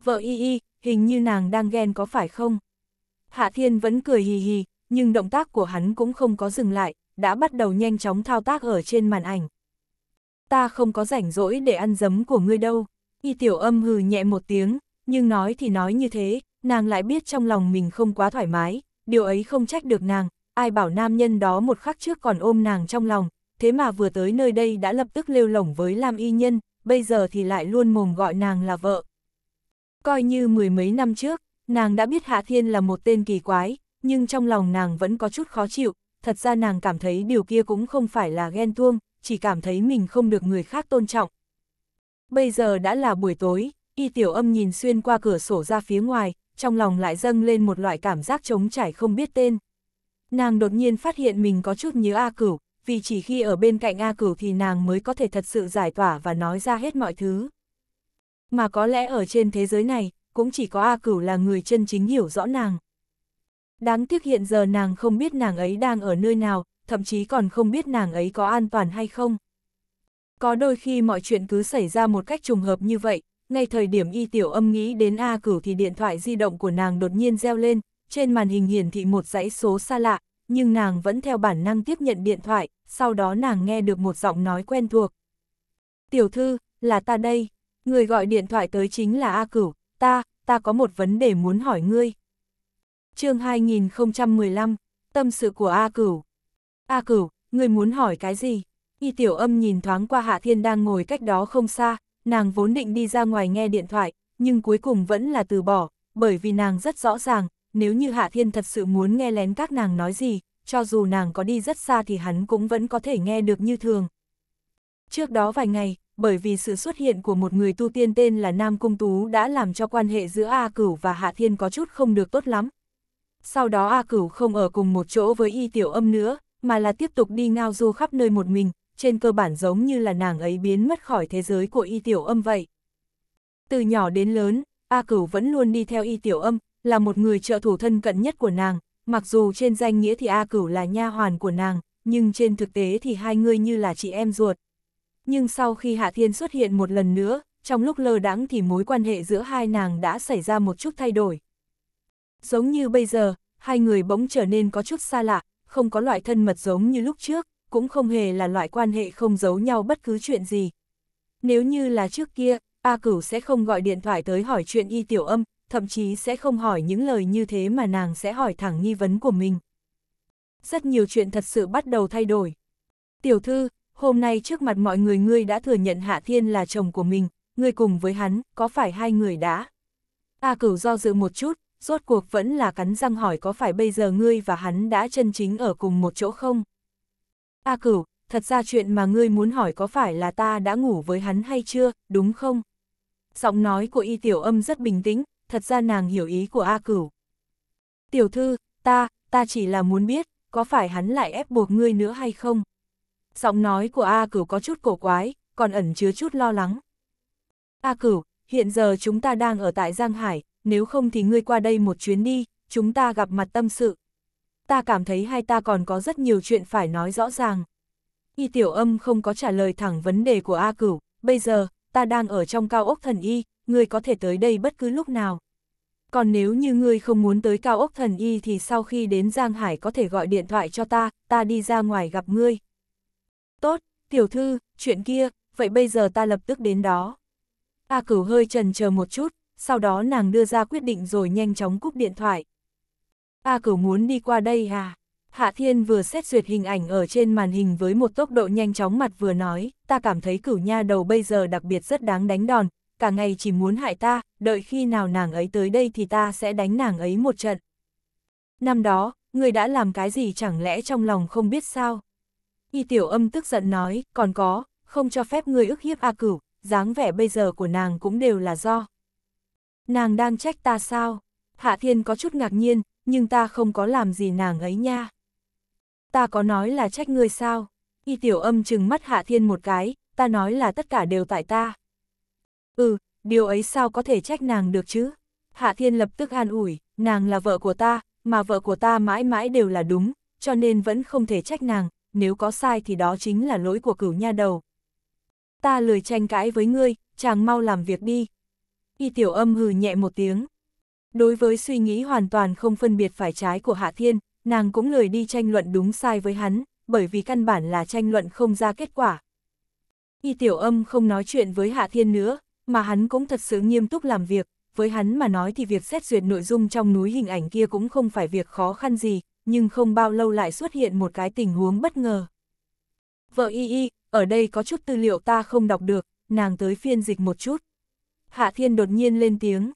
Vợ Y Y, hình như nàng đang ghen có phải không? Hạ Thiên vẫn cười hì hì, nhưng động tác của hắn cũng không có dừng lại, đã bắt đầu nhanh chóng thao tác ở trên màn ảnh. Ta không có rảnh rỗi để ăn dấm của ngươi đâu, y tiểu âm hừ nhẹ một tiếng, nhưng nói thì nói như thế, nàng lại biết trong lòng mình không quá thoải mái, điều ấy không trách được nàng, ai bảo nam nhân đó một khắc trước còn ôm nàng trong lòng, thế mà vừa tới nơi đây đã lập tức lêu lỏng với Lam Y Nhân, bây giờ thì lại luôn mồm gọi nàng là vợ. Coi như mười mấy năm trước, nàng đã biết Hạ Thiên là một tên kỳ quái, nhưng trong lòng nàng vẫn có chút khó chịu, thật ra nàng cảm thấy điều kia cũng không phải là ghen tuông, chỉ cảm thấy mình không được người khác tôn trọng. Bây giờ đã là buổi tối, y tiểu âm nhìn xuyên qua cửa sổ ra phía ngoài, trong lòng lại dâng lên một loại cảm giác trống trải không biết tên. Nàng đột nhiên phát hiện mình có chút nhớ A Cửu, vì chỉ khi ở bên cạnh A Cửu thì nàng mới có thể thật sự giải tỏa và nói ra hết mọi thứ. Mà có lẽ ở trên thế giới này, cũng chỉ có A Cửu là người chân chính hiểu rõ nàng. Đáng tiếc hiện giờ nàng không biết nàng ấy đang ở nơi nào, thậm chí còn không biết nàng ấy có an toàn hay không. Có đôi khi mọi chuyện cứ xảy ra một cách trùng hợp như vậy, ngay thời điểm y tiểu âm nghĩ đến A cửu thì điện thoại di động của nàng đột nhiên reo lên, trên màn hình hiển thị một dãy số xa lạ, nhưng nàng vẫn theo bản năng tiếp nhận điện thoại, sau đó nàng nghe được một giọng nói quen thuộc. Tiểu thư, là ta đây, người gọi điện thoại tới chính là A cửu, ta, ta có một vấn đề muốn hỏi ngươi chương 2015, tâm sự của A Cửu. A Cửu, người muốn hỏi cái gì? Y tiểu âm nhìn thoáng qua Hạ Thiên đang ngồi cách đó không xa, nàng vốn định đi ra ngoài nghe điện thoại, nhưng cuối cùng vẫn là từ bỏ, bởi vì nàng rất rõ ràng, nếu như Hạ Thiên thật sự muốn nghe lén các nàng nói gì, cho dù nàng có đi rất xa thì hắn cũng vẫn có thể nghe được như thường. Trước đó vài ngày, bởi vì sự xuất hiện của một người tu tiên tên là Nam Cung Tú đã làm cho quan hệ giữa A Cửu và Hạ Thiên có chút không được tốt lắm, sau đó A Cửu không ở cùng một chỗ với Y Tiểu Âm nữa, mà là tiếp tục đi ngao du khắp nơi một mình, trên cơ bản giống như là nàng ấy biến mất khỏi thế giới của Y Tiểu Âm vậy. Từ nhỏ đến lớn, A Cửu vẫn luôn đi theo Y Tiểu Âm, là một người trợ thủ thân cận nhất của nàng, mặc dù trên danh nghĩa thì A Cửu là nha hoàn của nàng, nhưng trên thực tế thì hai người như là chị em ruột. Nhưng sau khi Hạ Thiên xuất hiện một lần nữa, trong lúc lơ đãng thì mối quan hệ giữa hai nàng đã xảy ra một chút thay đổi. Giống như bây giờ, hai người bỗng trở nên có chút xa lạ, không có loại thân mật giống như lúc trước, cũng không hề là loại quan hệ không giấu nhau bất cứ chuyện gì. Nếu như là trước kia, A Cửu sẽ không gọi điện thoại tới hỏi chuyện y tiểu âm, thậm chí sẽ không hỏi những lời như thế mà nàng sẽ hỏi thẳng nghi vấn của mình. Rất nhiều chuyện thật sự bắt đầu thay đổi. Tiểu thư, hôm nay trước mặt mọi người ngươi đã thừa nhận Hạ Thiên là chồng của mình, ngươi cùng với hắn, có phải hai người đã? A Cửu do dự một chút, rốt cuộc vẫn là cắn răng hỏi có phải bây giờ ngươi và hắn đã chân chính ở cùng một chỗ không? A cửu, thật ra chuyện mà ngươi muốn hỏi có phải là ta đã ngủ với hắn hay chưa, đúng không? Giọng nói của y tiểu âm rất bình tĩnh, thật ra nàng hiểu ý của A cửu. Tiểu thư, ta, ta chỉ là muốn biết, có phải hắn lại ép buộc ngươi nữa hay không? Giọng nói của A cửu có chút cổ quái, còn ẩn chứa chút lo lắng. A cửu, hiện giờ chúng ta đang ở tại Giang Hải, nếu không thì ngươi qua đây một chuyến đi, chúng ta gặp mặt tâm sự. Ta cảm thấy hai ta còn có rất nhiều chuyện phải nói rõ ràng. Y tiểu âm không có trả lời thẳng vấn đề của A cửu, bây giờ, ta đang ở trong cao ốc thần y, ngươi có thể tới đây bất cứ lúc nào. Còn nếu như ngươi không muốn tới cao ốc thần y thì sau khi đến Giang Hải có thể gọi điện thoại cho ta, ta đi ra ngoài gặp ngươi. Tốt, tiểu thư, chuyện kia, vậy bây giờ ta lập tức đến đó. A cửu hơi trần chờ một chút, sau đó nàng đưa ra quyết định rồi nhanh chóng cúp điện thoại. A cửu muốn đi qua đây à? Hạ Thiên vừa xét duyệt hình ảnh ở trên màn hình với một tốc độ nhanh chóng mặt vừa nói, ta cảm thấy cửu nha đầu bây giờ đặc biệt rất đáng đánh đòn, cả ngày chỉ muốn hại ta, đợi khi nào nàng ấy tới đây thì ta sẽ đánh nàng ấy một trận. Năm đó, người đã làm cái gì chẳng lẽ trong lòng không biết sao? Y tiểu âm tức giận nói, còn có, không cho phép người ức hiếp A cửu, dáng vẻ bây giờ của nàng cũng đều là do, Nàng đang trách ta sao? Hạ Thiên có chút ngạc nhiên, nhưng ta không có làm gì nàng ấy nha. Ta có nói là trách ngươi sao? Y tiểu âm chừng mắt Hạ Thiên một cái, ta nói là tất cả đều tại ta. Ừ, điều ấy sao có thể trách nàng được chứ? Hạ Thiên lập tức an ủi, nàng là vợ của ta, mà vợ của ta mãi mãi đều là đúng, cho nên vẫn không thể trách nàng, nếu có sai thì đó chính là lỗi của cửu nha đầu. Ta lười tranh cãi với ngươi, chàng mau làm việc đi, Y tiểu âm hừ nhẹ một tiếng. Đối với suy nghĩ hoàn toàn không phân biệt phải trái của Hạ Thiên, nàng cũng lời đi tranh luận đúng sai với hắn, bởi vì căn bản là tranh luận không ra kết quả. Y tiểu âm không nói chuyện với Hạ Thiên nữa, mà hắn cũng thật sự nghiêm túc làm việc, với hắn mà nói thì việc xét duyệt nội dung trong núi hình ảnh kia cũng không phải việc khó khăn gì, nhưng không bao lâu lại xuất hiện một cái tình huống bất ngờ. Vợ y y, ở đây có chút tư liệu ta không đọc được, nàng tới phiên dịch một chút. Hạ Thiên đột nhiên lên tiếng.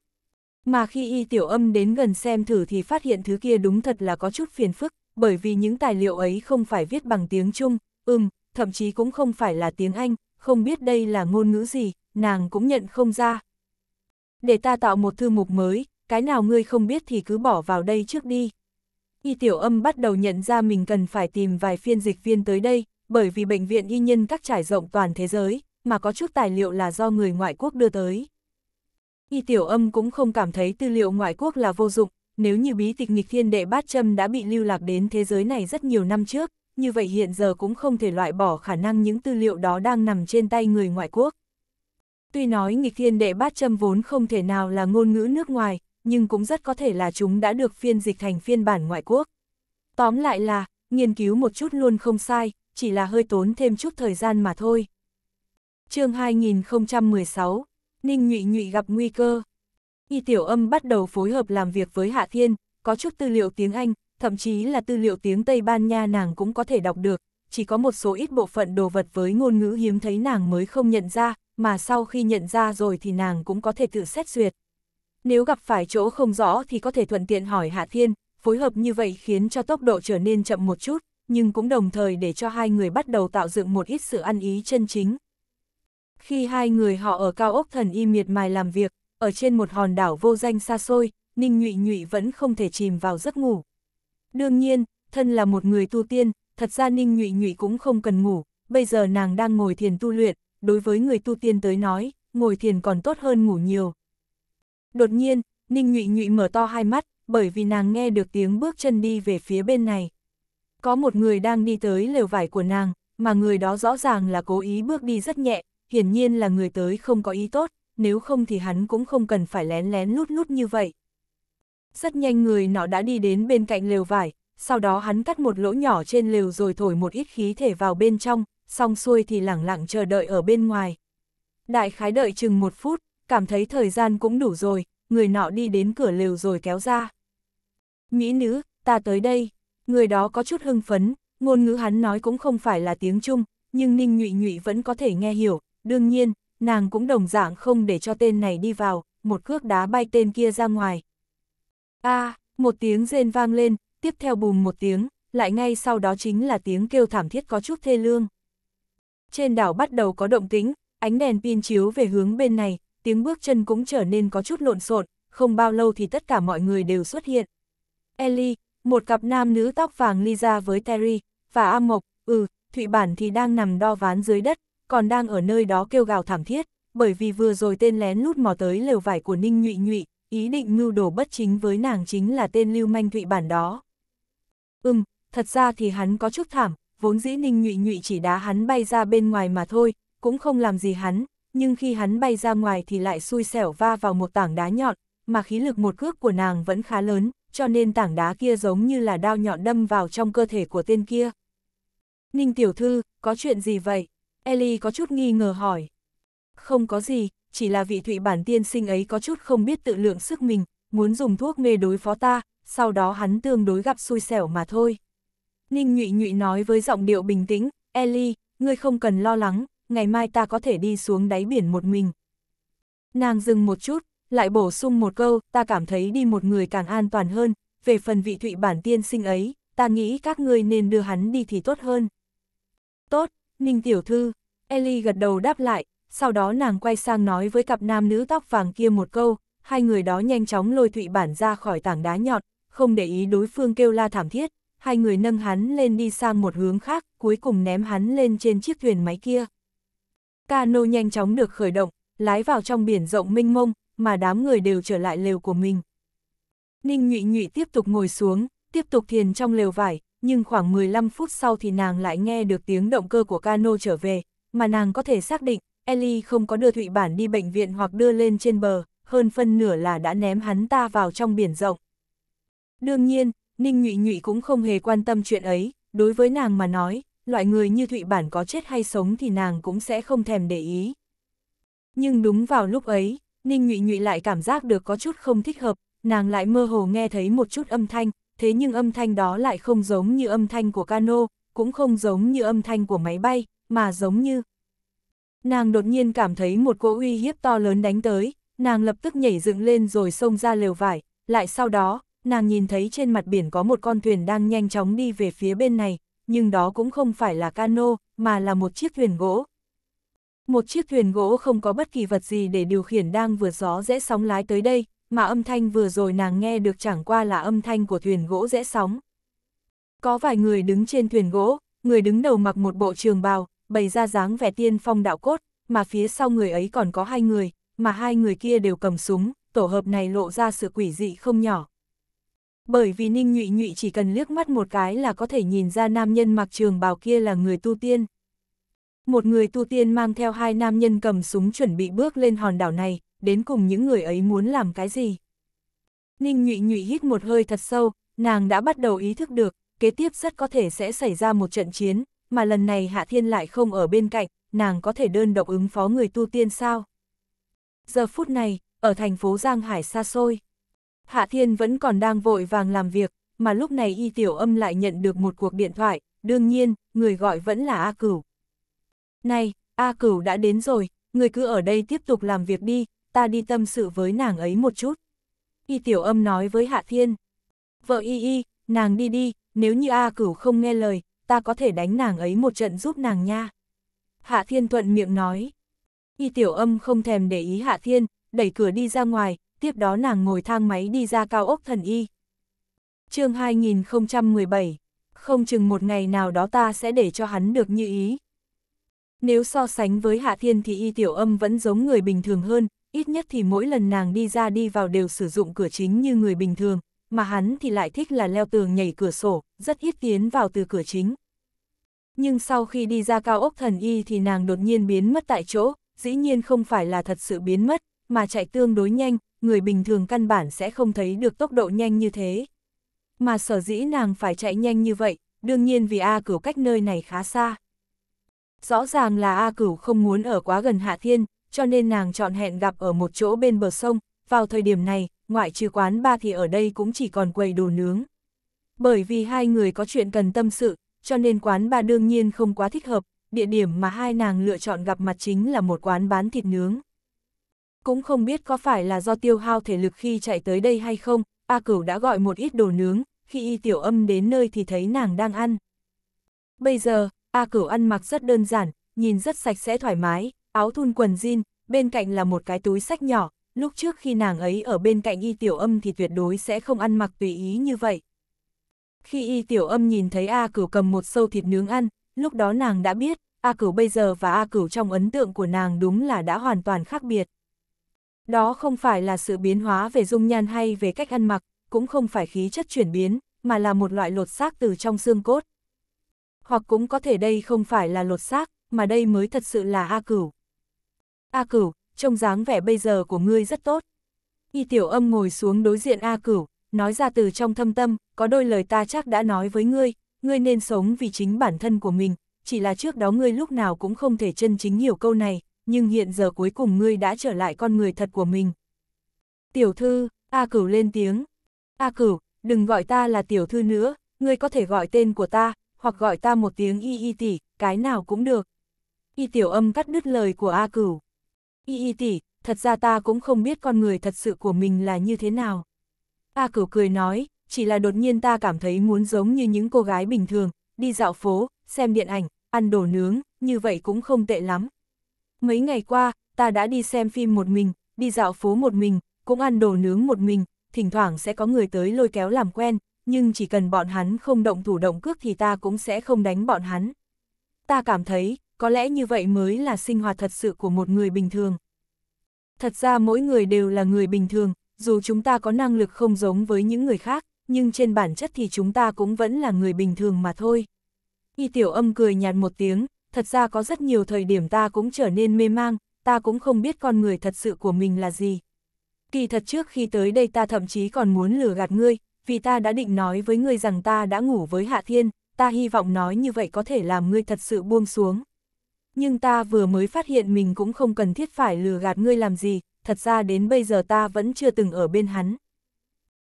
Mà khi y tiểu âm đến gần xem thử thì phát hiện thứ kia đúng thật là có chút phiền phức, bởi vì những tài liệu ấy không phải viết bằng tiếng Trung, ừm, thậm chí cũng không phải là tiếng Anh, không biết đây là ngôn ngữ gì, nàng cũng nhận không ra. Để ta tạo một thư mục mới, cái nào ngươi không biết thì cứ bỏ vào đây trước đi. Y tiểu âm bắt đầu nhận ra mình cần phải tìm vài phiên dịch viên tới đây, bởi vì bệnh viện y nhân các trải rộng toàn thế giới, mà có chút tài liệu là do người ngoại quốc đưa tới. Y tiểu âm cũng không cảm thấy tư liệu ngoại quốc là vô dụng, nếu như bí tịch nghịch thiên đệ bát châm đã bị lưu lạc đến thế giới này rất nhiều năm trước, như vậy hiện giờ cũng không thể loại bỏ khả năng những tư liệu đó đang nằm trên tay người ngoại quốc. Tuy nói nghịch thiên đệ bát châm vốn không thể nào là ngôn ngữ nước ngoài, nhưng cũng rất có thể là chúng đã được phiên dịch thành phiên bản ngoại quốc. Tóm lại là, nghiên cứu một chút luôn không sai, chỉ là hơi tốn thêm chút thời gian mà thôi. chương 2016 Ninh Nhụy Nhụy gặp nguy cơ. Y Tiểu Âm bắt đầu phối hợp làm việc với Hạ Thiên, có chút tư liệu tiếng Anh, thậm chí là tư liệu tiếng Tây Ban Nha nàng cũng có thể đọc được, chỉ có một số ít bộ phận đồ vật với ngôn ngữ hiếm thấy nàng mới không nhận ra, mà sau khi nhận ra rồi thì nàng cũng có thể tự xét duyệt. Nếu gặp phải chỗ không rõ thì có thể thuận tiện hỏi Hạ Thiên, phối hợp như vậy khiến cho tốc độ trở nên chậm một chút, nhưng cũng đồng thời để cho hai người bắt đầu tạo dựng một ít sự ăn ý chân chính. Khi hai người họ ở cao ốc thần y miệt mài làm việc, ở trên một hòn đảo vô danh xa xôi, Ninh Nhụy Nhụy vẫn không thể chìm vào giấc ngủ. Đương nhiên, thân là một người tu tiên, thật ra Ninh Nhụy Nhụy cũng không cần ngủ, bây giờ nàng đang ngồi thiền tu luyện, đối với người tu tiên tới nói, ngồi thiền còn tốt hơn ngủ nhiều. Đột nhiên, Ninh Nhụy Nhụy mở to hai mắt, bởi vì nàng nghe được tiếng bước chân đi về phía bên này. Có một người đang đi tới lều vải của nàng, mà người đó rõ ràng là cố ý bước đi rất nhẹ, hiển nhiên là người tới không có ý tốt, nếu không thì hắn cũng không cần phải lén lén lút lút như vậy. Rất nhanh người nọ đã đi đến bên cạnh lều vải, sau đó hắn cắt một lỗ nhỏ trên lều rồi thổi một ít khí thể vào bên trong, xong xuôi thì lẳng lặng chờ đợi ở bên ngoài. Đại khái đợi chừng một phút, cảm thấy thời gian cũng đủ rồi, người nọ đi đến cửa lều rồi kéo ra. Mỹ nữ, ta tới đây, người đó có chút hưng phấn, ngôn ngữ hắn nói cũng không phải là tiếng Trung, nhưng Ninh Nhụy Nhụy vẫn có thể nghe hiểu, Đương nhiên, nàng cũng đồng dạng không để cho tên này đi vào, một cước đá bay tên kia ra ngoài. a à, một tiếng rên vang lên, tiếp theo bùm một tiếng, lại ngay sau đó chính là tiếng kêu thảm thiết có chút thê lương. Trên đảo bắt đầu có động tính, ánh đèn pin chiếu về hướng bên này, tiếng bước chân cũng trở nên có chút lộn xộn, không bao lâu thì tất cả mọi người đều xuất hiện. Ellie, một cặp nam nữ tóc vàng Lisa với Terry, và A Mộc, ừ, Thụy Bản thì đang nằm đo ván dưới đất, còn đang ở nơi đó kêu gào thảm thiết, bởi vì vừa rồi tên lén lút mò tới lều vải của Ninh Nhụy Nhụy, ý định mưu đồ bất chính với nàng chính là tên lưu manh thụy bản đó. Ừm, thật ra thì hắn có chút thảm, vốn dĩ Ninh Nhụy Nhụy chỉ đá hắn bay ra bên ngoài mà thôi, cũng không làm gì hắn, nhưng khi hắn bay ra ngoài thì lại xui xẻo va vào một tảng đá nhọn, mà khí lực một cước của nàng vẫn khá lớn, cho nên tảng đá kia giống như là đao nhọn đâm vào trong cơ thể của tên kia. Ninh tiểu thư, có chuyện gì vậy? Ellie có chút nghi ngờ hỏi. Không có gì, chỉ là vị thụy bản tiên sinh ấy có chút không biết tự lượng sức mình, muốn dùng thuốc mê đối phó ta, sau đó hắn tương đối gặp xui xẻo mà thôi. Ninh Nhụy Nhụy nói với giọng điệu bình tĩnh, Ellie, ngươi không cần lo lắng, ngày mai ta có thể đi xuống đáy biển một mình. Nàng dừng một chút, lại bổ sung một câu, ta cảm thấy đi một người càng an toàn hơn, về phần vị thụy bản tiên sinh ấy, ta nghĩ các ngươi nên đưa hắn đi thì tốt hơn. Tốt, Ninh tiểu thư, Ellie gật đầu đáp lại, sau đó nàng quay sang nói với cặp nam nữ tóc vàng kia một câu, hai người đó nhanh chóng lôi thụy bản ra khỏi tảng đá nhọn, không để ý đối phương kêu la thảm thiết, hai người nâng hắn lên đi sang một hướng khác, cuối cùng ném hắn lên trên chiếc thuyền máy kia. Cano nhanh chóng được khởi động, lái vào trong biển rộng mênh mông, mà đám người đều trở lại lều của mình. Ninh nhụy nhụy tiếp tục ngồi xuống, tiếp tục thiền trong lều vải, nhưng khoảng 15 phút sau thì nàng lại nghe được tiếng động cơ của cano trở về, mà nàng có thể xác định, Ellie không có đưa Thụy Bản đi bệnh viện hoặc đưa lên trên bờ, hơn phân nửa là đã ném hắn ta vào trong biển rộng. Đương nhiên, Ninh Nhụy Nhụy cũng không hề quan tâm chuyện ấy, đối với nàng mà nói, loại người như Thụy Bản có chết hay sống thì nàng cũng sẽ không thèm để ý. Nhưng đúng vào lúc ấy, Ninh Nhụy Nhụy lại cảm giác được có chút không thích hợp, nàng lại mơ hồ nghe thấy một chút âm thanh, thế nhưng âm thanh đó lại không giống như âm thanh của cano, cũng không giống như âm thanh của máy bay, mà giống như... Nàng đột nhiên cảm thấy một cỗ uy hiếp to lớn đánh tới, nàng lập tức nhảy dựng lên rồi xông ra lều vải, lại sau đó, nàng nhìn thấy trên mặt biển có một con thuyền đang nhanh chóng đi về phía bên này, nhưng đó cũng không phải là cano, mà là một chiếc thuyền gỗ. Một chiếc thuyền gỗ không có bất kỳ vật gì để điều khiển đang vượt gió rẽ sóng lái tới đây, mà âm thanh vừa rồi nàng nghe được chẳng qua là âm thanh của thuyền gỗ rẽ sóng. Có vài người đứng trên thuyền gỗ, người đứng đầu mặc một bộ trường bào, bày ra dáng vẻ tiên phong đạo cốt, mà phía sau người ấy còn có hai người, mà hai người kia đều cầm súng, tổ hợp này lộ ra sự quỷ dị không nhỏ. Bởi vì Ninh Nhụy Nhụy chỉ cần liếc mắt một cái là có thể nhìn ra nam nhân mặc trường bào kia là người tu tiên một người tu tiên mang theo hai nam nhân cầm súng chuẩn bị bước lên hòn đảo này, đến cùng những người ấy muốn làm cái gì. Ninh nhụy nhụy hít một hơi thật sâu, nàng đã bắt đầu ý thức được, kế tiếp rất có thể sẽ xảy ra một trận chiến, mà lần này Hạ Thiên lại không ở bên cạnh, nàng có thể đơn độc ứng phó người tu tiên sao. Giờ phút này, ở thành phố Giang Hải xa xôi, Hạ Thiên vẫn còn đang vội vàng làm việc, mà lúc này Y Tiểu Âm lại nhận được một cuộc điện thoại, đương nhiên, người gọi vẫn là A Cửu. Này, A Cửu đã đến rồi, người cứ ở đây tiếp tục làm việc đi, ta đi tâm sự với nàng ấy một chút. Y tiểu âm nói với Hạ Thiên. Vợ Y Y, nàng đi đi, nếu như A Cửu không nghe lời, ta có thể đánh nàng ấy một trận giúp nàng nha. Hạ Thiên thuận miệng nói. Y tiểu âm không thèm để ý Hạ Thiên, đẩy cửa đi ra ngoài, tiếp đó nàng ngồi thang máy đi ra cao ốc thần y. chương 2017, không chừng một ngày nào đó ta sẽ để cho hắn được như ý. Nếu so sánh với Hạ Thiên thì y tiểu âm vẫn giống người bình thường hơn, ít nhất thì mỗi lần nàng đi ra đi vào đều sử dụng cửa chính như người bình thường, mà hắn thì lại thích là leo tường nhảy cửa sổ, rất ít tiến vào từ cửa chính. Nhưng sau khi đi ra cao ốc thần y thì nàng đột nhiên biến mất tại chỗ, dĩ nhiên không phải là thật sự biến mất, mà chạy tương đối nhanh, người bình thường căn bản sẽ không thấy được tốc độ nhanh như thế. Mà sở dĩ nàng phải chạy nhanh như vậy, đương nhiên vì A cửu cách nơi này khá xa. Rõ ràng là A Cửu không muốn ở quá gần Hạ Thiên, cho nên nàng chọn hẹn gặp ở một chỗ bên bờ sông, vào thời điểm này, ngoại trừ quán ba thì ở đây cũng chỉ còn quầy đồ nướng. Bởi vì hai người có chuyện cần tâm sự, cho nên quán ba đương nhiên không quá thích hợp, địa điểm mà hai nàng lựa chọn gặp mặt chính là một quán bán thịt nướng. Cũng không biết có phải là do tiêu hao thể lực khi chạy tới đây hay không, A Cửu đã gọi một ít đồ nướng, khi y tiểu âm đến nơi thì thấy nàng đang ăn. Bây giờ, A Cửu ăn mặc rất đơn giản, nhìn rất sạch sẽ thoải mái, áo thun quần jean, bên cạnh là một cái túi sách nhỏ, lúc trước khi nàng ấy ở bên cạnh y tiểu âm thì tuyệt đối sẽ không ăn mặc tùy ý như vậy. Khi y tiểu âm nhìn thấy A Cửu cầm một sâu thịt nướng ăn, lúc đó nàng đã biết, A Cửu bây giờ và A Cửu trong ấn tượng của nàng đúng là đã hoàn toàn khác biệt. Đó không phải là sự biến hóa về dung nhan hay về cách ăn mặc, cũng không phải khí chất chuyển biến, mà là một loại lột xác từ trong xương cốt hoặc cũng có thể đây không phải là lột xác, mà đây mới thật sự là A Cửu. A Cửu, trông dáng vẻ bây giờ của ngươi rất tốt. Y tiểu âm ngồi xuống đối diện A Cửu, nói ra từ trong thâm tâm, có đôi lời ta chắc đã nói với ngươi, ngươi nên sống vì chính bản thân của mình, chỉ là trước đó ngươi lúc nào cũng không thể chân chính hiểu câu này, nhưng hiện giờ cuối cùng ngươi đã trở lại con người thật của mình. Tiểu thư, A Cửu lên tiếng. A Cửu, đừng gọi ta là tiểu thư nữa, ngươi có thể gọi tên của ta, hoặc gọi ta một tiếng y y tỷ, cái nào cũng được. Y tiểu âm cắt đứt lời của A cửu. Y y tỷ, thật ra ta cũng không biết con người thật sự của mình là như thế nào. A cửu cười nói, chỉ là đột nhiên ta cảm thấy muốn giống như những cô gái bình thường, đi dạo phố, xem điện ảnh, ăn đồ nướng, như vậy cũng không tệ lắm. Mấy ngày qua, ta đã đi xem phim một mình, đi dạo phố một mình, cũng ăn đồ nướng một mình, thỉnh thoảng sẽ có người tới lôi kéo làm quen, nhưng chỉ cần bọn hắn không động thủ động cước thì ta cũng sẽ không đánh bọn hắn. Ta cảm thấy, có lẽ như vậy mới là sinh hoạt thật sự của một người bình thường. Thật ra mỗi người đều là người bình thường, dù chúng ta có năng lực không giống với những người khác, nhưng trên bản chất thì chúng ta cũng vẫn là người bình thường mà thôi. Y tiểu âm cười nhạt một tiếng, thật ra có rất nhiều thời điểm ta cũng trở nên mê mang, ta cũng không biết con người thật sự của mình là gì. Kỳ thật trước khi tới đây ta thậm chí còn muốn lừa gạt ngươi, vì ta đã định nói với ngươi rằng ta đã ngủ với Hạ Thiên, ta hy vọng nói như vậy có thể làm ngươi thật sự buông xuống. Nhưng ta vừa mới phát hiện mình cũng không cần thiết phải lừa gạt ngươi làm gì, thật ra đến bây giờ ta vẫn chưa từng ở bên hắn.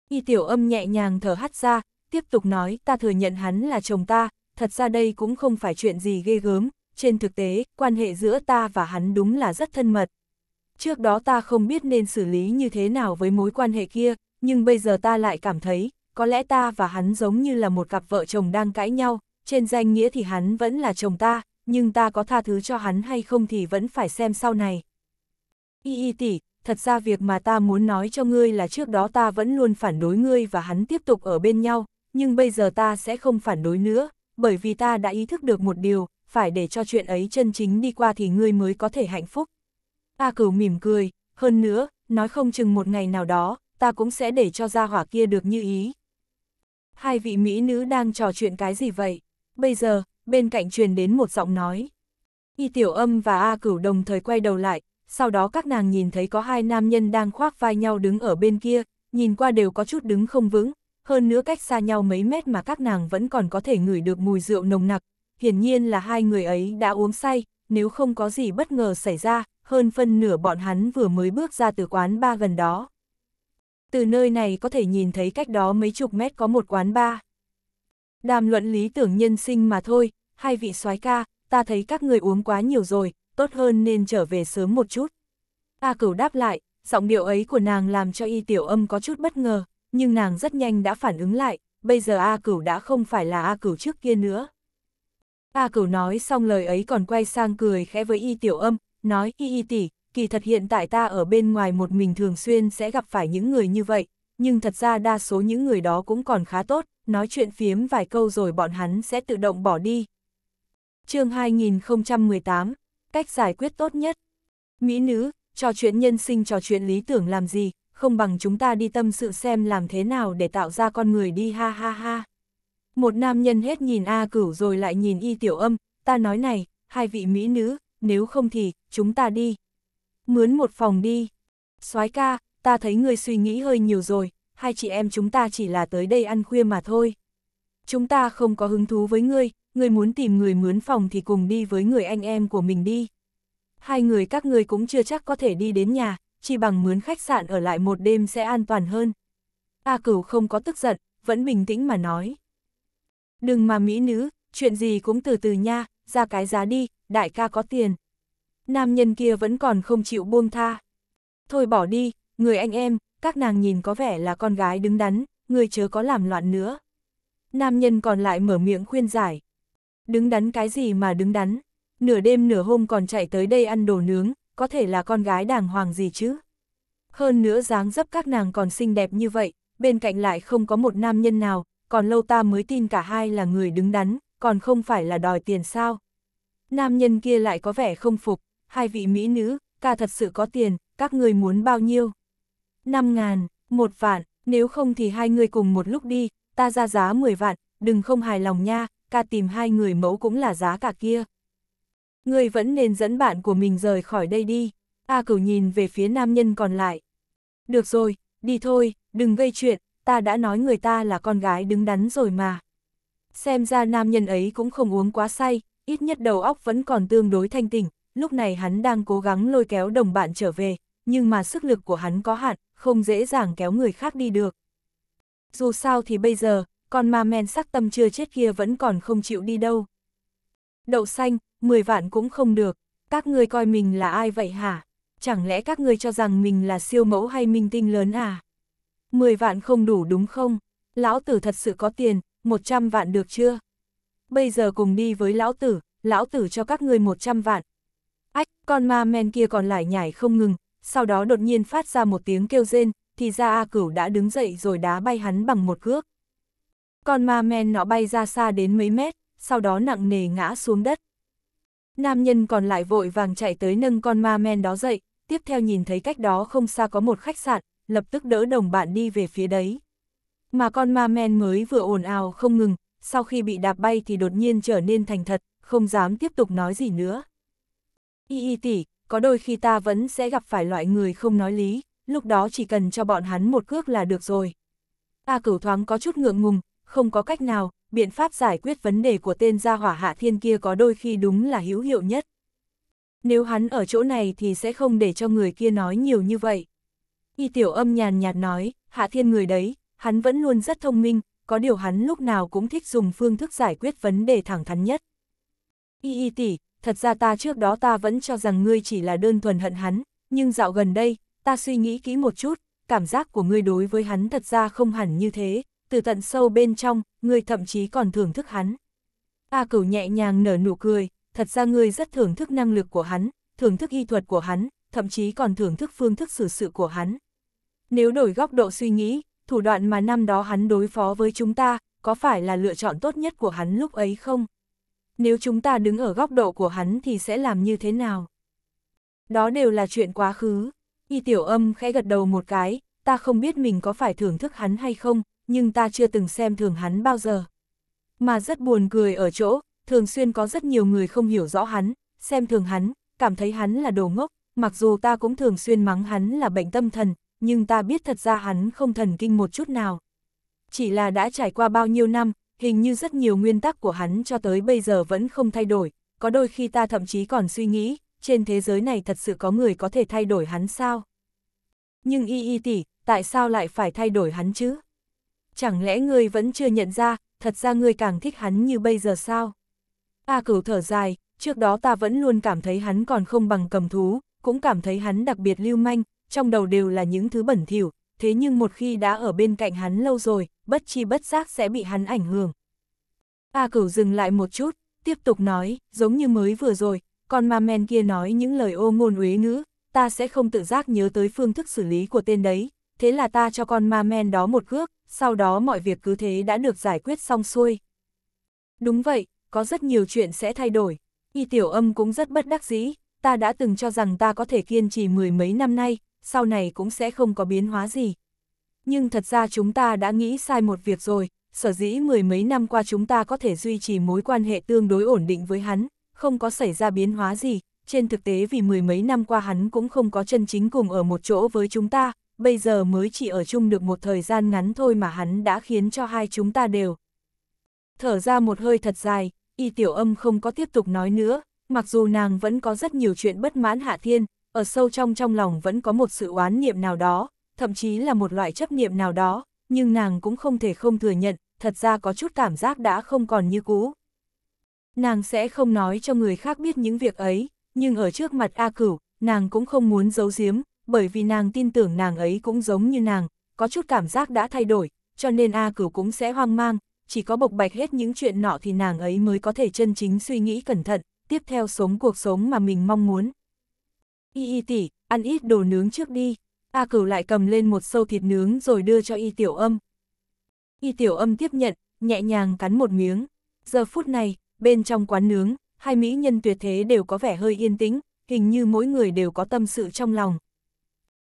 Y tiểu âm nhẹ nhàng thở hắt ra, tiếp tục nói ta thừa nhận hắn là chồng ta, thật ra đây cũng không phải chuyện gì ghê gớm, trên thực tế, quan hệ giữa ta và hắn đúng là rất thân mật. Trước đó ta không biết nên xử lý như thế nào với mối quan hệ kia, nhưng bây giờ ta lại cảm thấy, có lẽ ta và hắn giống như là một cặp vợ chồng đang cãi nhau, trên danh nghĩa thì hắn vẫn là chồng ta, nhưng ta có tha thứ cho hắn hay không thì vẫn phải xem sau này. Y y tỷ, thật ra việc mà ta muốn nói cho ngươi là trước đó ta vẫn luôn phản đối ngươi và hắn tiếp tục ở bên nhau, nhưng bây giờ ta sẽ không phản đối nữa, bởi vì ta đã ý thức được một điều, phải để cho chuyện ấy chân chính đi qua thì ngươi mới có thể hạnh phúc. A cửu mỉm cười, hơn nữa, nói không chừng một ngày nào đó, ta cũng sẽ để cho gia hỏa kia được như ý. Hai vị mỹ nữ đang trò chuyện cái gì vậy? Bây giờ, bên cạnh truyền đến một giọng nói. Y tiểu âm và A cửu đồng thời quay đầu lại, sau đó các nàng nhìn thấy có hai nam nhân đang khoác vai nhau đứng ở bên kia, nhìn qua đều có chút đứng không vững, hơn nữa cách xa nhau mấy mét mà các nàng vẫn còn có thể ngửi được mùi rượu nồng nặc. Hiển nhiên là hai người ấy đã uống say, nếu không có gì bất ngờ xảy ra, hơn phân nửa bọn hắn vừa mới bước ra từ quán ba gần đó từ nơi này có thể nhìn thấy cách đó mấy chục mét có một quán bar. Đàm luận lý tưởng nhân sinh mà thôi, hai vị soái ca, ta thấy các người uống quá nhiều rồi, tốt hơn nên trở về sớm một chút. A cửu đáp lại, giọng điệu ấy của nàng làm cho y tiểu âm có chút bất ngờ, nhưng nàng rất nhanh đã phản ứng lại, bây giờ A cửu đã không phải là A cửu trước kia nữa. A cửu nói xong lời ấy còn quay sang cười khẽ với y tiểu âm, nói y y tỷ, kỳ thật hiện tại ta ở bên ngoài một mình thường xuyên sẽ gặp phải những người như vậy, nhưng thật ra đa số những người đó cũng còn khá tốt, nói chuyện phiếm vài câu rồi bọn hắn sẽ tự động bỏ đi. chương 2018, cách giải quyết tốt nhất. Mỹ nữ, trò chuyện nhân sinh trò chuyện lý tưởng làm gì, không bằng chúng ta đi tâm sự xem làm thế nào để tạo ra con người đi ha ha ha. Một nam nhân hết nhìn A cửu rồi lại nhìn y tiểu âm, ta nói này, hai vị mỹ nữ, nếu không thì, chúng ta đi, mướn một phòng đi. soái ca, ta thấy người suy nghĩ hơi nhiều rồi, hai chị em chúng ta chỉ là tới đây ăn khuya mà thôi. Chúng ta không có hứng thú với ngươi, ngươi muốn tìm người mướn phòng thì cùng đi với người anh em của mình đi. Hai người các ngươi cũng chưa chắc có thể đi đến nhà, chỉ bằng mướn khách sạn ở lại một đêm sẽ an toàn hơn. A cửu không có tức giận, vẫn bình tĩnh mà nói. Đừng mà mỹ nữ, chuyện gì cũng từ từ nha, ra cái giá đi, đại ca có tiền. Nam nhân kia vẫn còn không chịu buông tha. Thôi bỏ đi, người anh em, các nàng nhìn có vẻ là con gái đứng đắn, người chớ có làm loạn nữa. Nam nhân còn lại mở miệng khuyên giải. Đứng đắn cái gì mà đứng đắn, nửa đêm nửa hôm còn chạy tới đây ăn đồ nướng, có thể là con gái đàng hoàng gì chứ. Hơn nữa dáng dấp các nàng còn xinh đẹp như vậy, bên cạnh lại không có một nam nhân nào, còn lâu ta mới tin cả hai là người đứng đắn, còn không phải là đòi tiền sao. Nam nhân kia lại có vẻ không phục, hai vị mỹ nữ, ca thật sự có tiền, các người muốn bao nhiêu? Năm ngàn, một vạn, nếu không thì hai người cùng một lúc đi, ta ra giá 10 vạn, đừng không hài lòng nha, ca tìm hai người mẫu cũng là giá cả kia. Người vẫn nên dẫn bạn của mình rời khỏi đây đi, A cửu nhìn về phía nam nhân còn lại. Được rồi, đi thôi, đừng gây chuyện, ta đã nói người ta là con gái đứng đắn rồi mà. Xem ra nam nhân ấy cũng không uống quá say, ít nhất đầu óc vẫn còn tương đối thanh tỉnh, lúc này hắn đang cố gắng lôi kéo đồng bạn trở về, nhưng mà sức lực của hắn có hạn, không dễ dàng kéo người khác đi được. Dù sao thì bây giờ, con ma men sắc tâm chưa chết kia vẫn còn không chịu đi đâu. Đậu xanh, 10 vạn cũng không được, các ngươi coi mình là ai vậy hả? Chẳng lẽ các ngươi cho rằng mình là siêu mẫu hay minh tinh lớn à? 10 vạn không đủ đúng không? Lão tử thật sự có tiền, 100 vạn được chưa? Bây giờ cùng đi với lão tử, lão tử cho các ngươi 100 vạn, Ách, con ma men kia còn lại nhảy không ngừng, sau đó đột nhiên phát ra một tiếng kêu rên, thì ra A Cửu đã đứng dậy rồi đá bay hắn bằng một cước. Con ma men nó bay ra xa đến mấy mét, sau đó nặng nề ngã xuống đất. Nam nhân còn lại vội vàng chạy tới nâng con ma men đó dậy, tiếp theo nhìn thấy cách đó không xa có một khách sạn, lập tức đỡ đồng bạn đi về phía đấy. Mà con ma men mới vừa ồn ào không ngừng, sau khi bị đạp bay thì đột nhiên trở nên thành thật, không dám tiếp tục nói gì nữa. Y y tỷ, có đôi khi ta vẫn sẽ gặp phải loại người không nói lý, lúc đó chỉ cần cho bọn hắn một cước là được rồi. A cửu thoáng có chút ngượng ngùng, không có cách nào, biện pháp giải quyết vấn đề của tên gia hỏa hạ thiên kia có đôi khi đúng là hữu hiệu nhất. Nếu hắn ở chỗ này thì sẽ không để cho người kia nói nhiều như vậy. Y tiểu âm nhàn nhạt nói, hạ thiên người đấy, hắn vẫn luôn rất thông minh, có điều hắn lúc nào cũng thích dùng phương thức giải quyết vấn đề thẳng thắn nhất. Y y tỷ, thật ra ta trước đó ta vẫn cho rằng ngươi chỉ là đơn thuần hận hắn, nhưng dạo gần đây, ta suy nghĩ kỹ một chút, cảm giác của ngươi đối với hắn thật ra không hẳn như thế, từ tận sâu bên trong, ngươi thậm chí còn thưởng thức hắn. A cửu nhẹ nhàng nở nụ cười, thật ra ngươi rất thưởng thức năng lực của hắn, thưởng thức y thuật của hắn, thậm chí còn thưởng thức phương thức xử sự của hắn. Nếu đổi góc độ suy nghĩ, thủ đoạn mà năm đó hắn đối phó với chúng ta, có phải là lựa chọn tốt nhất của hắn lúc ấy không? nếu chúng ta đứng ở góc độ của hắn thì sẽ làm như thế nào? Đó đều là chuyện quá khứ. Y tiểu âm khẽ gật đầu một cái, ta không biết mình có phải thưởng thức hắn hay không, nhưng ta chưa từng xem thường hắn bao giờ. Mà rất buồn cười ở chỗ, thường xuyên có rất nhiều người không hiểu rõ hắn, xem thường hắn, cảm thấy hắn là đồ ngốc, mặc dù ta cũng thường xuyên mắng hắn là bệnh tâm thần, nhưng ta biết thật ra hắn không thần kinh một chút nào. Chỉ là đã trải qua bao nhiêu năm, hình như rất nhiều nguyên tắc của hắn cho tới bây giờ vẫn không thay đổi, có đôi khi ta thậm chí còn suy nghĩ, trên thế giới này thật sự có người có thể thay đổi hắn sao? Nhưng y y tỷ, tại sao lại phải thay đổi hắn chứ? Chẳng lẽ ngươi vẫn chưa nhận ra, thật ra ngươi càng thích hắn như bây giờ sao? A à, cửu thở dài, trước đó ta vẫn luôn cảm thấy hắn còn không bằng cầm thú, cũng cảm thấy hắn đặc biệt lưu manh, trong đầu đều là những thứ bẩn thỉu, thế nhưng một khi đã ở bên cạnh hắn lâu rồi, bất chi bất giác sẽ bị hắn ảnh hưởng. A cửu dừng lại một chút, tiếp tục nói, giống như mới vừa rồi, còn ma men kia nói những lời ô ngôn uế ngữ, ta sẽ không tự giác nhớ tới phương thức xử lý của tên đấy, thế là ta cho con ma men đó một cước, sau đó mọi việc cứ thế đã được giải quyết xong xuôi. Đúng vậy, có rất nhiều chuyện sẽ thay đổi, y tiểu âm cũng rất bất đắc dĩ, ta đã từng cho rằng ta có thể kiên trì mười mấy năm nay, sau này cũng sẽ không có biến hóa gì. Nhưng thật ra chúng ta đã nghĩ sai một việc rồi, sở dĩ mười mấy năm qua chúng ta có thể duy trì mối quan hệ tương đối ổn định với hắn, không có xảy ra biến hóa gì, trên thực tế vì mười mấy năm qua hắn cũng không có chân chính cùng ở một chỗ với chúng ta, bây giờ mới chỉ ở chung được một thời gian ngắn thôi mà hắn đã khiến cho hai chúng ta đều. Thở ra một hơi thật dài, y tiểu âm không có tiếp tục nói nữa, mặc dù nàng vẫn có rất nhiều chuyện bất mãn Hạ Thiên, ở sâu trong trong lòng vẫn có một sự oán niệm nào đó, thậm chí là một loại chấp niệm nào đó, nhưng nàng cũng không thể không thừa nhận, thật ra có chút cảm giác đã không còn như cũ. Nàng sẽ không nói cho người khác biết những việc ấy, nhưng ở trước mặt A Cửu, nàng cũng không muốn giấu giếm, bởi vì nàng tin tưởng nàng ấy cũng giống như nàng, có chút cảm giác đã thay đổi, cho nên A Cửu cũng sẽ hoang mang, chỉ có bộc bạch hết những chuyện nọ thì nàng ấy mới có thể chân chính suy nghĩ cẩn thận, tiếp theo sống cuộc sống mà mình mong muốn. Y y tỷ, ăn ít đồ nướng trước đi. A cửu lại cầm lên một sâu thịt nướng rồi đưa cho y tiểu âm. Y tiểu âm tiếp nhận, nhẹ nhàng cắn một miếng. Giờ phút này, bên trong quán nướng, hai mỹ nhân tuyệt thế đều có vẻ hơi yên tĩnh, hình như mỗi người đều có tâm sự trong lòng.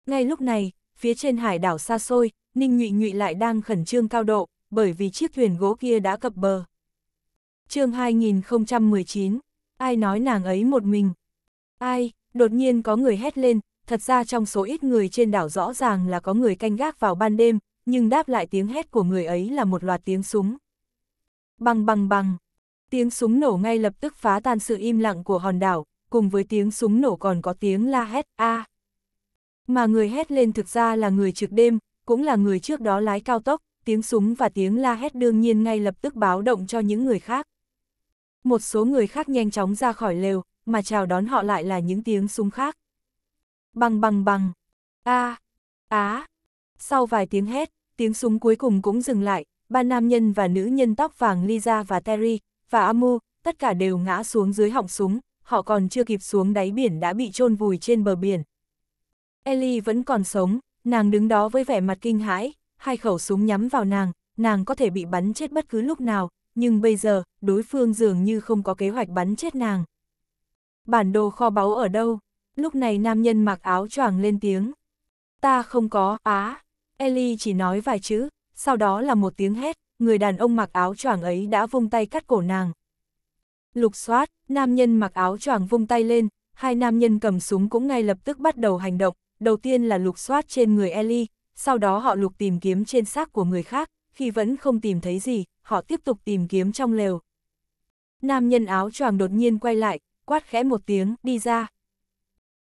Ngay lúc này, phía trên hải đảo xa xôi, Ninh Nhụy Nhụy lại đang khẩn trương cao độ, bởi vì chiếc thuyền gỗ kia đã cập bờ. chương 2019, ai nói nàng ấy một mình? Ai? đột nhiên có người hét lên, thật ra trong số ít người trên đảo rõ ràng là có người canh gác vào ban đêm, nhưng đáp lại tiếng hét của người ấy là một loạt tiếng súng. Bằng bằng bằng, tiếng súng nổ ngay lập tức phá tan sự im lặng của hòn đảo, cùng với tiếng súng nổ còn có tiếng la hét a. Mà người hét lên thực ra là người trực đêm, cũng là người trước đó lái cao tốc, tiếng súng và tiếng la hét đương nhiên ngay lập tức báo động cho những người khác. Một số người khác nhanh chóng ra khỏi lều, mà chào đón họ lại là những tiếng súng khác. Bằng bằng bằng, a á. Sau vài tiếng hét, tiếng súng cuối cùng cũng dừng lại, ba nam nhân và nữ nhân tóc vàng Lisa và Terry, và Amu, tất cả đều ngã xuống dưới họng súng, họ còn chưa kịp xuống đáy biển đã bị chôn vùi trên bờ biển. Ellie vẫn còn sống, nàng đứng đó với vẻ mặt kinh hãi, hai khẩu súng nhắm vào nàng, nàng có thể bị bắn chết bất cứ lúc nào, nhưng bây giờ, đối phương dường như không có kế hoạch bắn chết nàng. Bản đồ kho báu ở đâu? Lúc này nam nhân mặc áo choàng lên tiếng. Ta không có, á. Ellie chỉ nói vài chữ, sau đó là một tiếng hét, người đàn ông mặc áo choàng ấy đã vung tay cắt cổ nàng. Lục soát, nam nhân mặc áo choàng vung tay lên, hai nam nhân cầm súng cũng ngay lập tức bắt đầu hành động, đầu tiên là lục soát trên người Ellie, sau đó họ lục tìm kiếm trên xác của người khác, khi vẫn không tìm thấy gì, họ tiếp tục tìm kiếm trong lều. Nam nhân áo choàng đột nhiên quay lại, quát khẽ một tiếng, đi ra.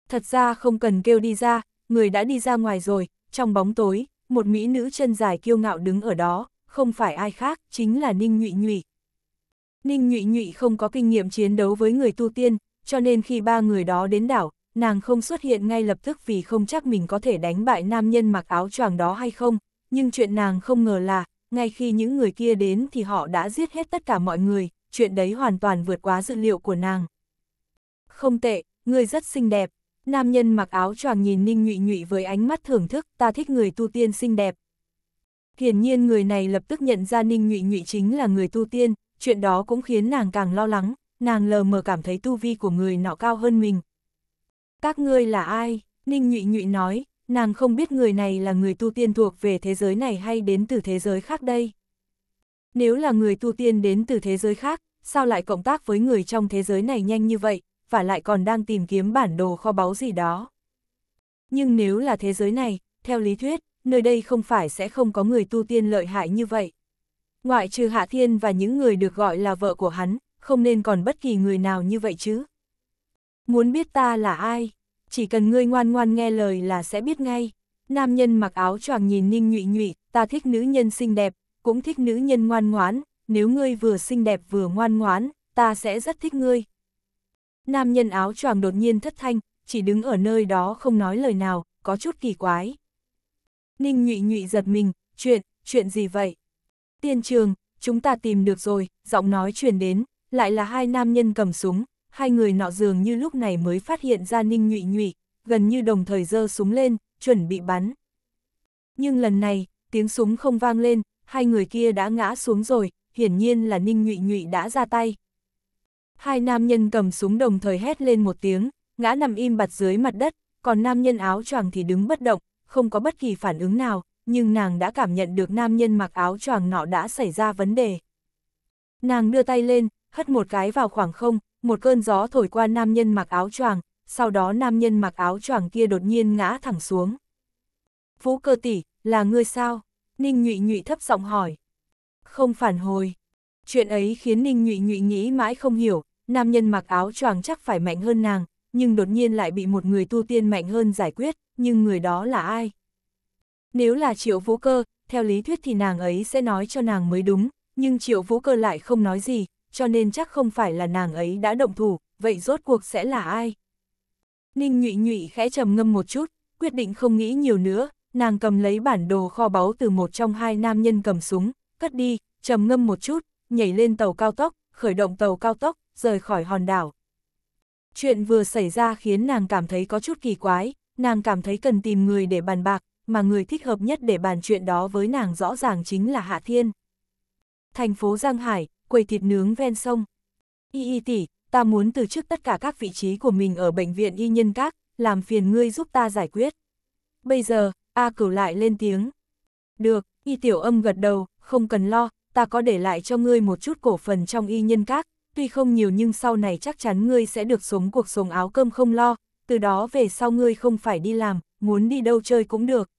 Thật ra không cần kêu đi ra, người đã đi ra ngoài rồi, trong bóng tối, một mỹ nữ chân dài kiêu ngạo đứng ở đó, không phải ai khác, chính là Ninh Nhụy Nhụy. Ninh Nhụy Nhụy không có kinh nghiệm chiến đấu với người tu tiên, cho nên khi ba người đó đến đảo, nàng không xuất hiện ngay lập tức vì không chắc mình có thể đánh bại nam nhân mặc áo choàng đó hay không, nhưng chuyện nàng không ngờ là, ngay khi những người kia đến thì họ đã giết hết tất cả mọi người, chuyện đấy hoàn toàn vượt quá dự liệu của nàng. Không tệ, người rất xinh đẹp. Nam nhân mặc áo choàng nhìn Ninh Nhụy Nhụy với ánh mắt thưởng thức, ta thích người tu tiên xinh đẹp. Hiển nhiên người này lập tức nhận ra Ninh Nhụy Nhụy chính là người tu tiên, chuyện đó cũng khiến nàng càng lo lắng, nàng lờ mờ cảm thấy tu vi của người nọ cao hơn mình. Các ngươi là ai? Ninh Nhụy Nhụy nói, nàng không biết người này là người tu tiên thuộc về thế giới này hay đến từ thế giới khác đây. Nếu là người tu tiên đến từ thế giới khác, sao lại cộng tác với người trong thế giới này nhanh như vậy, và lại còn đang tìm kiếm bản đồ kho báu gì đó. Nhưng nếu là thế giới này, theo lý thuyết, nơi đây không phải sẽ không có người tu tiên lợi hại như vậy. Ngoại trừ Hạ Thiên và những người được gọi là vợ của hắn, không nên còn bất kỳ người nào như vậy chứ. Muốn biết ta là ai, chỉ cần ngươi ngoan ngoan nghe lời là sẽ biết ngay. Nam nhân mặc áo choàng nhìn ninh nhụy nhụy, ta thích nữ nhân xinh đẹp, cũng thích nữ nhân ngoan ngoãn, nếu ngươi vừa xinh đẹp vừa ngoan ngoãn, ta sẽ rất thích ngươi, Nam nhân áo choàng đột nhiên thất thanh, chỉ đứng ở nơi đó không nói lời nào, có chút kỳ quái. Ninh nhụy nhụy giật mình, chuyện, chuyện gì vậy? Tiên trường, chúng ta tìm được rồi, giọng nói truyền đến, lại là hai nam nhân cầm súng, hai người nọ dường như lúc này mới phát hiện ra ninh nhụy nhụy, gần như đồng thời giơ súng lên, chuẩn bị bắn. Nhưng lần này, tiếng súng không vang lên, hai người kia đã ngã xuống rồi, hiển nhiên là ninh nhụy nhụy đã ra tay, Hai nam nhân cầm súng đồng thời hét lên một tiếng, ngã nằm im bặt dưới mặt đất, còn nam nhân áo choàng thì đứng bất động, không có bất kỳ phản ứng nào, nhưng nàng đã cảm nhận được nam nhân mặc áo choàng nọ đã xảy ra vấn đề. Nàng đưa tay lên, hất một cái vào khoảng không, một cơn gió thổi qua nam nhân mặc áo choàng, sau đó nam nhân mặc áo choàng kia đột nhiên ngã thẳng xuống. Vũ cơ tỷ, là ngươi sao? Ninh nhụy nhụy thấp giọng hỏi. Không phản hồi. Chuyện ấy khiến Ninh nhụy nhụy nghĩ mãi không hiểu, nam nhân mặc áo choàng chắc phải mạnh hơn nàng, nhưng đột nhiên lại bị một người tu tiên mạnh hơn giải quyết, nhưng người đó là ai? Nếu là triệu vũ cơ, theo lý thuyết thì nàng ấy sẽ nói cho nàng mới đúng, nhưng triệu vũ cơ lại không nói gì, cho nên chắc không phải là nàng ấy đã động thủ, vậy rốt cuộc sẽ là ai? Ninh nhụy nhụy khẽ trầm ngâm một chút, quyết định không nghĩ nhiều nữa, nàng cầm lấy bản đồ kho báu từ một trong hai nam nhân cầm súng, cất đi, trầm ngâm một chút, nhảy lên tàu cao tốc, khởi động tàu cao tốc, rời khỏi hòn đảo. Chuyện vừa xảy ra khiến nàng cảm thấy có chút kỳ quái, nàng cảm thấy cần tìm người để bàn bạc, mà người thích hợp nhất để bàn chuyện đó với nàng rõ ràng chính là Hạ Thiên. Thành phố Giang Hải, quầy thịt nướng ven sông. Y y tỷ, ta muốn từ chức tất cả các vị trí của mình ở bệnh viện y nhân các, làm phiền ngươi giúp ta giải quyết. Bây giờ, A cửu lại lên tiếng. Được, y tiểu âm gật đầu, không cần lo, ta có để lại cho ngươi một chút cổ phần trong y nhân các, tuy không nhiều nhưng sau này chắc chắn ngươi sẽ được sống cuộc sống áo cơm không lo, từ đó về sau ngươi không phải đi làm, muốn đi đâu chơi cũng được.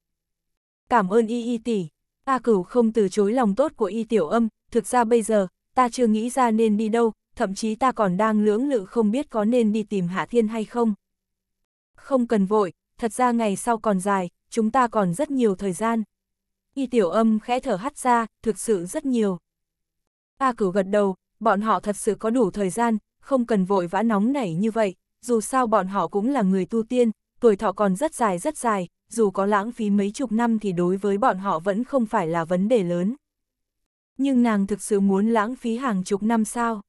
Cảm ơn y y tỷ, ta cửu không từ chối lòng tốt của y tiểu âm, thực ra bây giờ, ta chưa nghĩ ra nên đi đâu, thậm chí ta còn đang lưỡng lự không biết có nên đi tìm Hạ Thiên hay không. Không cần vội, thật ra ngày sau còn dài, chúng ta còn rất nhiều thời gian. Y tiểu âm khẽ thở hắt ra, thực sự rất nhiều. A cửu gật đầu, bọn họ thật sự có đủ thời gian, không cần vội vã nóng nảy như vậy, dù sao bọn họ cũng là người tu tiên, tuổi thọ còn rất dài rất dài, dù có lãng phí mấy chục năm thì đối với bọn họ vẫn không phải là vấn đề lớn. Nhưng nàng thực sự muốn lãng phí hàng chục năm sao?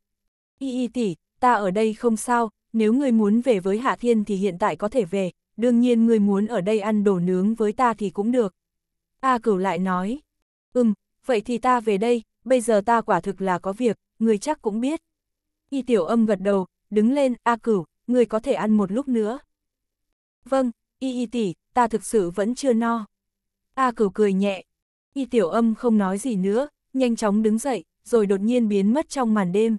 Y y tỷ, ta ở đây không sao, nếu ngươi muốn về với Hạ Thiên thì hiện tại có thể về, đương nhiên ngươi muốn ở đây ăn đồ nướng với ta thì cũng được. A cửu lại nói, ừm, vậy thì ta về đây, bây giờ ta quả thực là có việc, người chắc cũng biết. Y tiểu âm gật đầu, đứng lên, A cửu, người có thể ăn một lúc nữa. Vâng, Y Y tỷ, ta thực sự vẫn chưa no. A cửu cười nhẹ, Y tiểu âm không nói gì nữa, nhanh chóng đứng dậy, rồi đột nhiên biến mất trong màn đêm.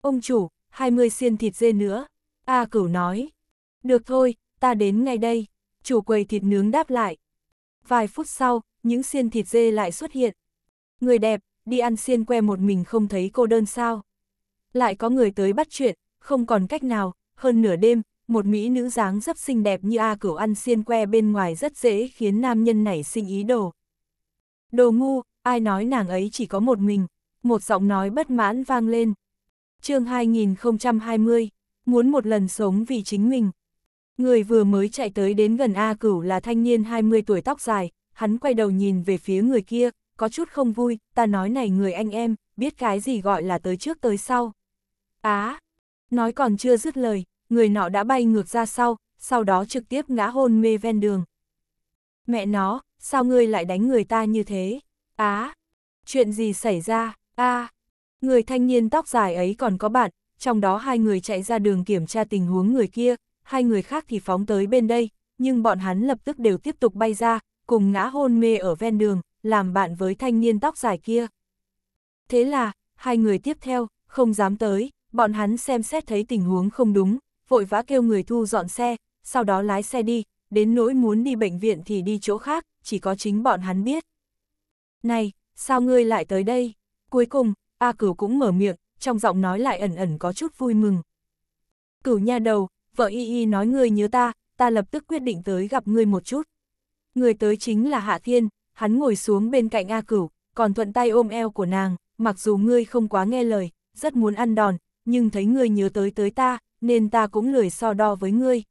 Ông chủ, 20 xiên thịt dê nữa. A cửu nói, được thôi, ta đến ngay đây. Chủ quầy thịt nướng đáp lại. Vài phút sau, những xiên thịt dê lại xuất hiện. Người đẹp, đi ăn xiên que một mình không thấy cô đơn sao. Lại có người tới bắt chuyện, không còn cách nào, hơn nửa đêm, một mỹ nữ dáng rất xinh đẹp như A cửu ăn xiên que bên ngoài rất dễ khiến nam nhân nảy sinh ý đồ. Đồ ngu, ai nói nàng ấy chỉ có một mình, một giọng nói bất mãn vang lên. chương 2020, muốn một lần sống vì chính mình. Người vừa mới chạy tới đến gần A cửu là thanh niên 20 tuổi tóc dài, hắn quay đầu nhìn về phía người kia, có chút không vui, ta nói này người anh em, biết cái gì gọi là tới trước tới sau. Á, nói còn chưa dứt lời, người nọ đã bay ngược ra sau, sau đó trực tiếp ngã hôn mê ven đường. Mẹ nó, sao ngươi lại đánh người ta như thế? Á, chuyện gì xảy ra? A, người thanh niên tóc dài ấy còn có bạn, trong đó hai người chạy ra đường kiểm tra tình huống người kia, hai người khác thì phóng tới bên đây, nhưng bọn hắn lập tức đều tiếp tục bay ra, cùng ngã hôn mê ở ven đường, làm bạn với thanh niên tóc dài kia. Thế là, hai người tiếp theo, không dám tới, bọn hắn xem xét thấy tình huống không đúng, vội vã kêu người thu dọn xe, sau đó lái xe đi, đến nỗi muốn đi bệnh viện thì đi chỗ khác, chỉ có chính bọn hắn biết. Này, sao ngươi lại tới đây? Cuối cùng, A Cửu cũng mở miệng, trong giọng nói lại ẩn ẩn có chút vui mừng. Cửu nha đầu, vợ y y nói ngươi nhớ ta, ta lập tức quyết định tới gặp ngươi một chút. Người tới chính là Hạ Thiên, hắn ngồi xuống bên cạnh A Cửu, còn thuận tay ôm eo của nàng, mặc dù ngươi không quá nghe lời, rất muốn ăn đòn, nhưng thấy ngươi nhớ tới tới ta, nên ta cũng lười so đo với ngươi.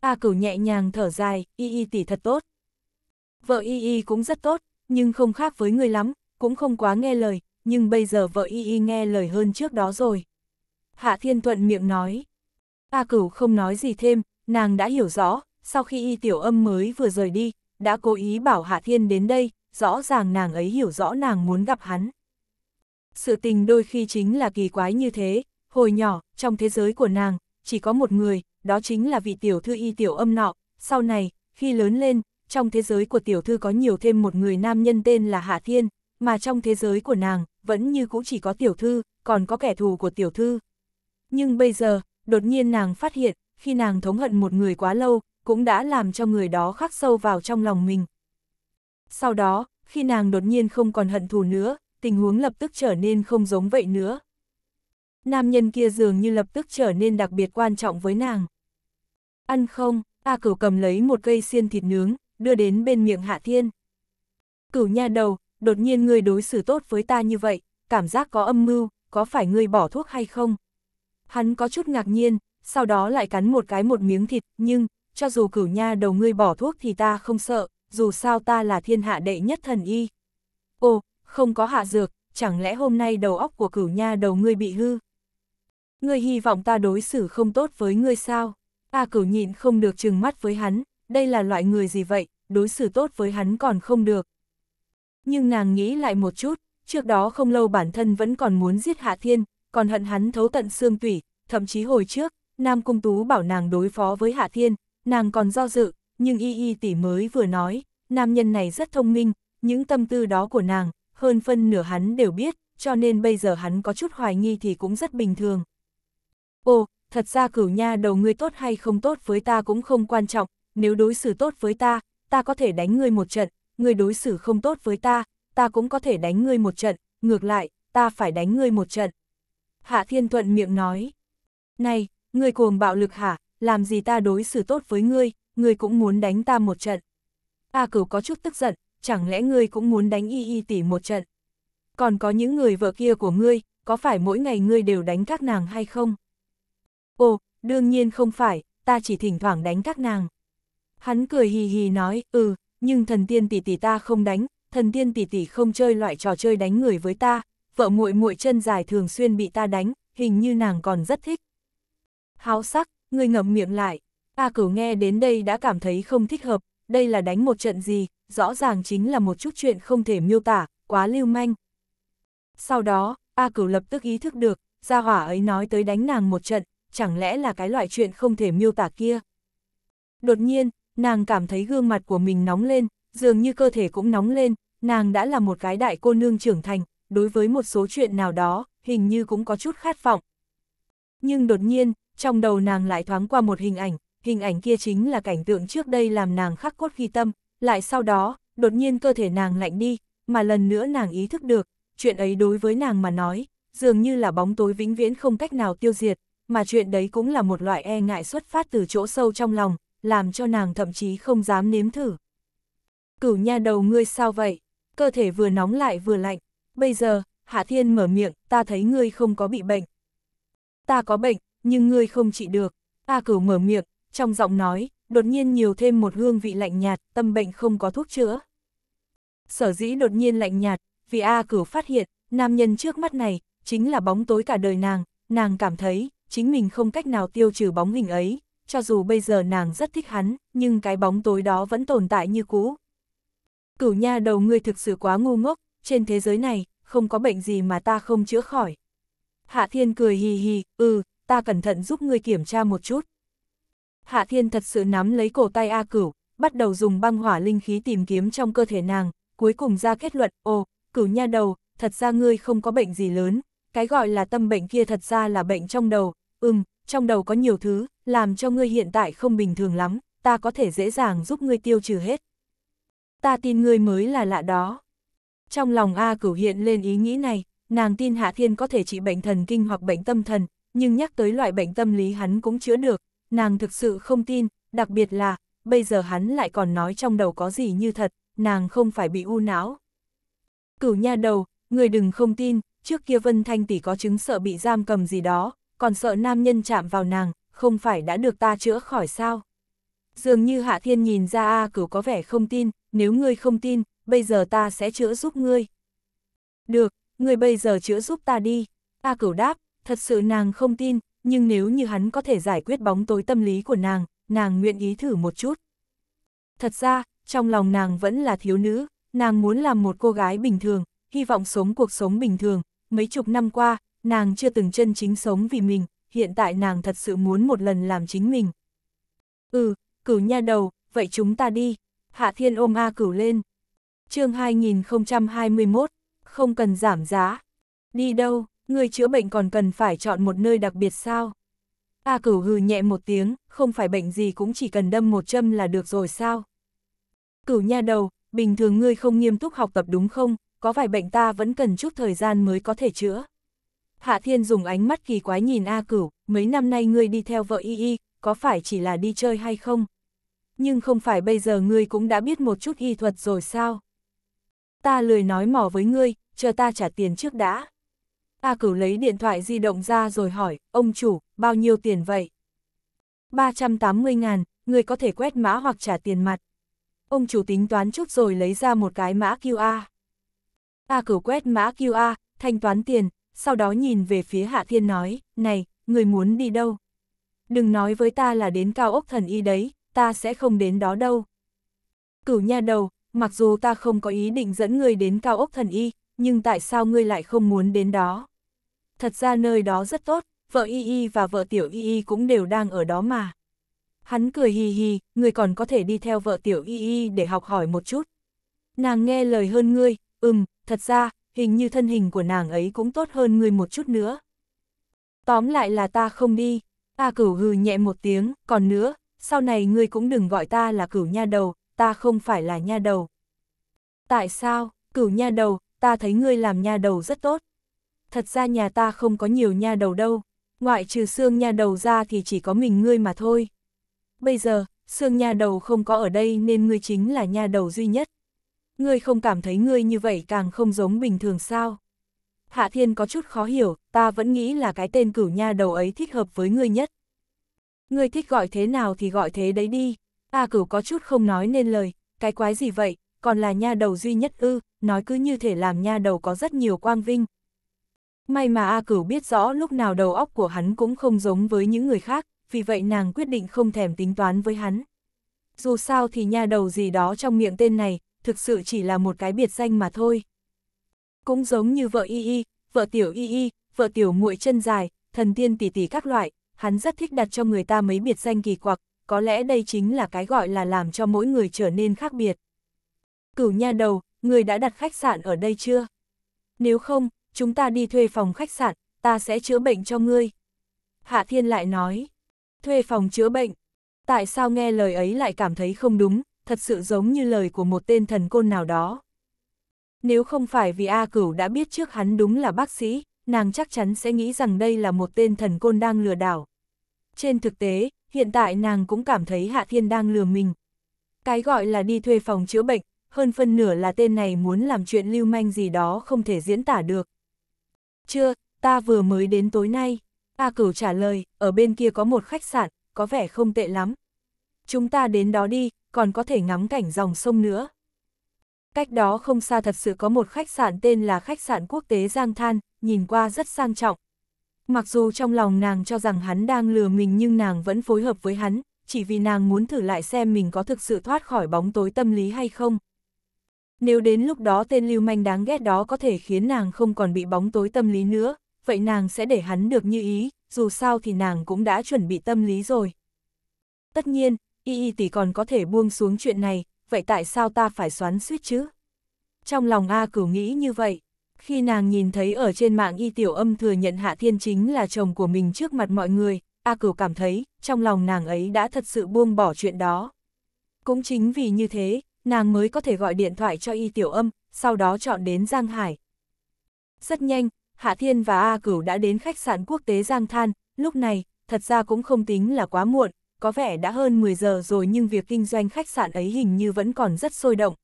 A Cửu nhẹ nhàng thở dài, y y tỷ thật tốt. Vợ y y cũng rất tốt, nhưng không khác với ngươi lắm, cũng không quá nghe lời, nhưng bây giờ vợ y y nghe lời hơn trước đó rồi. Hạ Thiên Thuận miệng nói. A Cửu không nói gì thêm, nàng đã hiểu rõ, sau khi y tiểu âm mới vừa rời đi, đã cố ý bảo Hạ Thiên đến đây, rõ ràng nàng ấy hiểu rõ nàng muốn gặp hắn. Sự tình đôi khi chính là kỳ quái như thế, hồi nhỏ, trong thế giới của nàng, chỉ có một người, đó chính là vị tiểu thư y tiểu âm nọ, sau này, khi lớn lên, trong thế giới của tiểu thư có nhiều thêm một người nam nhân tên là Hạ Thiên, mà trong thế giới của nàng, vẫn như cũ chỉ có tiểu thư, còn có kẻ thù của tiểu thư. Nhưng bây giờ, đột nhiên nàng phát hiện, khi nàng thống hận một người quá lâu, cũng đã làm cho người đó khắc sâu vào trong lòng mình. Sau đó, khi nàng đột nhiên không còn hận thù nữa, tình huống lập tức trở nên không giống vậy nữa. Nam nhân kia dường như lập tức trở nên đặc biệt quan trọng với nàng. Ăn không, A Cửu cầm lấy một cây xiên thịt nướng, đưa đến bên miệng Hạ Thiên. Cửu nha đầu, đột nhiên ngươi đối xử tốt với ta như vậy, cảm giác có âm mưu, có phải ngươi bỏ thuốc hay không? Hắn có chút ngạc nhiên, sau đó lại cắn một cái một miếng thịt, nhưng, cho dù cửu nha đầu ngươi bỏ thuốc thì ta không sợ, dù sao ta là thiên hạ đệ nhất thần y. Ồ, không có hạ dược, chẳng lẽ hôm nay đầu óc của cửu nha đầu ngươi bị hư? Ngươi hy vọng ta đối xử không tốt với ngươi sao? A à, cửu nhịn không được trừng mắt với hắn, đây là loại người gì vậy, đối xử tốt với hắn còn không được. Nhưng nàng nghĩ lại một chút, trước đó không lâu bản thân vẫn còn muốn giết Hạ Thiên, còn hận hắn thấu tận xương tủy, thậm chí hồi trước, Nam Cung Tú bảo nàng đối phó với Hạ Thiên, nàng còn do dự, nhưng y y tỷ mới vừa nói, nam nhân này rất thông minh, những tâm tư đó của nàng, hơn phân nửa hắn đều biết, cho nên bây giờ hắn có chút hoài nghi thì cũng rất bình thường. Ồ, thật ra cửu nha đầu ngươi tốt hay không tốt với ta cũng không quan trọng, nếu đối xử tốt với ta, ta có thể đánh ngươi một trận, ngươi đối xử không tốt với ta, ta cũng có thể đánh ngươi một trận, ngược lại, ta phải đánh ngươi một trận. Hạ Thiên Thuận miệng nói, này, ngươi cuồng bạo lực hả, làm gì ta đối xử tốt với ngươi, ngươi cũng muốn đánh ta một trận. A cửu có chút tức giận, chẳng lẽ ngươi cũng muốn đánh y y tỷ một trận. Còn có những người vợ kia của ngươi, có phải mỗi ngày ngươi đều đánh các nàng hay không? Ồ, đương nhiên không phải, ta chỉ thỉnh thoảng đánh các nàng. Hắn cười hì hì nói, ừ, nhưng thần tiên tỷ tỷ ta không đánh, thần tiên tỷ tỷ không chơi loại trò chơi đánh người với ta, vợ muội muội chân dài thường xuyên bị ta đánh, hình như nàng còn rất thích. Háo sắc, Người ngậm miệng lại, A Cửu nghe đến đây đã cảm thấy không thích hợp, đây là đánh một trận gì, rõ ràng chính là một chút chuyện không thể miêu tả, quá lưu manh. Sau đó, A Cửu lập tức ý thức được, gia hỏa ấy nói tới đánh nàng một trận, chẳng lẽ là cái loại chuyện không thể miêu tả kia. Đột nhiên, nàng cảm thấy gương mặt của mình nóng lên, dường như cơ thể cũng nóng lên, nàng đã là một cái đại cô nương trưởng thành, đối với một số chuyện nào đó, hình như cũng có chút khát vọng. Nhưng đột nhiên, trong đầu nàng lại thoáng qua một hình ảnh, hình ảnh kia chính là cảnh tượng trước đây làm nàng khắc cốt ghi tâm, lại sau đó, đột nhiên cơ thể nàng lạnh đi, mà lần nữa nàng ý thức được, chuyện ấy đối với nàng mà nói, dường như là bóng tối vĩnh viễn không cách nào tiêu diệt, mà chuyện đấy cũng là một loại e ngại xuất phát từ chỗ sâu trong lòng, làm cho nàng thậm chí không dám nếm thử. Cửu nha đầu ngươi sao vậy? Cơ thể vừa nóng lại vừa lạnh, bây giờ, Hạ Thiên mở miệng, ta thấy ngươi không có bị bệnh. Ta có bệnh, nhưng ngươi không trị được. A cửu mở miệng, trong giọng nói, đột nhiên nhiều thêm một hương vị lạnh nhạt, tâm bệnh không có thuốc chữa. Sở dĩ đột nhiên lạnh nhạt, vì A cửu phát hiện, nam nhân trước mắt này, chính là bóng tối cả đời nàng, nàng cảm thấy, chính mình không cách nào tiêu trừ bóng hình ấy, cho dù bây giờ nàng rất thích hắn, nhưng cái bóng tối đó vẫn tồn tại như cũ. Cửu nha đầu ngươi thực sự quá ngu ngốc, trên thế giới này, không có bệnh gì mà ta không chữa khỏi. Hạ thiên cười hì hì, ừ, ta cẩn thận giúp ngươi kiểm tra một chút. Hạ Thiên thật sự nắm lấy cổ tay A Cửu, bắt đầu dùng băng hỏa linh khí tìm kiếm trong cơ thể nàng, cuối cùng ra kết luận, ồ, Cửu nha đầu, thật ra ngươi không có bệnh gì lớn, cái gọi là tâm bệnh kia thật ra là bệnh trong đầu, ừm, trong đầu có nhiều thứ, làm cho ngươi hiện tại không bình thường lắm, ta có thể dễ dàng giúp ngươi tiêu trừ hết. Ta tin ngươi mới là lạ đó. Trong lòng A Cửu hiện lên ý nghĩ này, nàng tin Hạ Thiên có thể trị bệnh thần kinh hoặc bệnh tâm thần, nhưng nhắc tới loại bệnh tâm lý hắn cũng chữa được, nàng thực sự không tin, đặc biệt là, bây giờ hắn lại còn nói trong đầu có gì như thật, nàng không phải bị u não. Cửu nha đầu, người đừng không tin, trước kia Vân Thanh tỷ có chứng sợ bị giam cầm gì đó, còn sợ nam nhân chạm vào nàng, không phải đã được ta chữa khỏi sao. Dường như Hạ Thiên nhìn ra A cửu có vẻ không tin, nếu ngươi không tin, bây giờ ta sẽ chữa giúp ngươi. Được, ngươi bây giờ chữa giúp ta đi. A cửu đáp, Thật sự nàng không tin, nhưng nếu như hắn có thể giải quyết bóng tối tâm lý của nàng, nàng nguyện ý thử một chút. Thật ra, trong lòng nàng vẫn là thiếu nữ, nàng muốn làm một cô gái bình thường, hy vọng sống cuộc sống bình thường. Mấy chục năm qua, nàng chưa từng chân chính sống vì mình, hiện tại nàng thật sự muốn một lần làm chính mình. Ừ, cửu nha đầu, vậy chúng ta đi. Hạ thiên ôm A cửu lên. chương 2021, không cần giảm giá. Đi đâu? người chữa bệnh còn cần phải chọn một nơi đặc biệt sao? A cửu hừ nhẹ một tiếng, không phải bệnh gì cũng chỉ cần đâm một châm là được rồi sao? Cửu nha đầu, bình thường ngươi không nghiêm túc học tập đúng không? Có vài bệnh ta vẫn cần chút thời gian mới có thể chữa. Hạ Thiên dùng ánh mắt kỳ quái nhìn A Cửu, mấy năm nay ngươi đi theo vợ y y, có phải chỉ là đi chơi hay không? Nhưng không phải bây giờ ngươi cũng đã biết một chút y thuật rồi sao? Ta lười nói mỏ với ngươi, chờ ta trả tiền trước đã. A cửu lấy điện thoại di động ra rồi hỏi, ông chủ, bao nhiêu tiền vậy? 380 ngàn, người có thể quét mã hoặc trả tiền mặt. Ông chủ tính toán chút rồi lấy ra một cái mã QR. A cửu quét mã QR, thanh toán tiền, sau đó nhìn về phía Hạ Thiên nói, này, người muốn đi đâu? Đừng nói với ta là đến cao ốc thần y đấy, ta sẽ không đến đó đâu. Cửu nha đầu, mặc dù ta không có ý định dẫn người đến cao ốc thần y, nhưng tại sao ngươi lại không muốn đến đó? thật ra nơi đó rất tốt, vợ y y và vợ tiểu y y cũng đều đang ở đó mà. Hắn cười hì hì, người còn có thể đi theo vợ tiểu y y để học hỏi một chút. Nàng nghe lời hơn ngươi, ừm, thật ra, hình như thân hình của nàng ấy cũng tốt hơn ngươi một chút nữa. Tóm lại là ta không đi, ta cửu hừ nhẹ một tiếng, còn nữa, sau này ngươi cũng đừng gọi ta là cửu nha đầu, ta không phải là nha đầu. Tại sao, cửu nha đầu, ta thấy ngươi làm nha đầu rất tốt thật ra nhà ta không có nhiều nha đầu đâu, ngoại trừ xương nha đầu ra thì chỉ có mình ngươi mà thôi. Bây giờ, xương nha đầu không có ở đây nên ngươi chính là nha đầu duy nhất. Ngươi không cảm thấy ngươi như vậy càng không giống bình thường sao. Hạ Thiên có chút khó hiểu, ta vẫn nghĩ là cái tên cửu nha đầu ấy thích hợp với ngươi nhất. Ngươi thích gọi thế nào thì gọi thế đấy đi. A cửu có chút không nói nên lời, cái quái gì vậy, còn là nha đầu duy nhất ư, nói cứ như thể làm nha đầu có rất nhiều quang vinh, May mà A Cửu biết rõ lúc nào đầu óc của hắn cũng không giống với những người khác, vì vậy nàng quyết định không thèm tính toán với hắn. Dù sao thì nha đầu gì đó trong miệng tên này, thực sự chỉ là một cái biệt danh mà thôi. Cũng giống như vợ y y, vợ tiểu y y, vợ tiểu muội chân dài, thần tiên tỷ tỷ các loại, hắn rất thích đặt cho người ta mấy biệt danh kỳ quặc, có lẽ đây chính là cái gọi là làm cho mỗi người trở nên khác biệt. Cửu nha đầu, người đã đặt khách sạn ở đây chưa? Nếu không, chúng ta đi thuê phòng khách sạn, ta sẽ chữa bệnh cho ngươi. Hạ Thiên lại nói, thuê phòng chữa bệnh. Tại sao nghe lời ấy lại cảm thấy không đúng, thật sự giống như lời của một tên thần côn nào đó. Nếu không phải vì A Cửu đã biết trước hắn đúng là bác sĩ, nàng chắc chắn sẽ nghĩ rằng đây là một tên thần côn đang lừa đảo. Trên thực tế, hiện tại nàng cũng cảm thấy Hạ Thiên đang lừa mình. Cái gọi là đi thuê phòng chữa bệnh, hơn phân nửa là tên này muốn làm chuyện lưu manh gì đó không thể diễn tả được. Chưa, ta vừa mới đến tối nay. A cửu trả lời, ở bên kia có một khách sạn, có vẻ không tệ lắm. Chúng ta đến đó đi, còn có thể ngắm cảnh dòng sông nữa. Cách đó không xa thật sự có một khách sạn tên là khách sạn quốc tế Giang Than, nhìn qua rất sang trọng. Mặc dù trong lòng nàng cho rằng hắn đang lừa mình nhưng nàng vẫn phối hợp với hắn, chỉ vì nàng muốn thử lại xem mình có thực sự thoát khỏi bóng tối tâm lý hay không. Nếu đến lúc đó tên lưu manh đáng ghét đó có thể khiến nàng không còn bị bóng tối tâm lý nữa, vậy nàng sẽ để hắn được như ý, dù sao thì nàng cũng đã chuẩn bị tâm lý rồi. Tất nhiên, y y tỷ còn có thể buông xuống chuyện này, vậy tại sao ta phải xoắn suýt chứ? Trong lòng A cửu nghĩ như vậy, khi nàng nhìn thấy ở trên mạng y tiểu âm thừa nhận Hạ Thiên chính là chồng của mình trước mặt mọi người, A cửu cảm thấy trong lòng nàng ấy đã thật sự buông bỏ chuyện đó. Cũng chính vì như thế, nàng mới có thể gọi điện thoại cho y tiểu âm, sau đó chọn đến Giang Hải. Rất nhanh, Hạ Thiên và A Cửu đã đến khách sạn quốc tế Giang Than, lúc này, thật ra cũng không tính là quá muộn, có vẻ đã hơn 10 giờ rồi nhưng việc kinh doanh khách sạn ấy hình như vẫn còn rất sôi động.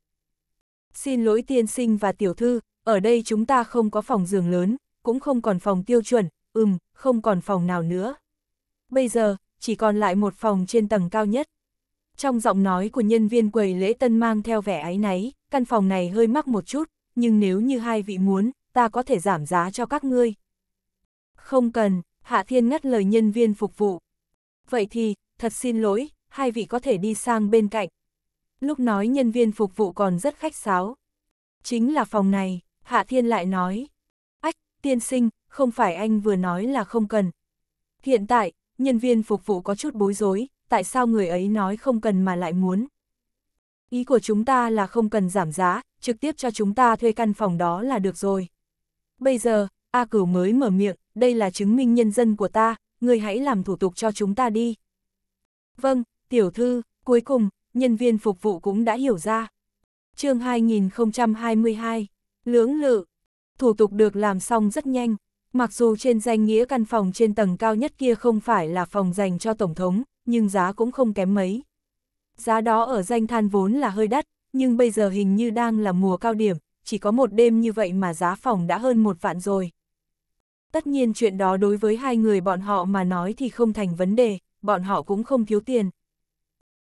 Xin lỗi tiên sinh và tiểu thư, ở đây chúng ta không có phòng giường lớn, cũng không còn phòng tiêu chuẩn, ừm, không còn phòng nào nữa. Bây giờ, chỉ còn lại một phòng trên tầng cao nhất. Trong giọng nói của nhân viên quầy lễ tân mang theo vẻ áy náy, căn phòng này hơi mắc một chút, nhưng nếu như hai vị muốn, ta có thể giảm giá cho các ngươi. Không cần, Hạ Thiên ngắt lời nhân viên phục vụ. Vậy thì, thật xin lỗi, hai vị có thể đi sang bên cạnh. Lúc nói nhân viên phục vụ còn rất khách sáo. Chính là phòng này, Hạ Thiên lại nói. Ách, tiên sinh, không phải anh vừa nói là không cần. Hiện tại, nhân viên phục vụ có chút bối rối, tại sao người ấy nói không cần mà lại muốn? Ý của chúng ta là không cần giảm giá, trực tiếp cho chúng ta thuê căn phòng đó là được rồi. Bây giờ, A Cửu mới mở miệng, đây là chứng minh nhân dân của ta, người hãy làm thủ tục cho chúng ta đi. Vâng, tiểu thư, cuối cùng, nhân viên phục vụ cũng đã hiểu ra. chương 2022, Lưỡng Lự, thủ tục được làm xong rất nhanh, mặc dù trên danh nghĩa căn phòng trên tầng cao nhất kia không phải là phòng dành cho Tổng thống, nhưng giá cũng không kém mấy. Giá đó ở danh than vốn là hơi đắt, nhưng bây giờ hình như đang là mùa cao điểm, chỉ có một đêm như vậy mà giá phòng đã hơn một vạn rồi. Tất nhiên chuyện đó đối với hai người bọn họ mà nói thì không thành vấn đề, bọn họ cũng không thiếu tiền.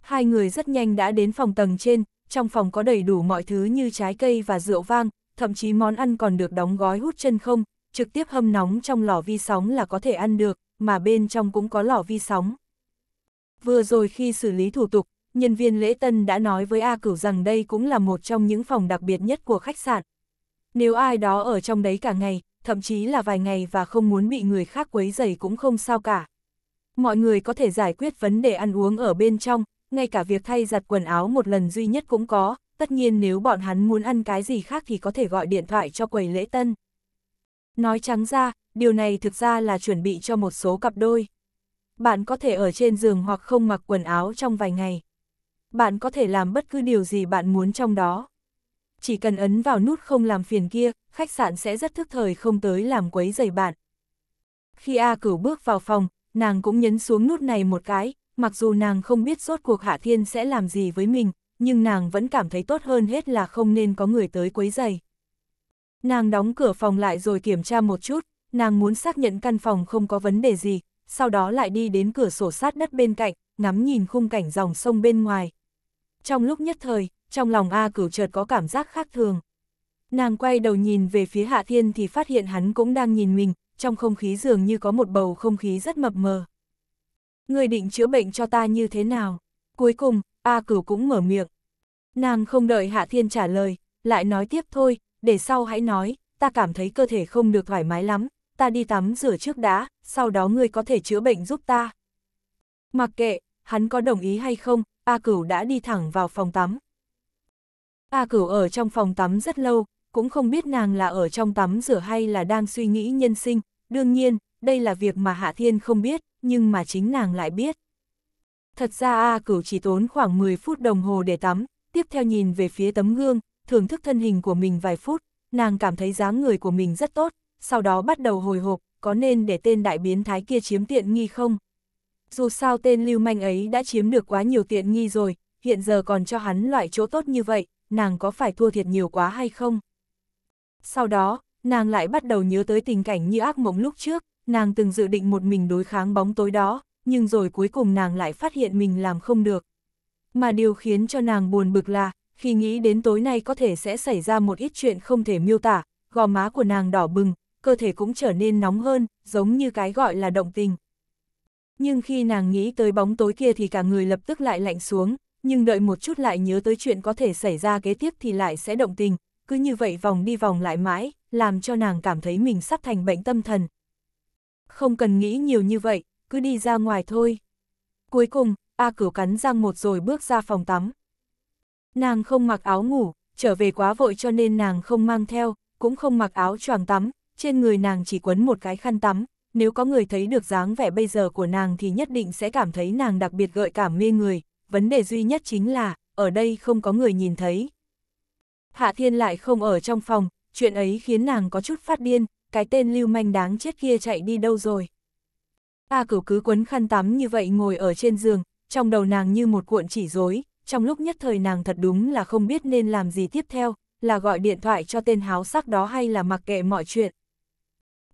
Hai người rất nhanh đã đến phòng tầng trên, trong phòng có đầy đủ mọi thứ như trái cây và rượu vang, thậm chí món ăn còn được đóng gói hút chân không, trực tiếp hâm nóng trong lò vi sóng là có thể ăn được, mà bên trong cũng có lò vi sóng. Vừa rồi khi xử lý thủ tục, nhân viên lễ tân đã nói với A Cửu rằng đây cũng là một trong những phòng đặc biệt nhất của khách sạn. Nếu ai đó ở trong đấy cả ngày, thậm chí là vài ngày và không muốn bị người khác quấy rầy cũng không sao cả. Mọi người có thể giải quyết vấn đề ăn uống ở bên trong, ngay cả việc thay giặt quần áo một lần duy nhất cũng có, tất nhiên nếu bọn hắn muốn ăn cái gì khác thì có thể gọi điện thoại cho quầy lễ tân. Nói trắng ra, điều này thực ra là chuẩn bị cho một số cặp đôi bạn có thể ở trên giường hoặc không mặc quần áo trong vài ngày. Bạn có thể làm bất cứ điều gì bạn muốn trong đó. Chỉ cần ấn vào nút không làm phiền kia, khách sạn sẽ rất thức thời không tới làm quấy rầy bạn. Khi A cửu bước vào phòng, nàng cũng nhấn xuống nút này một cái, mặc dù nàng không biết rốt cuộc Hạ Thiên sẽ làm gì với mình, nhưng nàng vẫn cảm thấy tốt hơn hết là không nên có người tới quấy rầy. Nàng đóng cửa phòng lại rồi kiểm tra một chút, nàng muốn xác nhận căn phòng không có vấn đề gì, sau đó lại đi đến cửa sổ sát đất bên cạnh, ngắm nhìn khung cảnh dòng sông bên ngoài. Trong lúc nhất thời, trong lòng A cửu chợt có cảm giác khác thường. Nàng quay đầu nhìn về phía Hạ Thiên thì phát hiện hắn cũng đang nhìn mình, trong không khí dường như có một bầu không khí rất mập mờ. Người định chữa bệnh cho ta như thế nào? Cuối cùng, A cửu cũng mở miệng. Nàng không đợi Hạ Thiên trả lời, lại nói tiếp thôi, để sau hãy nói, ta cảm thấy cơ thể không được thoải mái lắm, ta đi tắm rửa trước đã, sau đó ngươi có thể chữa bệnh giúp ta. Mặc kệ, hắn có đồng ý hay không, A Cửu đã đi thẳng vào phòng tắm. A Cửu ở trong phòng tắm rất lâu, cũng không biết nàng là ở trong tắm rửa hay là đang suy nghĩ nhân sinh, đương nhiên, đây là việc mà Hạ Thiên không biết, nhưng mà chính nàng lại biết. Thật ra A Cửu chỉ tốn khoảng 10 phút đồng hồ để tắm, tiếp theo nhìn về phía tấm gương, thưởng thức thân hình của mình vài phút, nàng cảm thấy dáng người của mình rất tốt, sau đó bắt đầu hồi hộp, có nên để tên đại biến thái kia chiếm tiện nghi không? Dù sao tên lưu manh ấy đã chiếm được quá nhiều tiện nghi rồi, hiện giờ còn cho hắn loại chỗ tốt như vậy, nàng có phải thua thiệt nhiều quá hay không? Sau đó, nàng lại bắt đầu nhớ tới tình cảnh như ác mộng lúc trước, nàng từng dự định một mình đối kháng bóng tối đó, nhưng rồi cuối cùng nàng lại phát hiện mình làm không được. Mà điều khiến cho nàng buồn bực là, khi nghĩ đến tối nay có thể sẽ xảy ra một ít chuyện không thể miêu tả, gò má của nàng đỏ bừng, cơ thể cũng trở nên nóng hơn, giống như cái gọi là động tình. Nhưng khi nàng nghĩ tới bóng tối kia thì cả người lập tức lại lạnh xuống, nhưng đợi một chút lại nhớ tới chuyện có thể xảy ra kế tiếp thì lại sẽ động tình, cứ như vậy vòng đi vòng lại mãi, làm cho nàng cảm thấy mình sắp thành bệnh tâm thần. Không cần nghĩ nhiều như vậy, cứ đi ra ngoài thôi. Cuối cùng, A Cửu cắn răng một rồi bước ra phòng tắm. Nàng không mặc áo ngủ, trở về quá vội cho nên nàng không mang theo, cũng không mặc áo choàng tắm, trên người nàng chỉ quấn một cái khăn tắm, nếu có người thấy được dáng vẻ bây giờ của nàng thì nhất định sẽ cảm thấy nàng đặc biệt gợi cảm mê người, vấn đề duy nhất chính là, ở đây không có người nhìn thấy. Hạ Thiên lại không ở trong phòng, chuyện ấy khiến nàng có chút phát điên, cái tên lưu manh đáng chết kia chạy đi đâu rồi. A à, cửu cứ quấn khăn tắm như vậy ngồi ở trên giường, trong đầu nàng như một cuộn chỉ rối, trong lúc nhất thời nàng thật đúng là không biết nên làm gì tiếp theo, là gọi điện thoại cho tên háo sắc đó hay là mặc kệ mọi chuyện,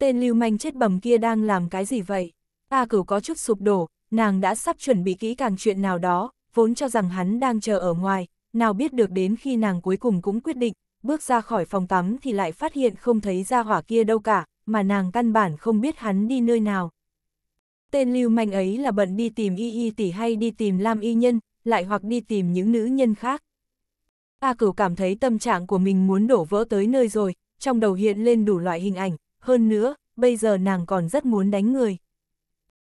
tên lưu manh chết bầm kia đang làm cái gì vậy? A cửu có chút sụp đổ, nàng đã sắp chuẩn bị kỹ càng chuyện nào đó, vốn cho rằng hắn đang chờ ở ngoài, nào biết được đến khi nàng cuối cùng cũng quyết định, bước ra khỏi phòng tắm thì lại phát hiện không thấy ra hỏa kia đâu cả, mà nàng căn bản không biết hắn đi nơi nào. Tên lưu manh ấy là bận đi tìm y y tỷ hay đi tìm lam y nhân, lại hoặc đi tìm những nữ nhân khác. A cửu cảm thấy tâm trạng của mình muốn đổ vỡ tới nơi rồi, trong đầu hiện lên đủ loại hình ảnh, hơn nữa, bây giờ nàng còn rất muốn đánh người.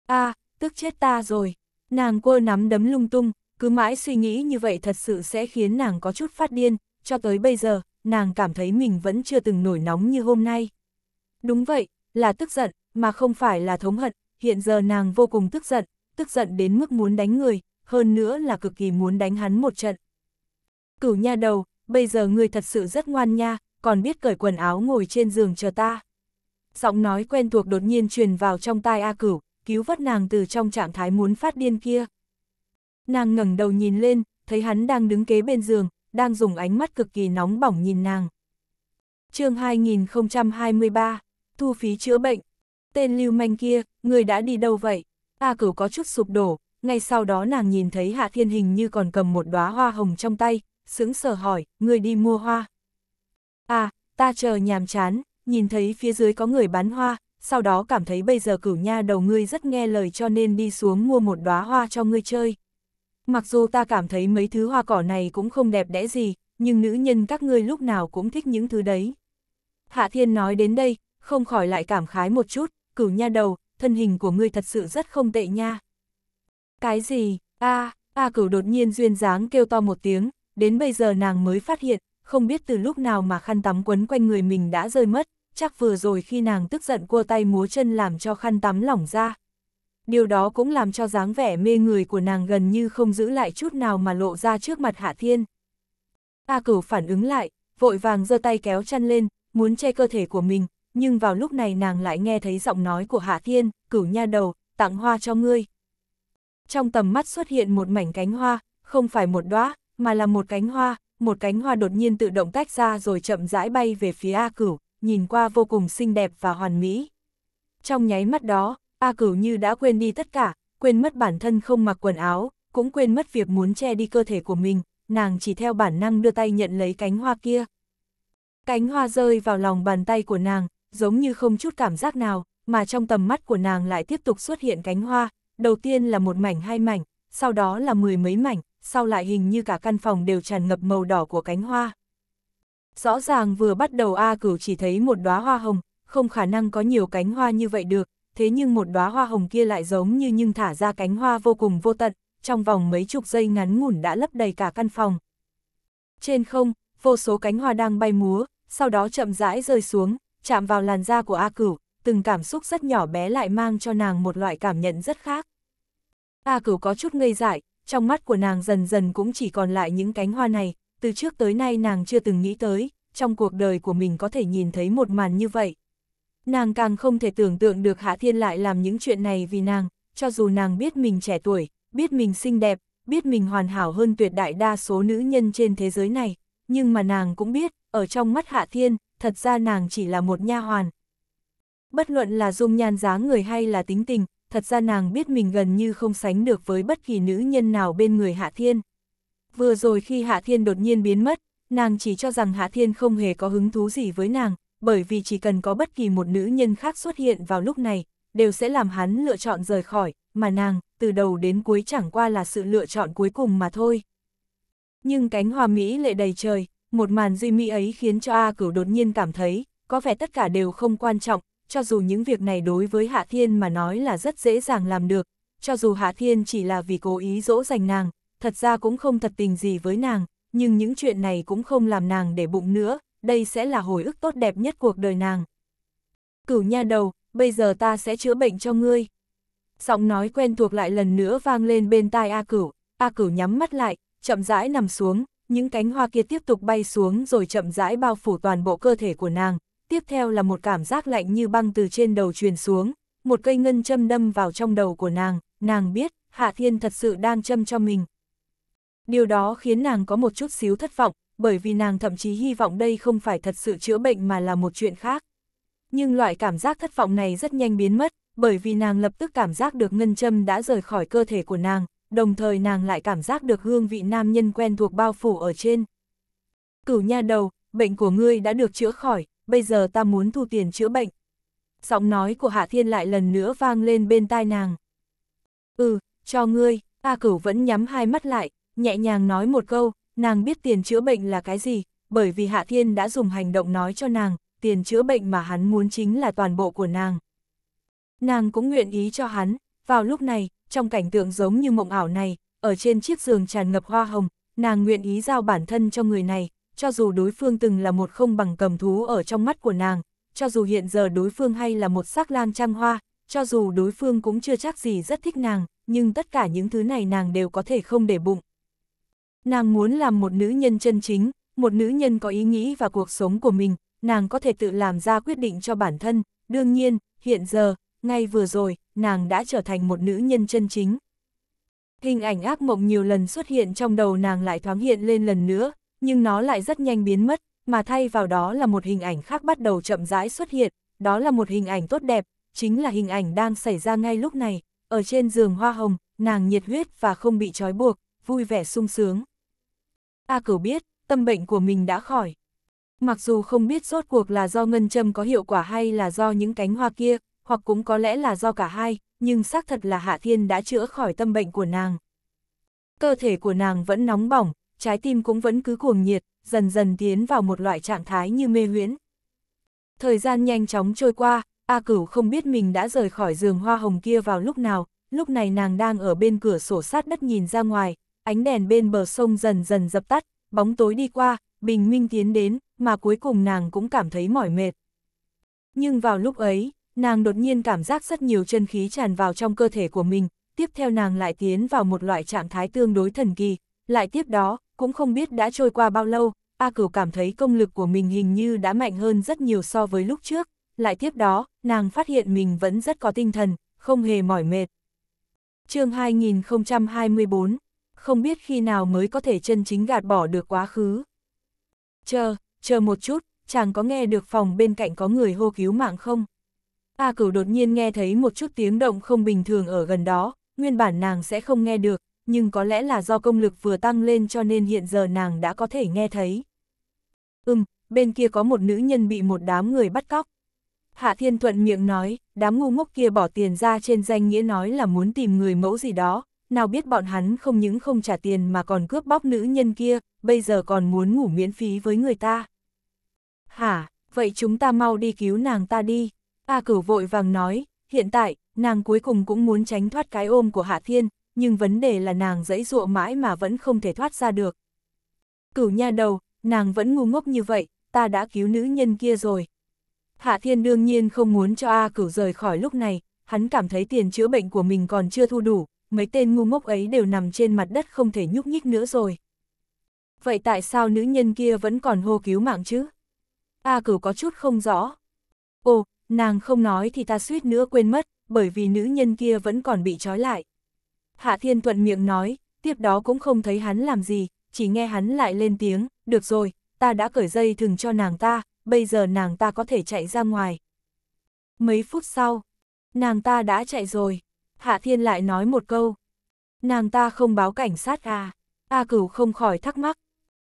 a à, tức chết ta rồi, nàng cô nắm đấm lung tung, cứ mãi suy nghĩ như vậy thật sự sẽ khiến nàng có chút phát điên, cho tới bây giờ, nàng cảm thấy mình vẫn chưa từng nổi nóng như hôm nay. Đúng vậy, là tức giận, mà không phải là thống hận, hiện giờ nàng vô cùng tức giận, tức giận đến mức muốn đánh người, hơn nữa là cực kỳ muốn đánh hắn một trận. Cửu nha đầu, bây giờ người thật sự rất ngoan nha, còn biết cởi quần áo ngồi trên giường chờ ta giọng nói quen thuộc đột nhiên truyền vào trong tai A Cửu, cứu vớt nàng từ trong trạng thái muốn phát điên kia. Nàng ngẩng đầu nhìn lên, thấy hắn đang đứng kế bên giường, đang dùng ánh mắt cực kỳ nóng bỏng nhìn nàng. chương 2023, thu phí chữa bệnh. Tên lưu manh kia, người đã đi đâu vậy? A Cửu có chút sụp đổ, ngay sau đó nàng nhìn thấy Hạ Thiên Hình như còn cầm một đóa hoa hồng trong tay, sững sờ hỏi, người đi mua hoa. À, ta chờ nhàm chán, nhìn thấy phía dưới có người bán hoa, sau đó cảm thấy bây giờ cửu nha đầu ngươi rất nghe lời cho nên đi xuống mua một đóa hoa cho ngươi chơi. Mặc dù ta cảm thấy mấy thứ hoa cỏ này cũng không đẹp đẽ gì, nhưng nữ nhân các ngươi lúc nào cũng thích những thứ đấy. Hạ Thiên nói đến đây, không khỏi lại cảm khái một chút, cửu nha đầu, thân hình của ngươi thật sự rất không tệ nha. Cái gì, a a cửu đột nhiên duyên dáng kêu to một tiếng, đến bây giờ nàng mới phát hiện, không biết từ lúc nào mà khăn tắm quấn quanh người mình đã rơi mất, chắc vừa rồi khi nàng tức giận cua tay múa chân làm cho khăn tắm lỏng ra. Điều đó cũng làm cho dáng vẻ mê người của nàng gần như không giữ lại chút nào mà lộ ra trước mặt Hạ Thiên. A cửu phản ứng lại, vội vàng giơ tay kéo chăn lên, muốn che cơ thể của mình, nhưng vào lúc này nàng lại nghe thấy giọng nói của Hạ Thiên, cửu nha đầu, tặng hoa cho ngươi. Trong tầm mắt xuất hiện một mảnh cánh hoa, không phải một đóa mà là một cánh hoa, một cánh hoa đột nhiên tự động tách ra rồi chậm rãi bay về phía A cửu, nhìn qua vô cùng xinh đẹp và hoàn mỹ. Trong nháy mắt đó, A Cửu như đã quên đi tất cả, quên mất bản thân không mặc quần áo, cũng quên mất việc muốn che đi cơ thể của mình, nàng chỉ theo bản năng đưa tay nhận lấy cánh hoa kia. Cánh hoa rơi vào lòng bàn tay của nàng, giống như không chút cảm giác nào, mà trong tầm mắt của nàng lại tiếp tục xuất hiện cánh hoa, đầu tiên là một mảnh hai mảnh, sau đó là mười mấy mảnh, sau lại hình như cả căn phòng đều tràn ngập màu đỏ của cánh hoa. Rõ ràng vừa bắt đầu A Cửu chỉ thấy một đóa hoa hồng, không khả năng có nhiều cánh hoa như vậy được, thế nhưng một đóa hoa hồng kia lại giống như nhưng thả ra cánh hoa vô cùng vô tận, trong vòng mấy chục giây ngắn ngủn đã lấp đầy cả căn phòng. Trên không, vô số cánh hoa đang bay múa, sau đó chậm rãi rơi xuống, chạm vào làn da của A Cửu, từng cảm xúc rất nhỏ bé lại mang cho nàng một loại cảm nhận rất khác. A Cửu có chút ngây dại, trong mắt của nàng dần dần cũng chỉ còn lại những cánh hoa này, từ trước tới nay nàng chưa từng nghĩ tới, trong cuộc đời của mình có thể nhìn thấy một màn như vậy. Nàng càng không thể tưởng tượng được Hạ Thiên lại làm những chuyện này vì nàng, cho dù nàng biết mình trẻ tuổi, biết mình xinh đẹp, biết mình hoàn hảo hơn tuyệt đại đa số nữ nhân trên thế giới này, nhưng mà nàng cũng biết, ở trong mắt Hạ Thiên, thật ra nàng chỉ là một nha hoàn. Bất luận là dung nhan dáng người hay là tính tình, thật ra nàng biết mình gần như không sánh được với bất kỳ nữ nhân nào bên người Hạ Thiên. Vừa rồi khi Hạ Thiên đột nhiên biến mất, nàng chỉ cho rằng Hạ Thiên không hề có hứng thú gì với nàng, bởi vì chỉ cần có bất kỳ một nữ nhân khác xuất hiện vào lúc này, đều sẽ làm hắn lựa chọn rời khỏi, mà nàng, từ đầu đến cuối chẳng qua là sự lựa chọn cuối cùng mà thôi. Nhưng cánh hoa Mỹ lệ đầy trời, một màn duy mỹ ấy khiến cho A Cửu đột nhiên cảm thấy, có vẻ tất cả đều không quan trọng, cho dù những việc này đối với Hạ Thiên mà nói là rất dễ dàng làm được, cho dù Hạ Thiên chỉ là vì cố ý dỗ dành nàng, thật ra cũng không thật tình gì với nàng, nhưng những chuyện này cũng không làm nàng để bụng nữa, đây sẽ là hồi ức tốt đẹp nhất cuộc đời nàng. Cửu nha đầu, bây giờ ta sẽ chữa bệnh cho ngươi. Giọng nói quen thuộc lại lần nữa vang lên bên tai A Cửu, A Cửu nhắm mắt lại, chậm rãi nằm xuống, những cánh hoa kia tiếp tục bay xuống rồi chậm rãi bao phủ toàn bộ cơ thể của nàng. Tiếp theo là một cảm giác lạnh như băng từ trên đầu truyền xuống, một cây ngân châm đâm vào trong đầu của nàng, nàng biết, Hạ Thiên thật sự đang châm cho mình, Điều đó khiến nàng có một chút xíu thất vọng, bởi vì nàng thậm chí hy vọng đây không phải thật sự chữa bệnh mà là một chuyện khác. Nhưng loại cảm giác thất vọng này rất nhanh biến mất, bởi vì nàng lập tức cảm giác được ngân châm đã rời khỏi cơ thể của nàng, đồng thời nàng lại cảm giác được hương vị nam nhân quen thuộc bao phủ ở trên. Cửu nha đầu, bệnh của ngươi đã được chữa khỏi, bây giờ ta muốn thu tiền chữa bệnh. Giọng nói của Hạ Thiên lại lần nữa vang lên bên tai nàng. Ừ, cho ngươi, ta cửu vẫn nhắm hai mắt lại, nhẹ nhàng nói một câu, nàng biết tiền chữa bệnh là cái gì, bởi vì Hạ Thiên đã dùng hành động nói cho nàng, tiền chữa bệnh mà hắn muốn chính là toàn bộ của nàng. Nàng cũng nguyện ý cho hắn, vào lúc này, trong cảnh tượng giống như mộng ảo này, ở trên chiếc giường tràn ngập hoa hồng, nàng nguyện ý giao bản thân cho người này, cho dù đối phương từng là một không bằng cầm thú ở trong mắt của nàng, cho dù hiện giờ đối phương hay là một sắc lang trang hoa, cho dù đối phương cũng chưa chắc gì rất thích nàng, nhưng tất cả những thứ này nàng đều có thể không để bụng. Nàng muốn làm một nữ nhân chân chính, một nữ nhân có ý nghĩ và cuộc sống của mình, nàng có thể tự làm ra quyết định cho bản thân. Đương nhiên, hiện giờ, ngay vừa rồi, nàng đã trở thành một nữ nhân chân chính. Hình ảnh ác mộng nhiều lần xuất hiện trong đầu nàng lại thoáng hiện lên lần nữa, nhưng nó lại rất nhanh biến mất, mà thay vào đó là một hình ảnh khác bắt đầu chậm rãi xuất hiện, đó là một hình ảnh tốt đẹp, chính là hình ảnh đang xảy ra ngay lúc này, ở trên giường hoa hồng, nàng nhiệt huyết và không bị trói buộc, vui vẻ sung sướng. A Cửu biết, tâm bệnh của mình đã khỏi. Mặc dù không biết rốt cuộc là do ngân châm có hiệu quả hay là do những cánh hoa kia, hoặc cũng có lẽ là do cả hai, nhưng xác thật là Hạ Thiên đã chữa khỏi tâm bệnh của nàng. Cơ thể của nàng vẫn nóng bỏng, trái tim cũng vẫn cứ cuồng nhiệt, dần dần tiến vào một loại trạng thái như mê huyễn. Thời gian nhanh chóng trôi qua, A Cửu không biết mình đã rời khỏi giường hoa hồng kia vào lúc nào, lúc này nàng đang ở bên cửa sổ sát đất nhìn ra ngoài, ánh đèn bên bờ sông dần dần dập tắt, bóng tối đi qua, bình minh tiến đến, mà cuối cùng nàng cũng cảm thấy mỏi mệt. Nhưng vào lúc ấy, nàng đột nhiên cảm giác rất nhiều chân khí tràn vào trong cơ thể của mình, tiếp theo nàng lại tiến vào một loại trạng thái tương đối thần kỳ, lại tiếp đó, cũng không biết đã trôi qua bao lâu, A Cửu cảm thấy công lực của mình hình như đã mạnh hơn rất nhiều so với lúc trước, lại tiếp đó, nàng phát hiện mình vẫn rất có tinh thần, không hề mỏi mệt. chương 2024 không biết khi nào mới có thể chân chính gạt bỏ được quá khứ. Chờ, chờ một chút, chàng có nghe được phòng bên cạnh có người hô cứu mạng không? A cửu đột nhiên nghe thấy một chút tiếng động không bình thường ở gần đó, nguyên bản nàng sẽ không nghe được, nhưng có lẽ là do công lực vừa tăng lên cho nên hiện giờ nàng đã có thể nghe thấy. Ừm, bên kia có một nữ nhân bị một đám người bắt cóc. Hạ Thiên Thuận miệng nói, đám ngu ngốc kia bỏ tiền ra trên danh nghĩa nói là muốn tìm người mẫu gì đó, nào biết bọn hắn không những không trả tiền mà còn cướp bóc nữ nhân kia, bây giờ còn muốn ngủ miễn phí với người ta. Hả, vậy chúng ta mau đi cứu nàng ta đi. A cửu vội vàng nói, hiện tại, nàng cuối cùng cũng muốn tránh thoát cái ôm của Hạ Thiên, nhưng vấn đề là nàng dẫy dụa mãi mà vẫn không thể thoát ra được. Cửu nha đầu, nàng vẫn ngu ngốc như vậy, ta đã cứu nữ nhân kia rồi. Hạ Thiên đương nhiên không muốn cho A cửu rời khỏi lúc này, hắn cảm thấy tiền chữa bệnh của mình còn chưa thu đủ, mấy tên ngu ngốc ấy đều nằm trên mặt đất không thể nhúc nhích nữa rồi. Vậy tại sao nữ nhân kia vẫn còn hô cứu mạng chứ? A cửu có chút không rõ. Ồ, nàng không nói thì ta suýt nữa quên mất, bởi vì nữ nhân kia vẫn còn bị trói lại. Hạ Thiên Thuận miệng nói, tiếp đó cũng không thấy hắn làm gì, chỉ nghe hắn lại lên tiếng, được rồi, ta đã cởi dây thừng cho nàng ta, bây giờ nàng ta có thể chạy ra ngoài. Mấy phút sau, nàng ta đã chạy rồi. Hạ Thiên lại nói một câu. Nàng ta không báo cảnh sát à? A Cửu không khỏi thắc mắc.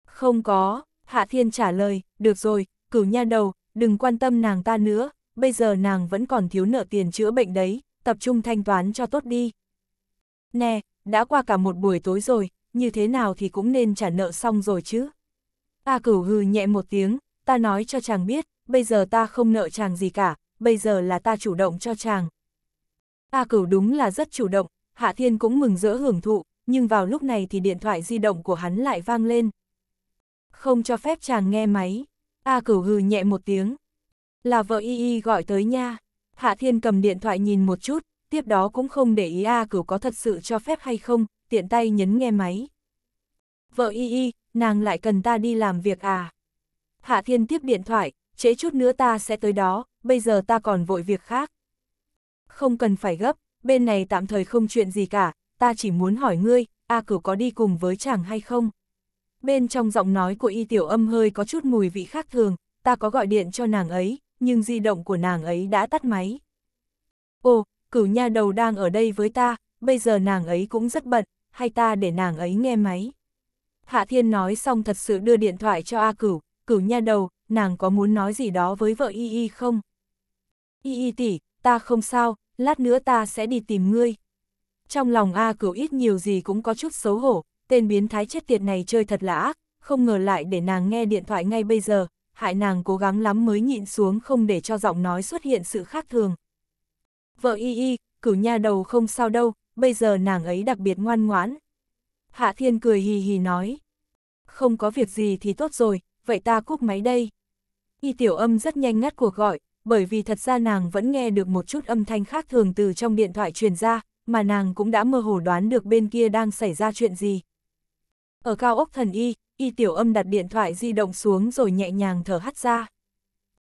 Không có, Hạ Thiên trả lời, được rồi, Cửu nha đầu, đừng quan tâm nàng ta nữa, bây giờ nàng vẫn còn thiếu nợ tiền chữa bệnh đấy, tập trung thanh toán cho tốt đi. Nè, đã qua cả một buổi tối rồi, như thế nào thì cũng nên trả nợ xong rồi chứ. A Cửu hừ nhẹ một tiếng, ta nói cho chàng biết, bây giờ ta không nợ chàng gì cả, bây giờ là ta chủ động cho chàng, A cửu đúng là rất chủ động, Hạ Thiên cũng mừng rỡ hưởng thụ, nhưng vào lúc này thì điện thoại di động của hắn lại vang lên. Không cho phép chàng nghe máy, A cửu hừ nhẹ một tiếng. Là vợ y y gọi tới nha, Hạ Thiên cầm điện thoại nhìn một chút, tiếp đó cũng không để ý A cửu có thật sự cho phép hay không, tiện tay nhấn nghe máy. Vợ y y, nàng lại cần ta đi làm việc à? Hạ Thiên tiếp điện thoại, chế chút nữa ta sẽ tới đó, bây giờ ta còn vội việc khác không cần phải gấp, bên này tạm thời không chuyện gì cả, ta chỉ muốn hỏi ngươi, A Cửu có đi cùng với chàng hay không? Bên trong giọng nói của y tiểu âm hơi có chút mùi vị khác thường, ta có gọi điện cho nàng ấy, nhưng di động của nàng ấy đã tắt máy. Ồ, cửu nha đầu đang ở đây với ta, bây giờ nàng ấy cũng rất bận, hay ta để nàng ấy nghe máy. Hạ Thiên nói xong thật sự đưa điện thoại cho A Cửu, Cửu nha đầu, nàng có muốn nói gì đó với vợ Y Y không? Y Y tỷ, ta không sao, lát nữa ta sẽ đi tìm ngươi. Trong lòng A cửu ít nhiều gì cũng có chút xấu hổ, tên biến thái chết tiệt này chơi thật là ác, không ngờ lại để nàng nghe điện thoại ngay bây giờ, hại nàng cố gắng lắm mới nhịn xuống không để cho giọng nói xuất hiện sự khác thường. Vợ y y, cửu nha đầu không sao đâu, bây giờ nàng ấy đặc biệt ngoan ngoãn. Hạ thiên cười hì hì nói. Không có việc gì thì tốt rồi, vậy ta cúp máy đây. Y tiểu âm rất nhanh ngắt cuộc gọi, bởi vì thật ra nàng vẫn nghe được một chút âm thanh khác thường từ trong điện thoại truyền ra, mà nàng cũng đã mơ hồ đoán được bên kia đang xảy ra chuyện gì. Ở cao ốc thần y, y tiểu âm đặt điện thoại di động xuống rồi nhẹ nhàng thở hắt ra.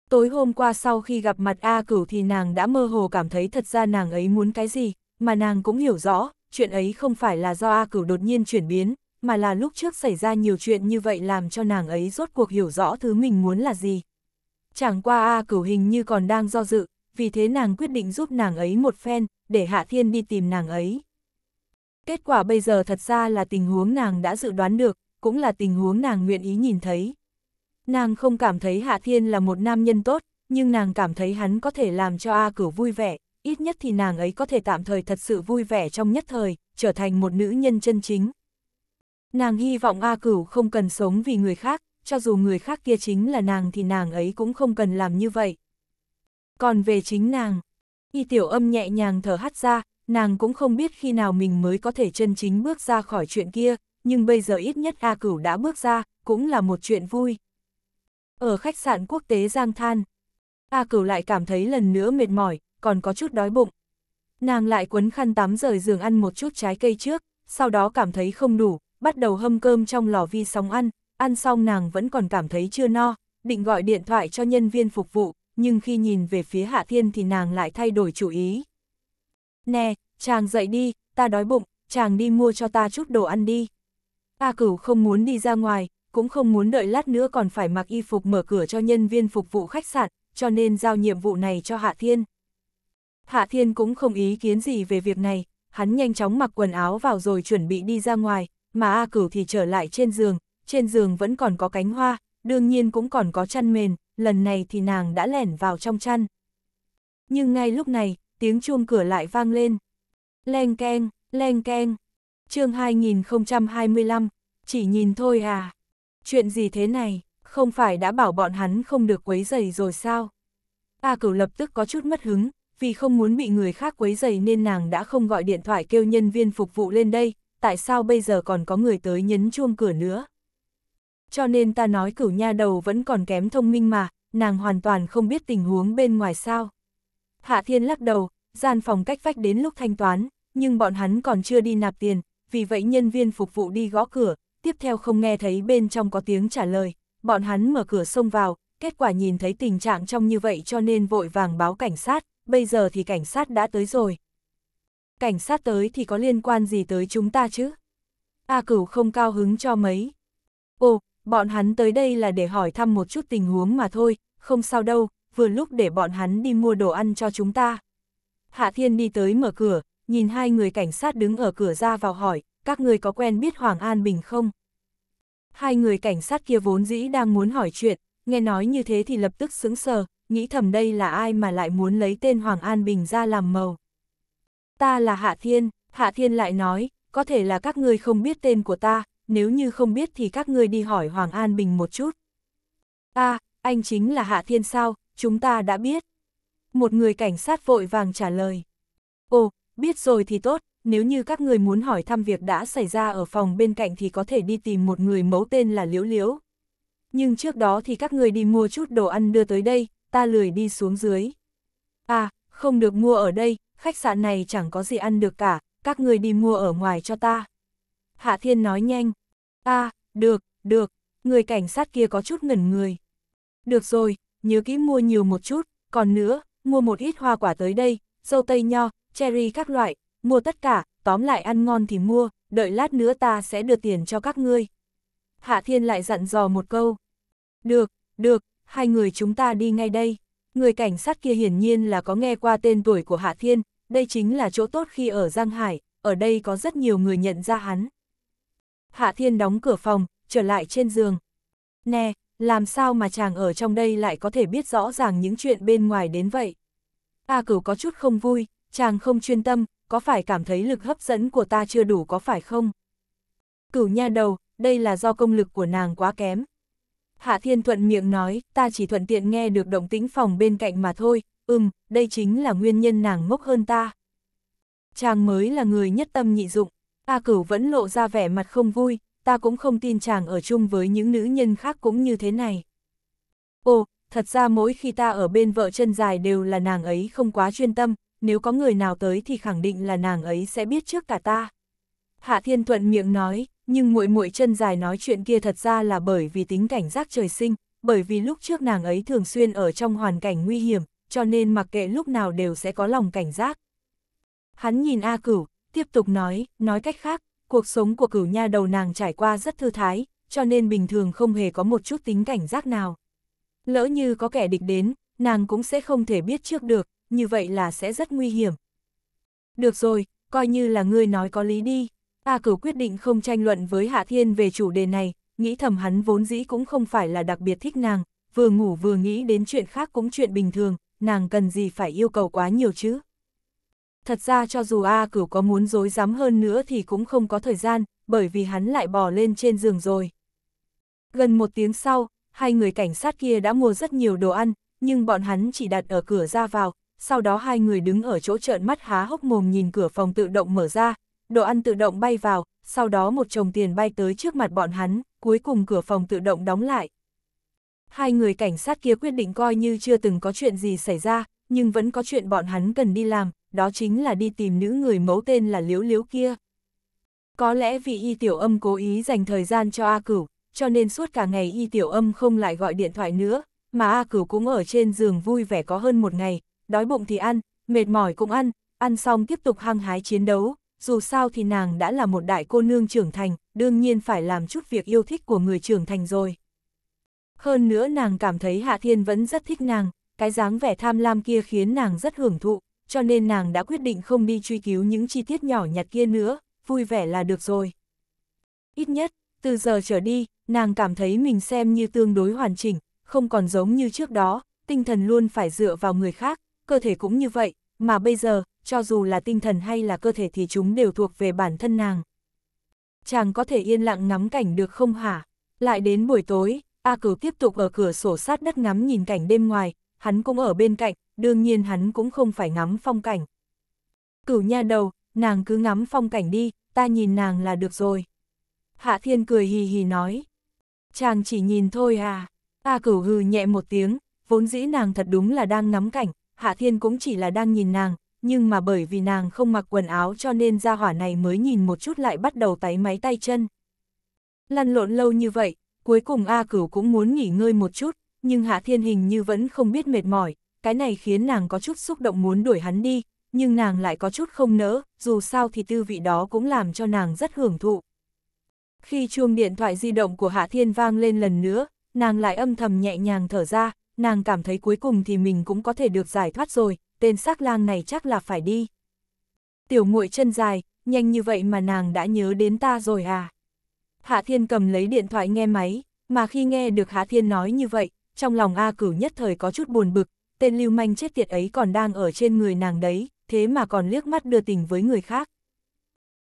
Tối hôm qua sau khi gặp mặt A cửu thì nàng đã mơ hồ cảm thấy thật ra nàng ấy muốn cái gì, mà nàng cũng hiểu rõ, chuyện ấy không phải là do A cửu đột nhiên chuyển biến, mà là lúc trước xảy ra nhiều chuyện như vậy làm cho nàng ấy rốt cuộc hiểu rõ thứ mình muốn là gì chẳng qua A cửu hình như còn đang do dự, vì thế nàng quyết định giúp nàng ấy một phen, để Hạ Thiên đi tìm nàng ấy. Kết quả bây giờ thật ra là tình huống nàng đã dự đoán được, cũng là tình huống nàng nguyện ý nhìn thấy. Nàng không cảm thấy Hạ Thiên là một nam nhân tốt, nhưng nàng cảm thấy hắn có thể làm cho A Cửu vui vẻ, ít nhất thì nàng ấy có thể tạm thời thật sự vui vẻ trong nhất thời, trở thành một nữ nhân chân chính. Nàng hy vọng A Cửu không cần sống vì người khác, cho dù người khác kia chính là nàng thì nàng ấy cũng không cần làm như vậy. Còn về chính nàng, y tiểu âm nhẹ nhàng thở hắt ra, nàng cũng không biết khi nào mình mới có thể chân chính bước ra khỏi chuyện kia, nhưng bây giờ ít nhất A Cửu đã bước ra, cũng là một chuyện vui. Ở khách sạn quốc tế Giang Than, A Cửu lại cảm thấy lần nữa mệt mỏi, còn có chút đói bụng. Nàng lại quấn khăn tắm rời giường ăn một chút trái cây trước, sau đó cảm thấy không đủ, bắt đầu hâm cơm trong lò vi sóng ăn, ăn xong nàng vẫn còn cảm thấy chưa no, định gọi điện thoại cho nhân viên phục vụ, nhưng khi nhìn về phía Hạ Thiên thì nàng lại thay đổi chủ ý. Nè, chàng dậy đi, ta đói bụng, chàng đi mua cho ta chút đồ ăn đi. A cửu không muốn đi ra ngoài, cũng không muốn đợi lát nữa còn phải mặc y phục mở cửa cho nhân viên phục vụ khách sạn, cho nên giao nhiệm vụ này cho Hạ Thiên. Hạ Thiên cũng không ý kiến gì về việc này, hắn nhanh chóng mặc quần áo vào rồi chuẩn bị đi ra ngoài, mà A Cửu thì trở lại trên giường, trên giường vẫn còn có cánh hoa, đương nhiên cũng còn có chăn mền, lần này thì nàng đã lẻn vào trong chăn. Nhưng ngay lúc này, tiếng chuông cửa lại vang lên. Leng keng, leng keng. Chương 2025, chỉ nhìn thôi à. Chuyện gì thế này, không phải đã bảo bọn hắn không được quấy rầy rồi sao? A Cửu lập tức có chút mất hứng, vì không muốn bị người khác quấy rầy nên nàng đã không gọi điện thoại kêu nhân viên phục vụ lên đây, tại sao bây giờ còn có người tới nhấn chuông cửa nữa? Cho nên ta nói cửu nha đầu vẫn còn kém thông minh mà, nàng hoàn toàn không biết tình huống bên ngoài sao. Hạ Thiên lắc đầu, gian phòng cách vách đến lúc thanh toán, nhưng bọn hắn còn chưa đi nạp tiền, vì vậy nhân viên phục vụ đi gõ cửa, tiếp theo không nghe thấy bên trong có tiếng trả lời, bọn hắn mở cửa xông vào, kết quả nhìn thấy tình trạng trong như vậy cho nên vội vàng báo cảnh sát, bây giờ thì cảnh sát đã tới rồi. Cảnh sát tới thì có liên quan gì tới chúng ta chứ? A cửu không cao hứng cho mấy. Ồ, Bọn hắn tới đây là để hỏi thăm một chút tình huống mà thôi, không sao đâu, vừa lúc để bọn hắn đi mua đồ ăn cho chúng ta. Hạ Thiên đi tới mở cửa, nhìn hai người cảnh sát đứng ở cửa ra vào hỏi, các người có quen biết Hoàng An Bình không? Hai người cảnh sát kia vốn dĩ đang muốn hỏi chuyện, nghe nói như thế thì lập tức sững sờ, nghĩ thầm đây là ai mà lại muốn lấy tên Hoàng An Bình ra làm màu. Ta là Hạ Thiên, Hạ Thiên lại nói, có thể là các người không biết tên của ta, nếu như không biết thì các ngươi đi hỏi Hoàng An Bình một chút. a à, anh chính là Hạ Thiên sao, chúng ta đã biết. Một người cảnh sát vội vàng trả lời. Ồ, biết rồi thì tốt, nếu như các người muốn hỏi thăm việc đã xảy ra ở phòng bên cạnh thì có thể đi tìm một người mấu tên là Liễu Liễu. Nhưng trước đó thì các người đi mua chút đồ ăn đưa tới đây, ta lười đi xuống dưới. À, không được mua ở đây, khách sạn này chẳng có gì ăn được cả, các người đi mua ở ngoài cho ta. Hạ Thiên nói nhanh. a à, được, được, người cảnh sát kia có chút ngẩn người. Được rồi, nhớ kỹ mua nhiều một chút, còn nữa, mua một ít hoa quả tới đây, dâu tây nho, cherry các loại, mua tất cả, tóm lại ăn ngon thì mua, đợi lát nữa ta sẽ đưa tiền cho các ngươi. Hạ Thiên lại dặn dò một câu. Được, được, hai người chúng ta đi ngay đây. Người cảnh sát kia hiển nhiên là có nghe qua tên tuổi của Hạ Thiên, đây chính là chỗ tốt khi ở Giang Hải, ở đây có rất nhiều người nhận ra hắn. Hạ Thiên đóng cửa phòng, trở lại trên giường. Nè, làm sao mà chàng ở trong đây lại có thể biết rõ ràng những chuyện bên ngoài đến vậy? A cửu có chút không vui, chàng không chuyên tâm, có phải cảm thấy lực hấp dẫn của ta chưa đủ có phải không? Cửu nha đầu, đây là do công lực của nàng quá kém. Hạ Thiên thuận miệng nói, ta chỉ thuận tiện nghe được động tĩnh phòng bên cạnh mà thôi, ừm, đây chính là nguyên nhân nàng ngốc hơn ta. Chàng mới là người nhất tâm nhị dụng. A cửu vẫn lộ ra vẻ mặt không vui, ta cũng không tin chàng ở chung với những nữ nhân khác cũng như thế này. Ồ, thật ra mỗi khi ta ở bên vợ chân dài đều là nàng ấy không quá chuyên tâm, nếu có người nào tới thì khẳng định là nàng ấy sẽ biết trước cả ta. Hạ Thiên Thuận miệng nói, nhưng muội muội chân dài nói chuyện kia thật ra là bởi vì tính cảnh giác trời sinh, bởi vì lúc trước nàng ấy thường xuyên ở trong hoàn cảnh nguy hiểm, cho nên mặc kệ lúc nào đều sẽ có lòng cảnh giác. Hắn nhìn A Cửu, Tiếp tục nói, nói cách khác, cuộc sống của cửu nha đầu nàng trải qua rất thư thái, cho nên bình thường không hề có một chút tính cảnh giác nào. Lỡ như có kẻ địch đến, nàng cũng sẽ không thể biết trước được, như vậy là sẽ rất nguy hiểm. Được rồi, coi như là ngươi nói có lý đi. A cửu quyết định không tranh luận với Hạ Thiên về chủ đề này, nghĩ thầm hắn vốn dĩ cũng không phải là đặc biệt thích nàng, vừa ngủ vừa nghĩ đến chuyện khác cũng chuyện bình thường, nàng cần gì phải yêu cầu quá nhiều chứ thật ra cho dù A cửu có muốn dối dám hơn nữa thì cũng không có thời gian, bởi vì hắn lại bò lên trên giường rồi. Gần một tiếng sau, hai người cảnh sát kia đã mua rất nhiều đồ ăn, nhưng bọn hắn chỉ đặt ở cửa ra vào, sau đó hai người đứng ở chỗ trợn mắt há hốc mồm nhìn cửa phòng tự động mở ra, đồ ăn tự động bay vào, sau đó một chồng tiền bay tới trước mặt bọn hắn, cuối cùng cửa phòng tự động đóng lại. Hai người cảnh sát kia quyết định coi như chưa từng có chuyện gì xảy ra, nhưng vẫn có chuyện bọn hắn cần đi làm, đó chính là đi tìm nữ người mẫu tên là Liễu Liễu kia. Có lẽ vì Y Tiểu Âm cố ý dành thời gian cho A Cửu, cho nên suốt cả ngày Y Tiểu Âm không lại gọi điện thoại nữa, mà A Cửu cũng ở trên giường vui vẻ có hơn một ngày, đói bụng thì ăn, mệt mỏi cũng ăn, ăn xong tiếp tục hăng hái chiến đấu, dù sao thì nàng đã là một đại cô nương trưởng thành, đương nhiên phải làm chút việc yêu thích của người trưởng thành rồi. Hơn nữa nàng cảm thấy Hạ Thiên vẫn rất thích nàng, cái dáng vẻ tham lam kia khiến nàng rất hưởng thụ, cho nên nàng đã quyết định không đi truy cứu những chi tiết nhỏ nhặt kia nữa, vui vẻ là được rồi. Ít nhất, từ giờ trở đi, nàng cảm thấy mình xem như tương đối hoàn chỉnh, không còn giống như trước đó, tinh thần luôn phải dựa vào người khác, cơ thể cũng như vậy, mà bây giờ, cho dù là tinh thần hay là cơ thể thì chúng đều thuộc về bản thân nàng. Chàng có thể yên lặng ngắm cảnh được không hả? Lại đến buổi tối, A Cửu tiếp tục ở cửa sổ sát đất ngắm nhìn cảnh đêm ngoài, hắn cũng ở bên cạnh, đương nhiên hắn cũng không phải ngắm phong cảnh. Cửu nha đầu, nàng cứ ngắm phong cảnh đi, ta nhìn nàng là được rồi. Hạ thiên cười hì hì nói. Chàng chỉ nhìn thôi à. A cửu hừ nhẹ một tiếng, vốn dĩ nàng thật đúng là đang ngắm cảnh, hạ thiên cũng chỉ là đang nhìn nàng, nhưng mà bởi vì nàng không mặc quần áo cho nên ra hỏa này mới nhìn một chút lại bắt đầu táy máy tay chân. Lăn lộn lâu như vậy, cuối cùng A cửu cũng muốn nghỉ ngơi một chút, nhưng hạ thiên hình như vẫn không biết mệt mỏi, cái này khiến nàng có chút xúc động muốn đuổi hắn đi, nhưng nàng lại có chút không nỡ, dù sao thì tư vị đó cũng làm cho nàng rất hưởng thụ. Khi chuông điện thoại di động của Hạ Thiên vang lên lần nữa, nàng lại âm thầm nhẹ nhàng thở ra, nàng cảm thấy cuối cùng thì mình cũng có thể được giải thoát rồi, tên sắc lang này chắc là phải đi. Tiểu muội chân dài, nhanh như vậy mà nàng đã nhớ đến ta rồi à? Hạ Thiên cầm lấy điện thoại nghe máy, mà khi nghe được Hạ Thiên nói như vậy, trong lòng A cửu nhất thời có chút buồn bực, tên lưu manh chết tiệt ấy còn đang ở trên người nàng đấy, thế mà còn liếc mắt đưa tình với người khác.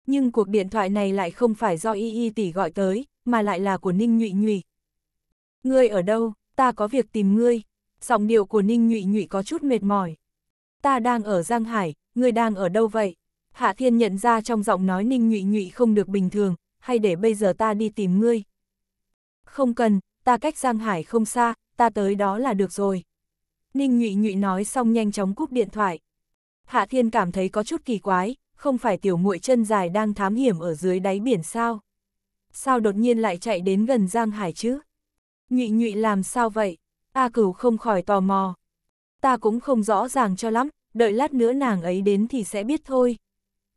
Nhưng cuộc điện thoại này lại không phải do Y Y tỷ gọi tới, mà lại là của Ninh Nhụy Nhụy. Ngươi ở đâu, ta có việc tìm ngươi. Giọng điệu của Ninh Nhụy Nhụy có chút mệt mỏi. Ta đang ở Giang Hải, ngươi đang ở đâu vậy? Hạ Thiên nhận ra trong giọng nói Ninh Nhụy Nhụy không được bình thường, hay để bây giờ ta đi tìm ngươi? Không cần, ta cách Giang Hải không xa, ta tới đó là được rồi. Ninh Nhụy Nhụy nói xong nhanh chóng cúp điện thoại. Hạ Thiên cảm thấy có chút kỳ quái, không phải tiểu muội chân dài đang thám hiểm ở dưới đáy biển sao? Sao đột nhiên lại chạy đến gần Giang Hải chứ? Nhụy Nhụy làm sao vậy? A Cửu không khỏi tò mò. Ta cũng không rõ ràng cho lắm, đợi lát nữa nàng ấy đến thì sẽ biết thôi.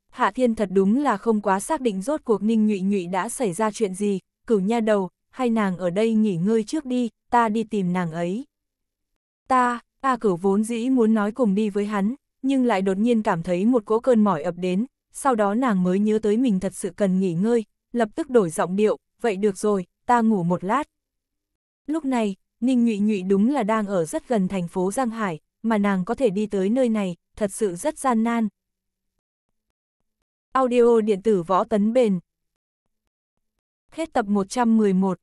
Hạ Thiên thật đúng là không quá xác định rốt cuộc Ninh Nhụy Nhụy đã xảy ra chuyện gì, cửu nha đầu, hay nàng ở đây nghỉ ngơi trước đi, ta đi tìm nàng ấy. Ta, A à, Cửu vốn dĩ muốn nói cùng đi với hắn, nhưng lại đột nhiên cảm thấy một cỗ cơn mỏi ập đến, sau đó nàng mới nhớ tới mình thật sự cần nghỉ ngơi, lập tức đổi giọng điệu, vậy được rồi, ta ngủ một lát. Lúc này, Ninh Nhụy Nhụy đúng là đang ở rất gần thành phố Giang Hải, mà nàng có thể đi tới nơi này, thật sự rất gian nan. Audio điện tử võ tấn bền Hết tập 111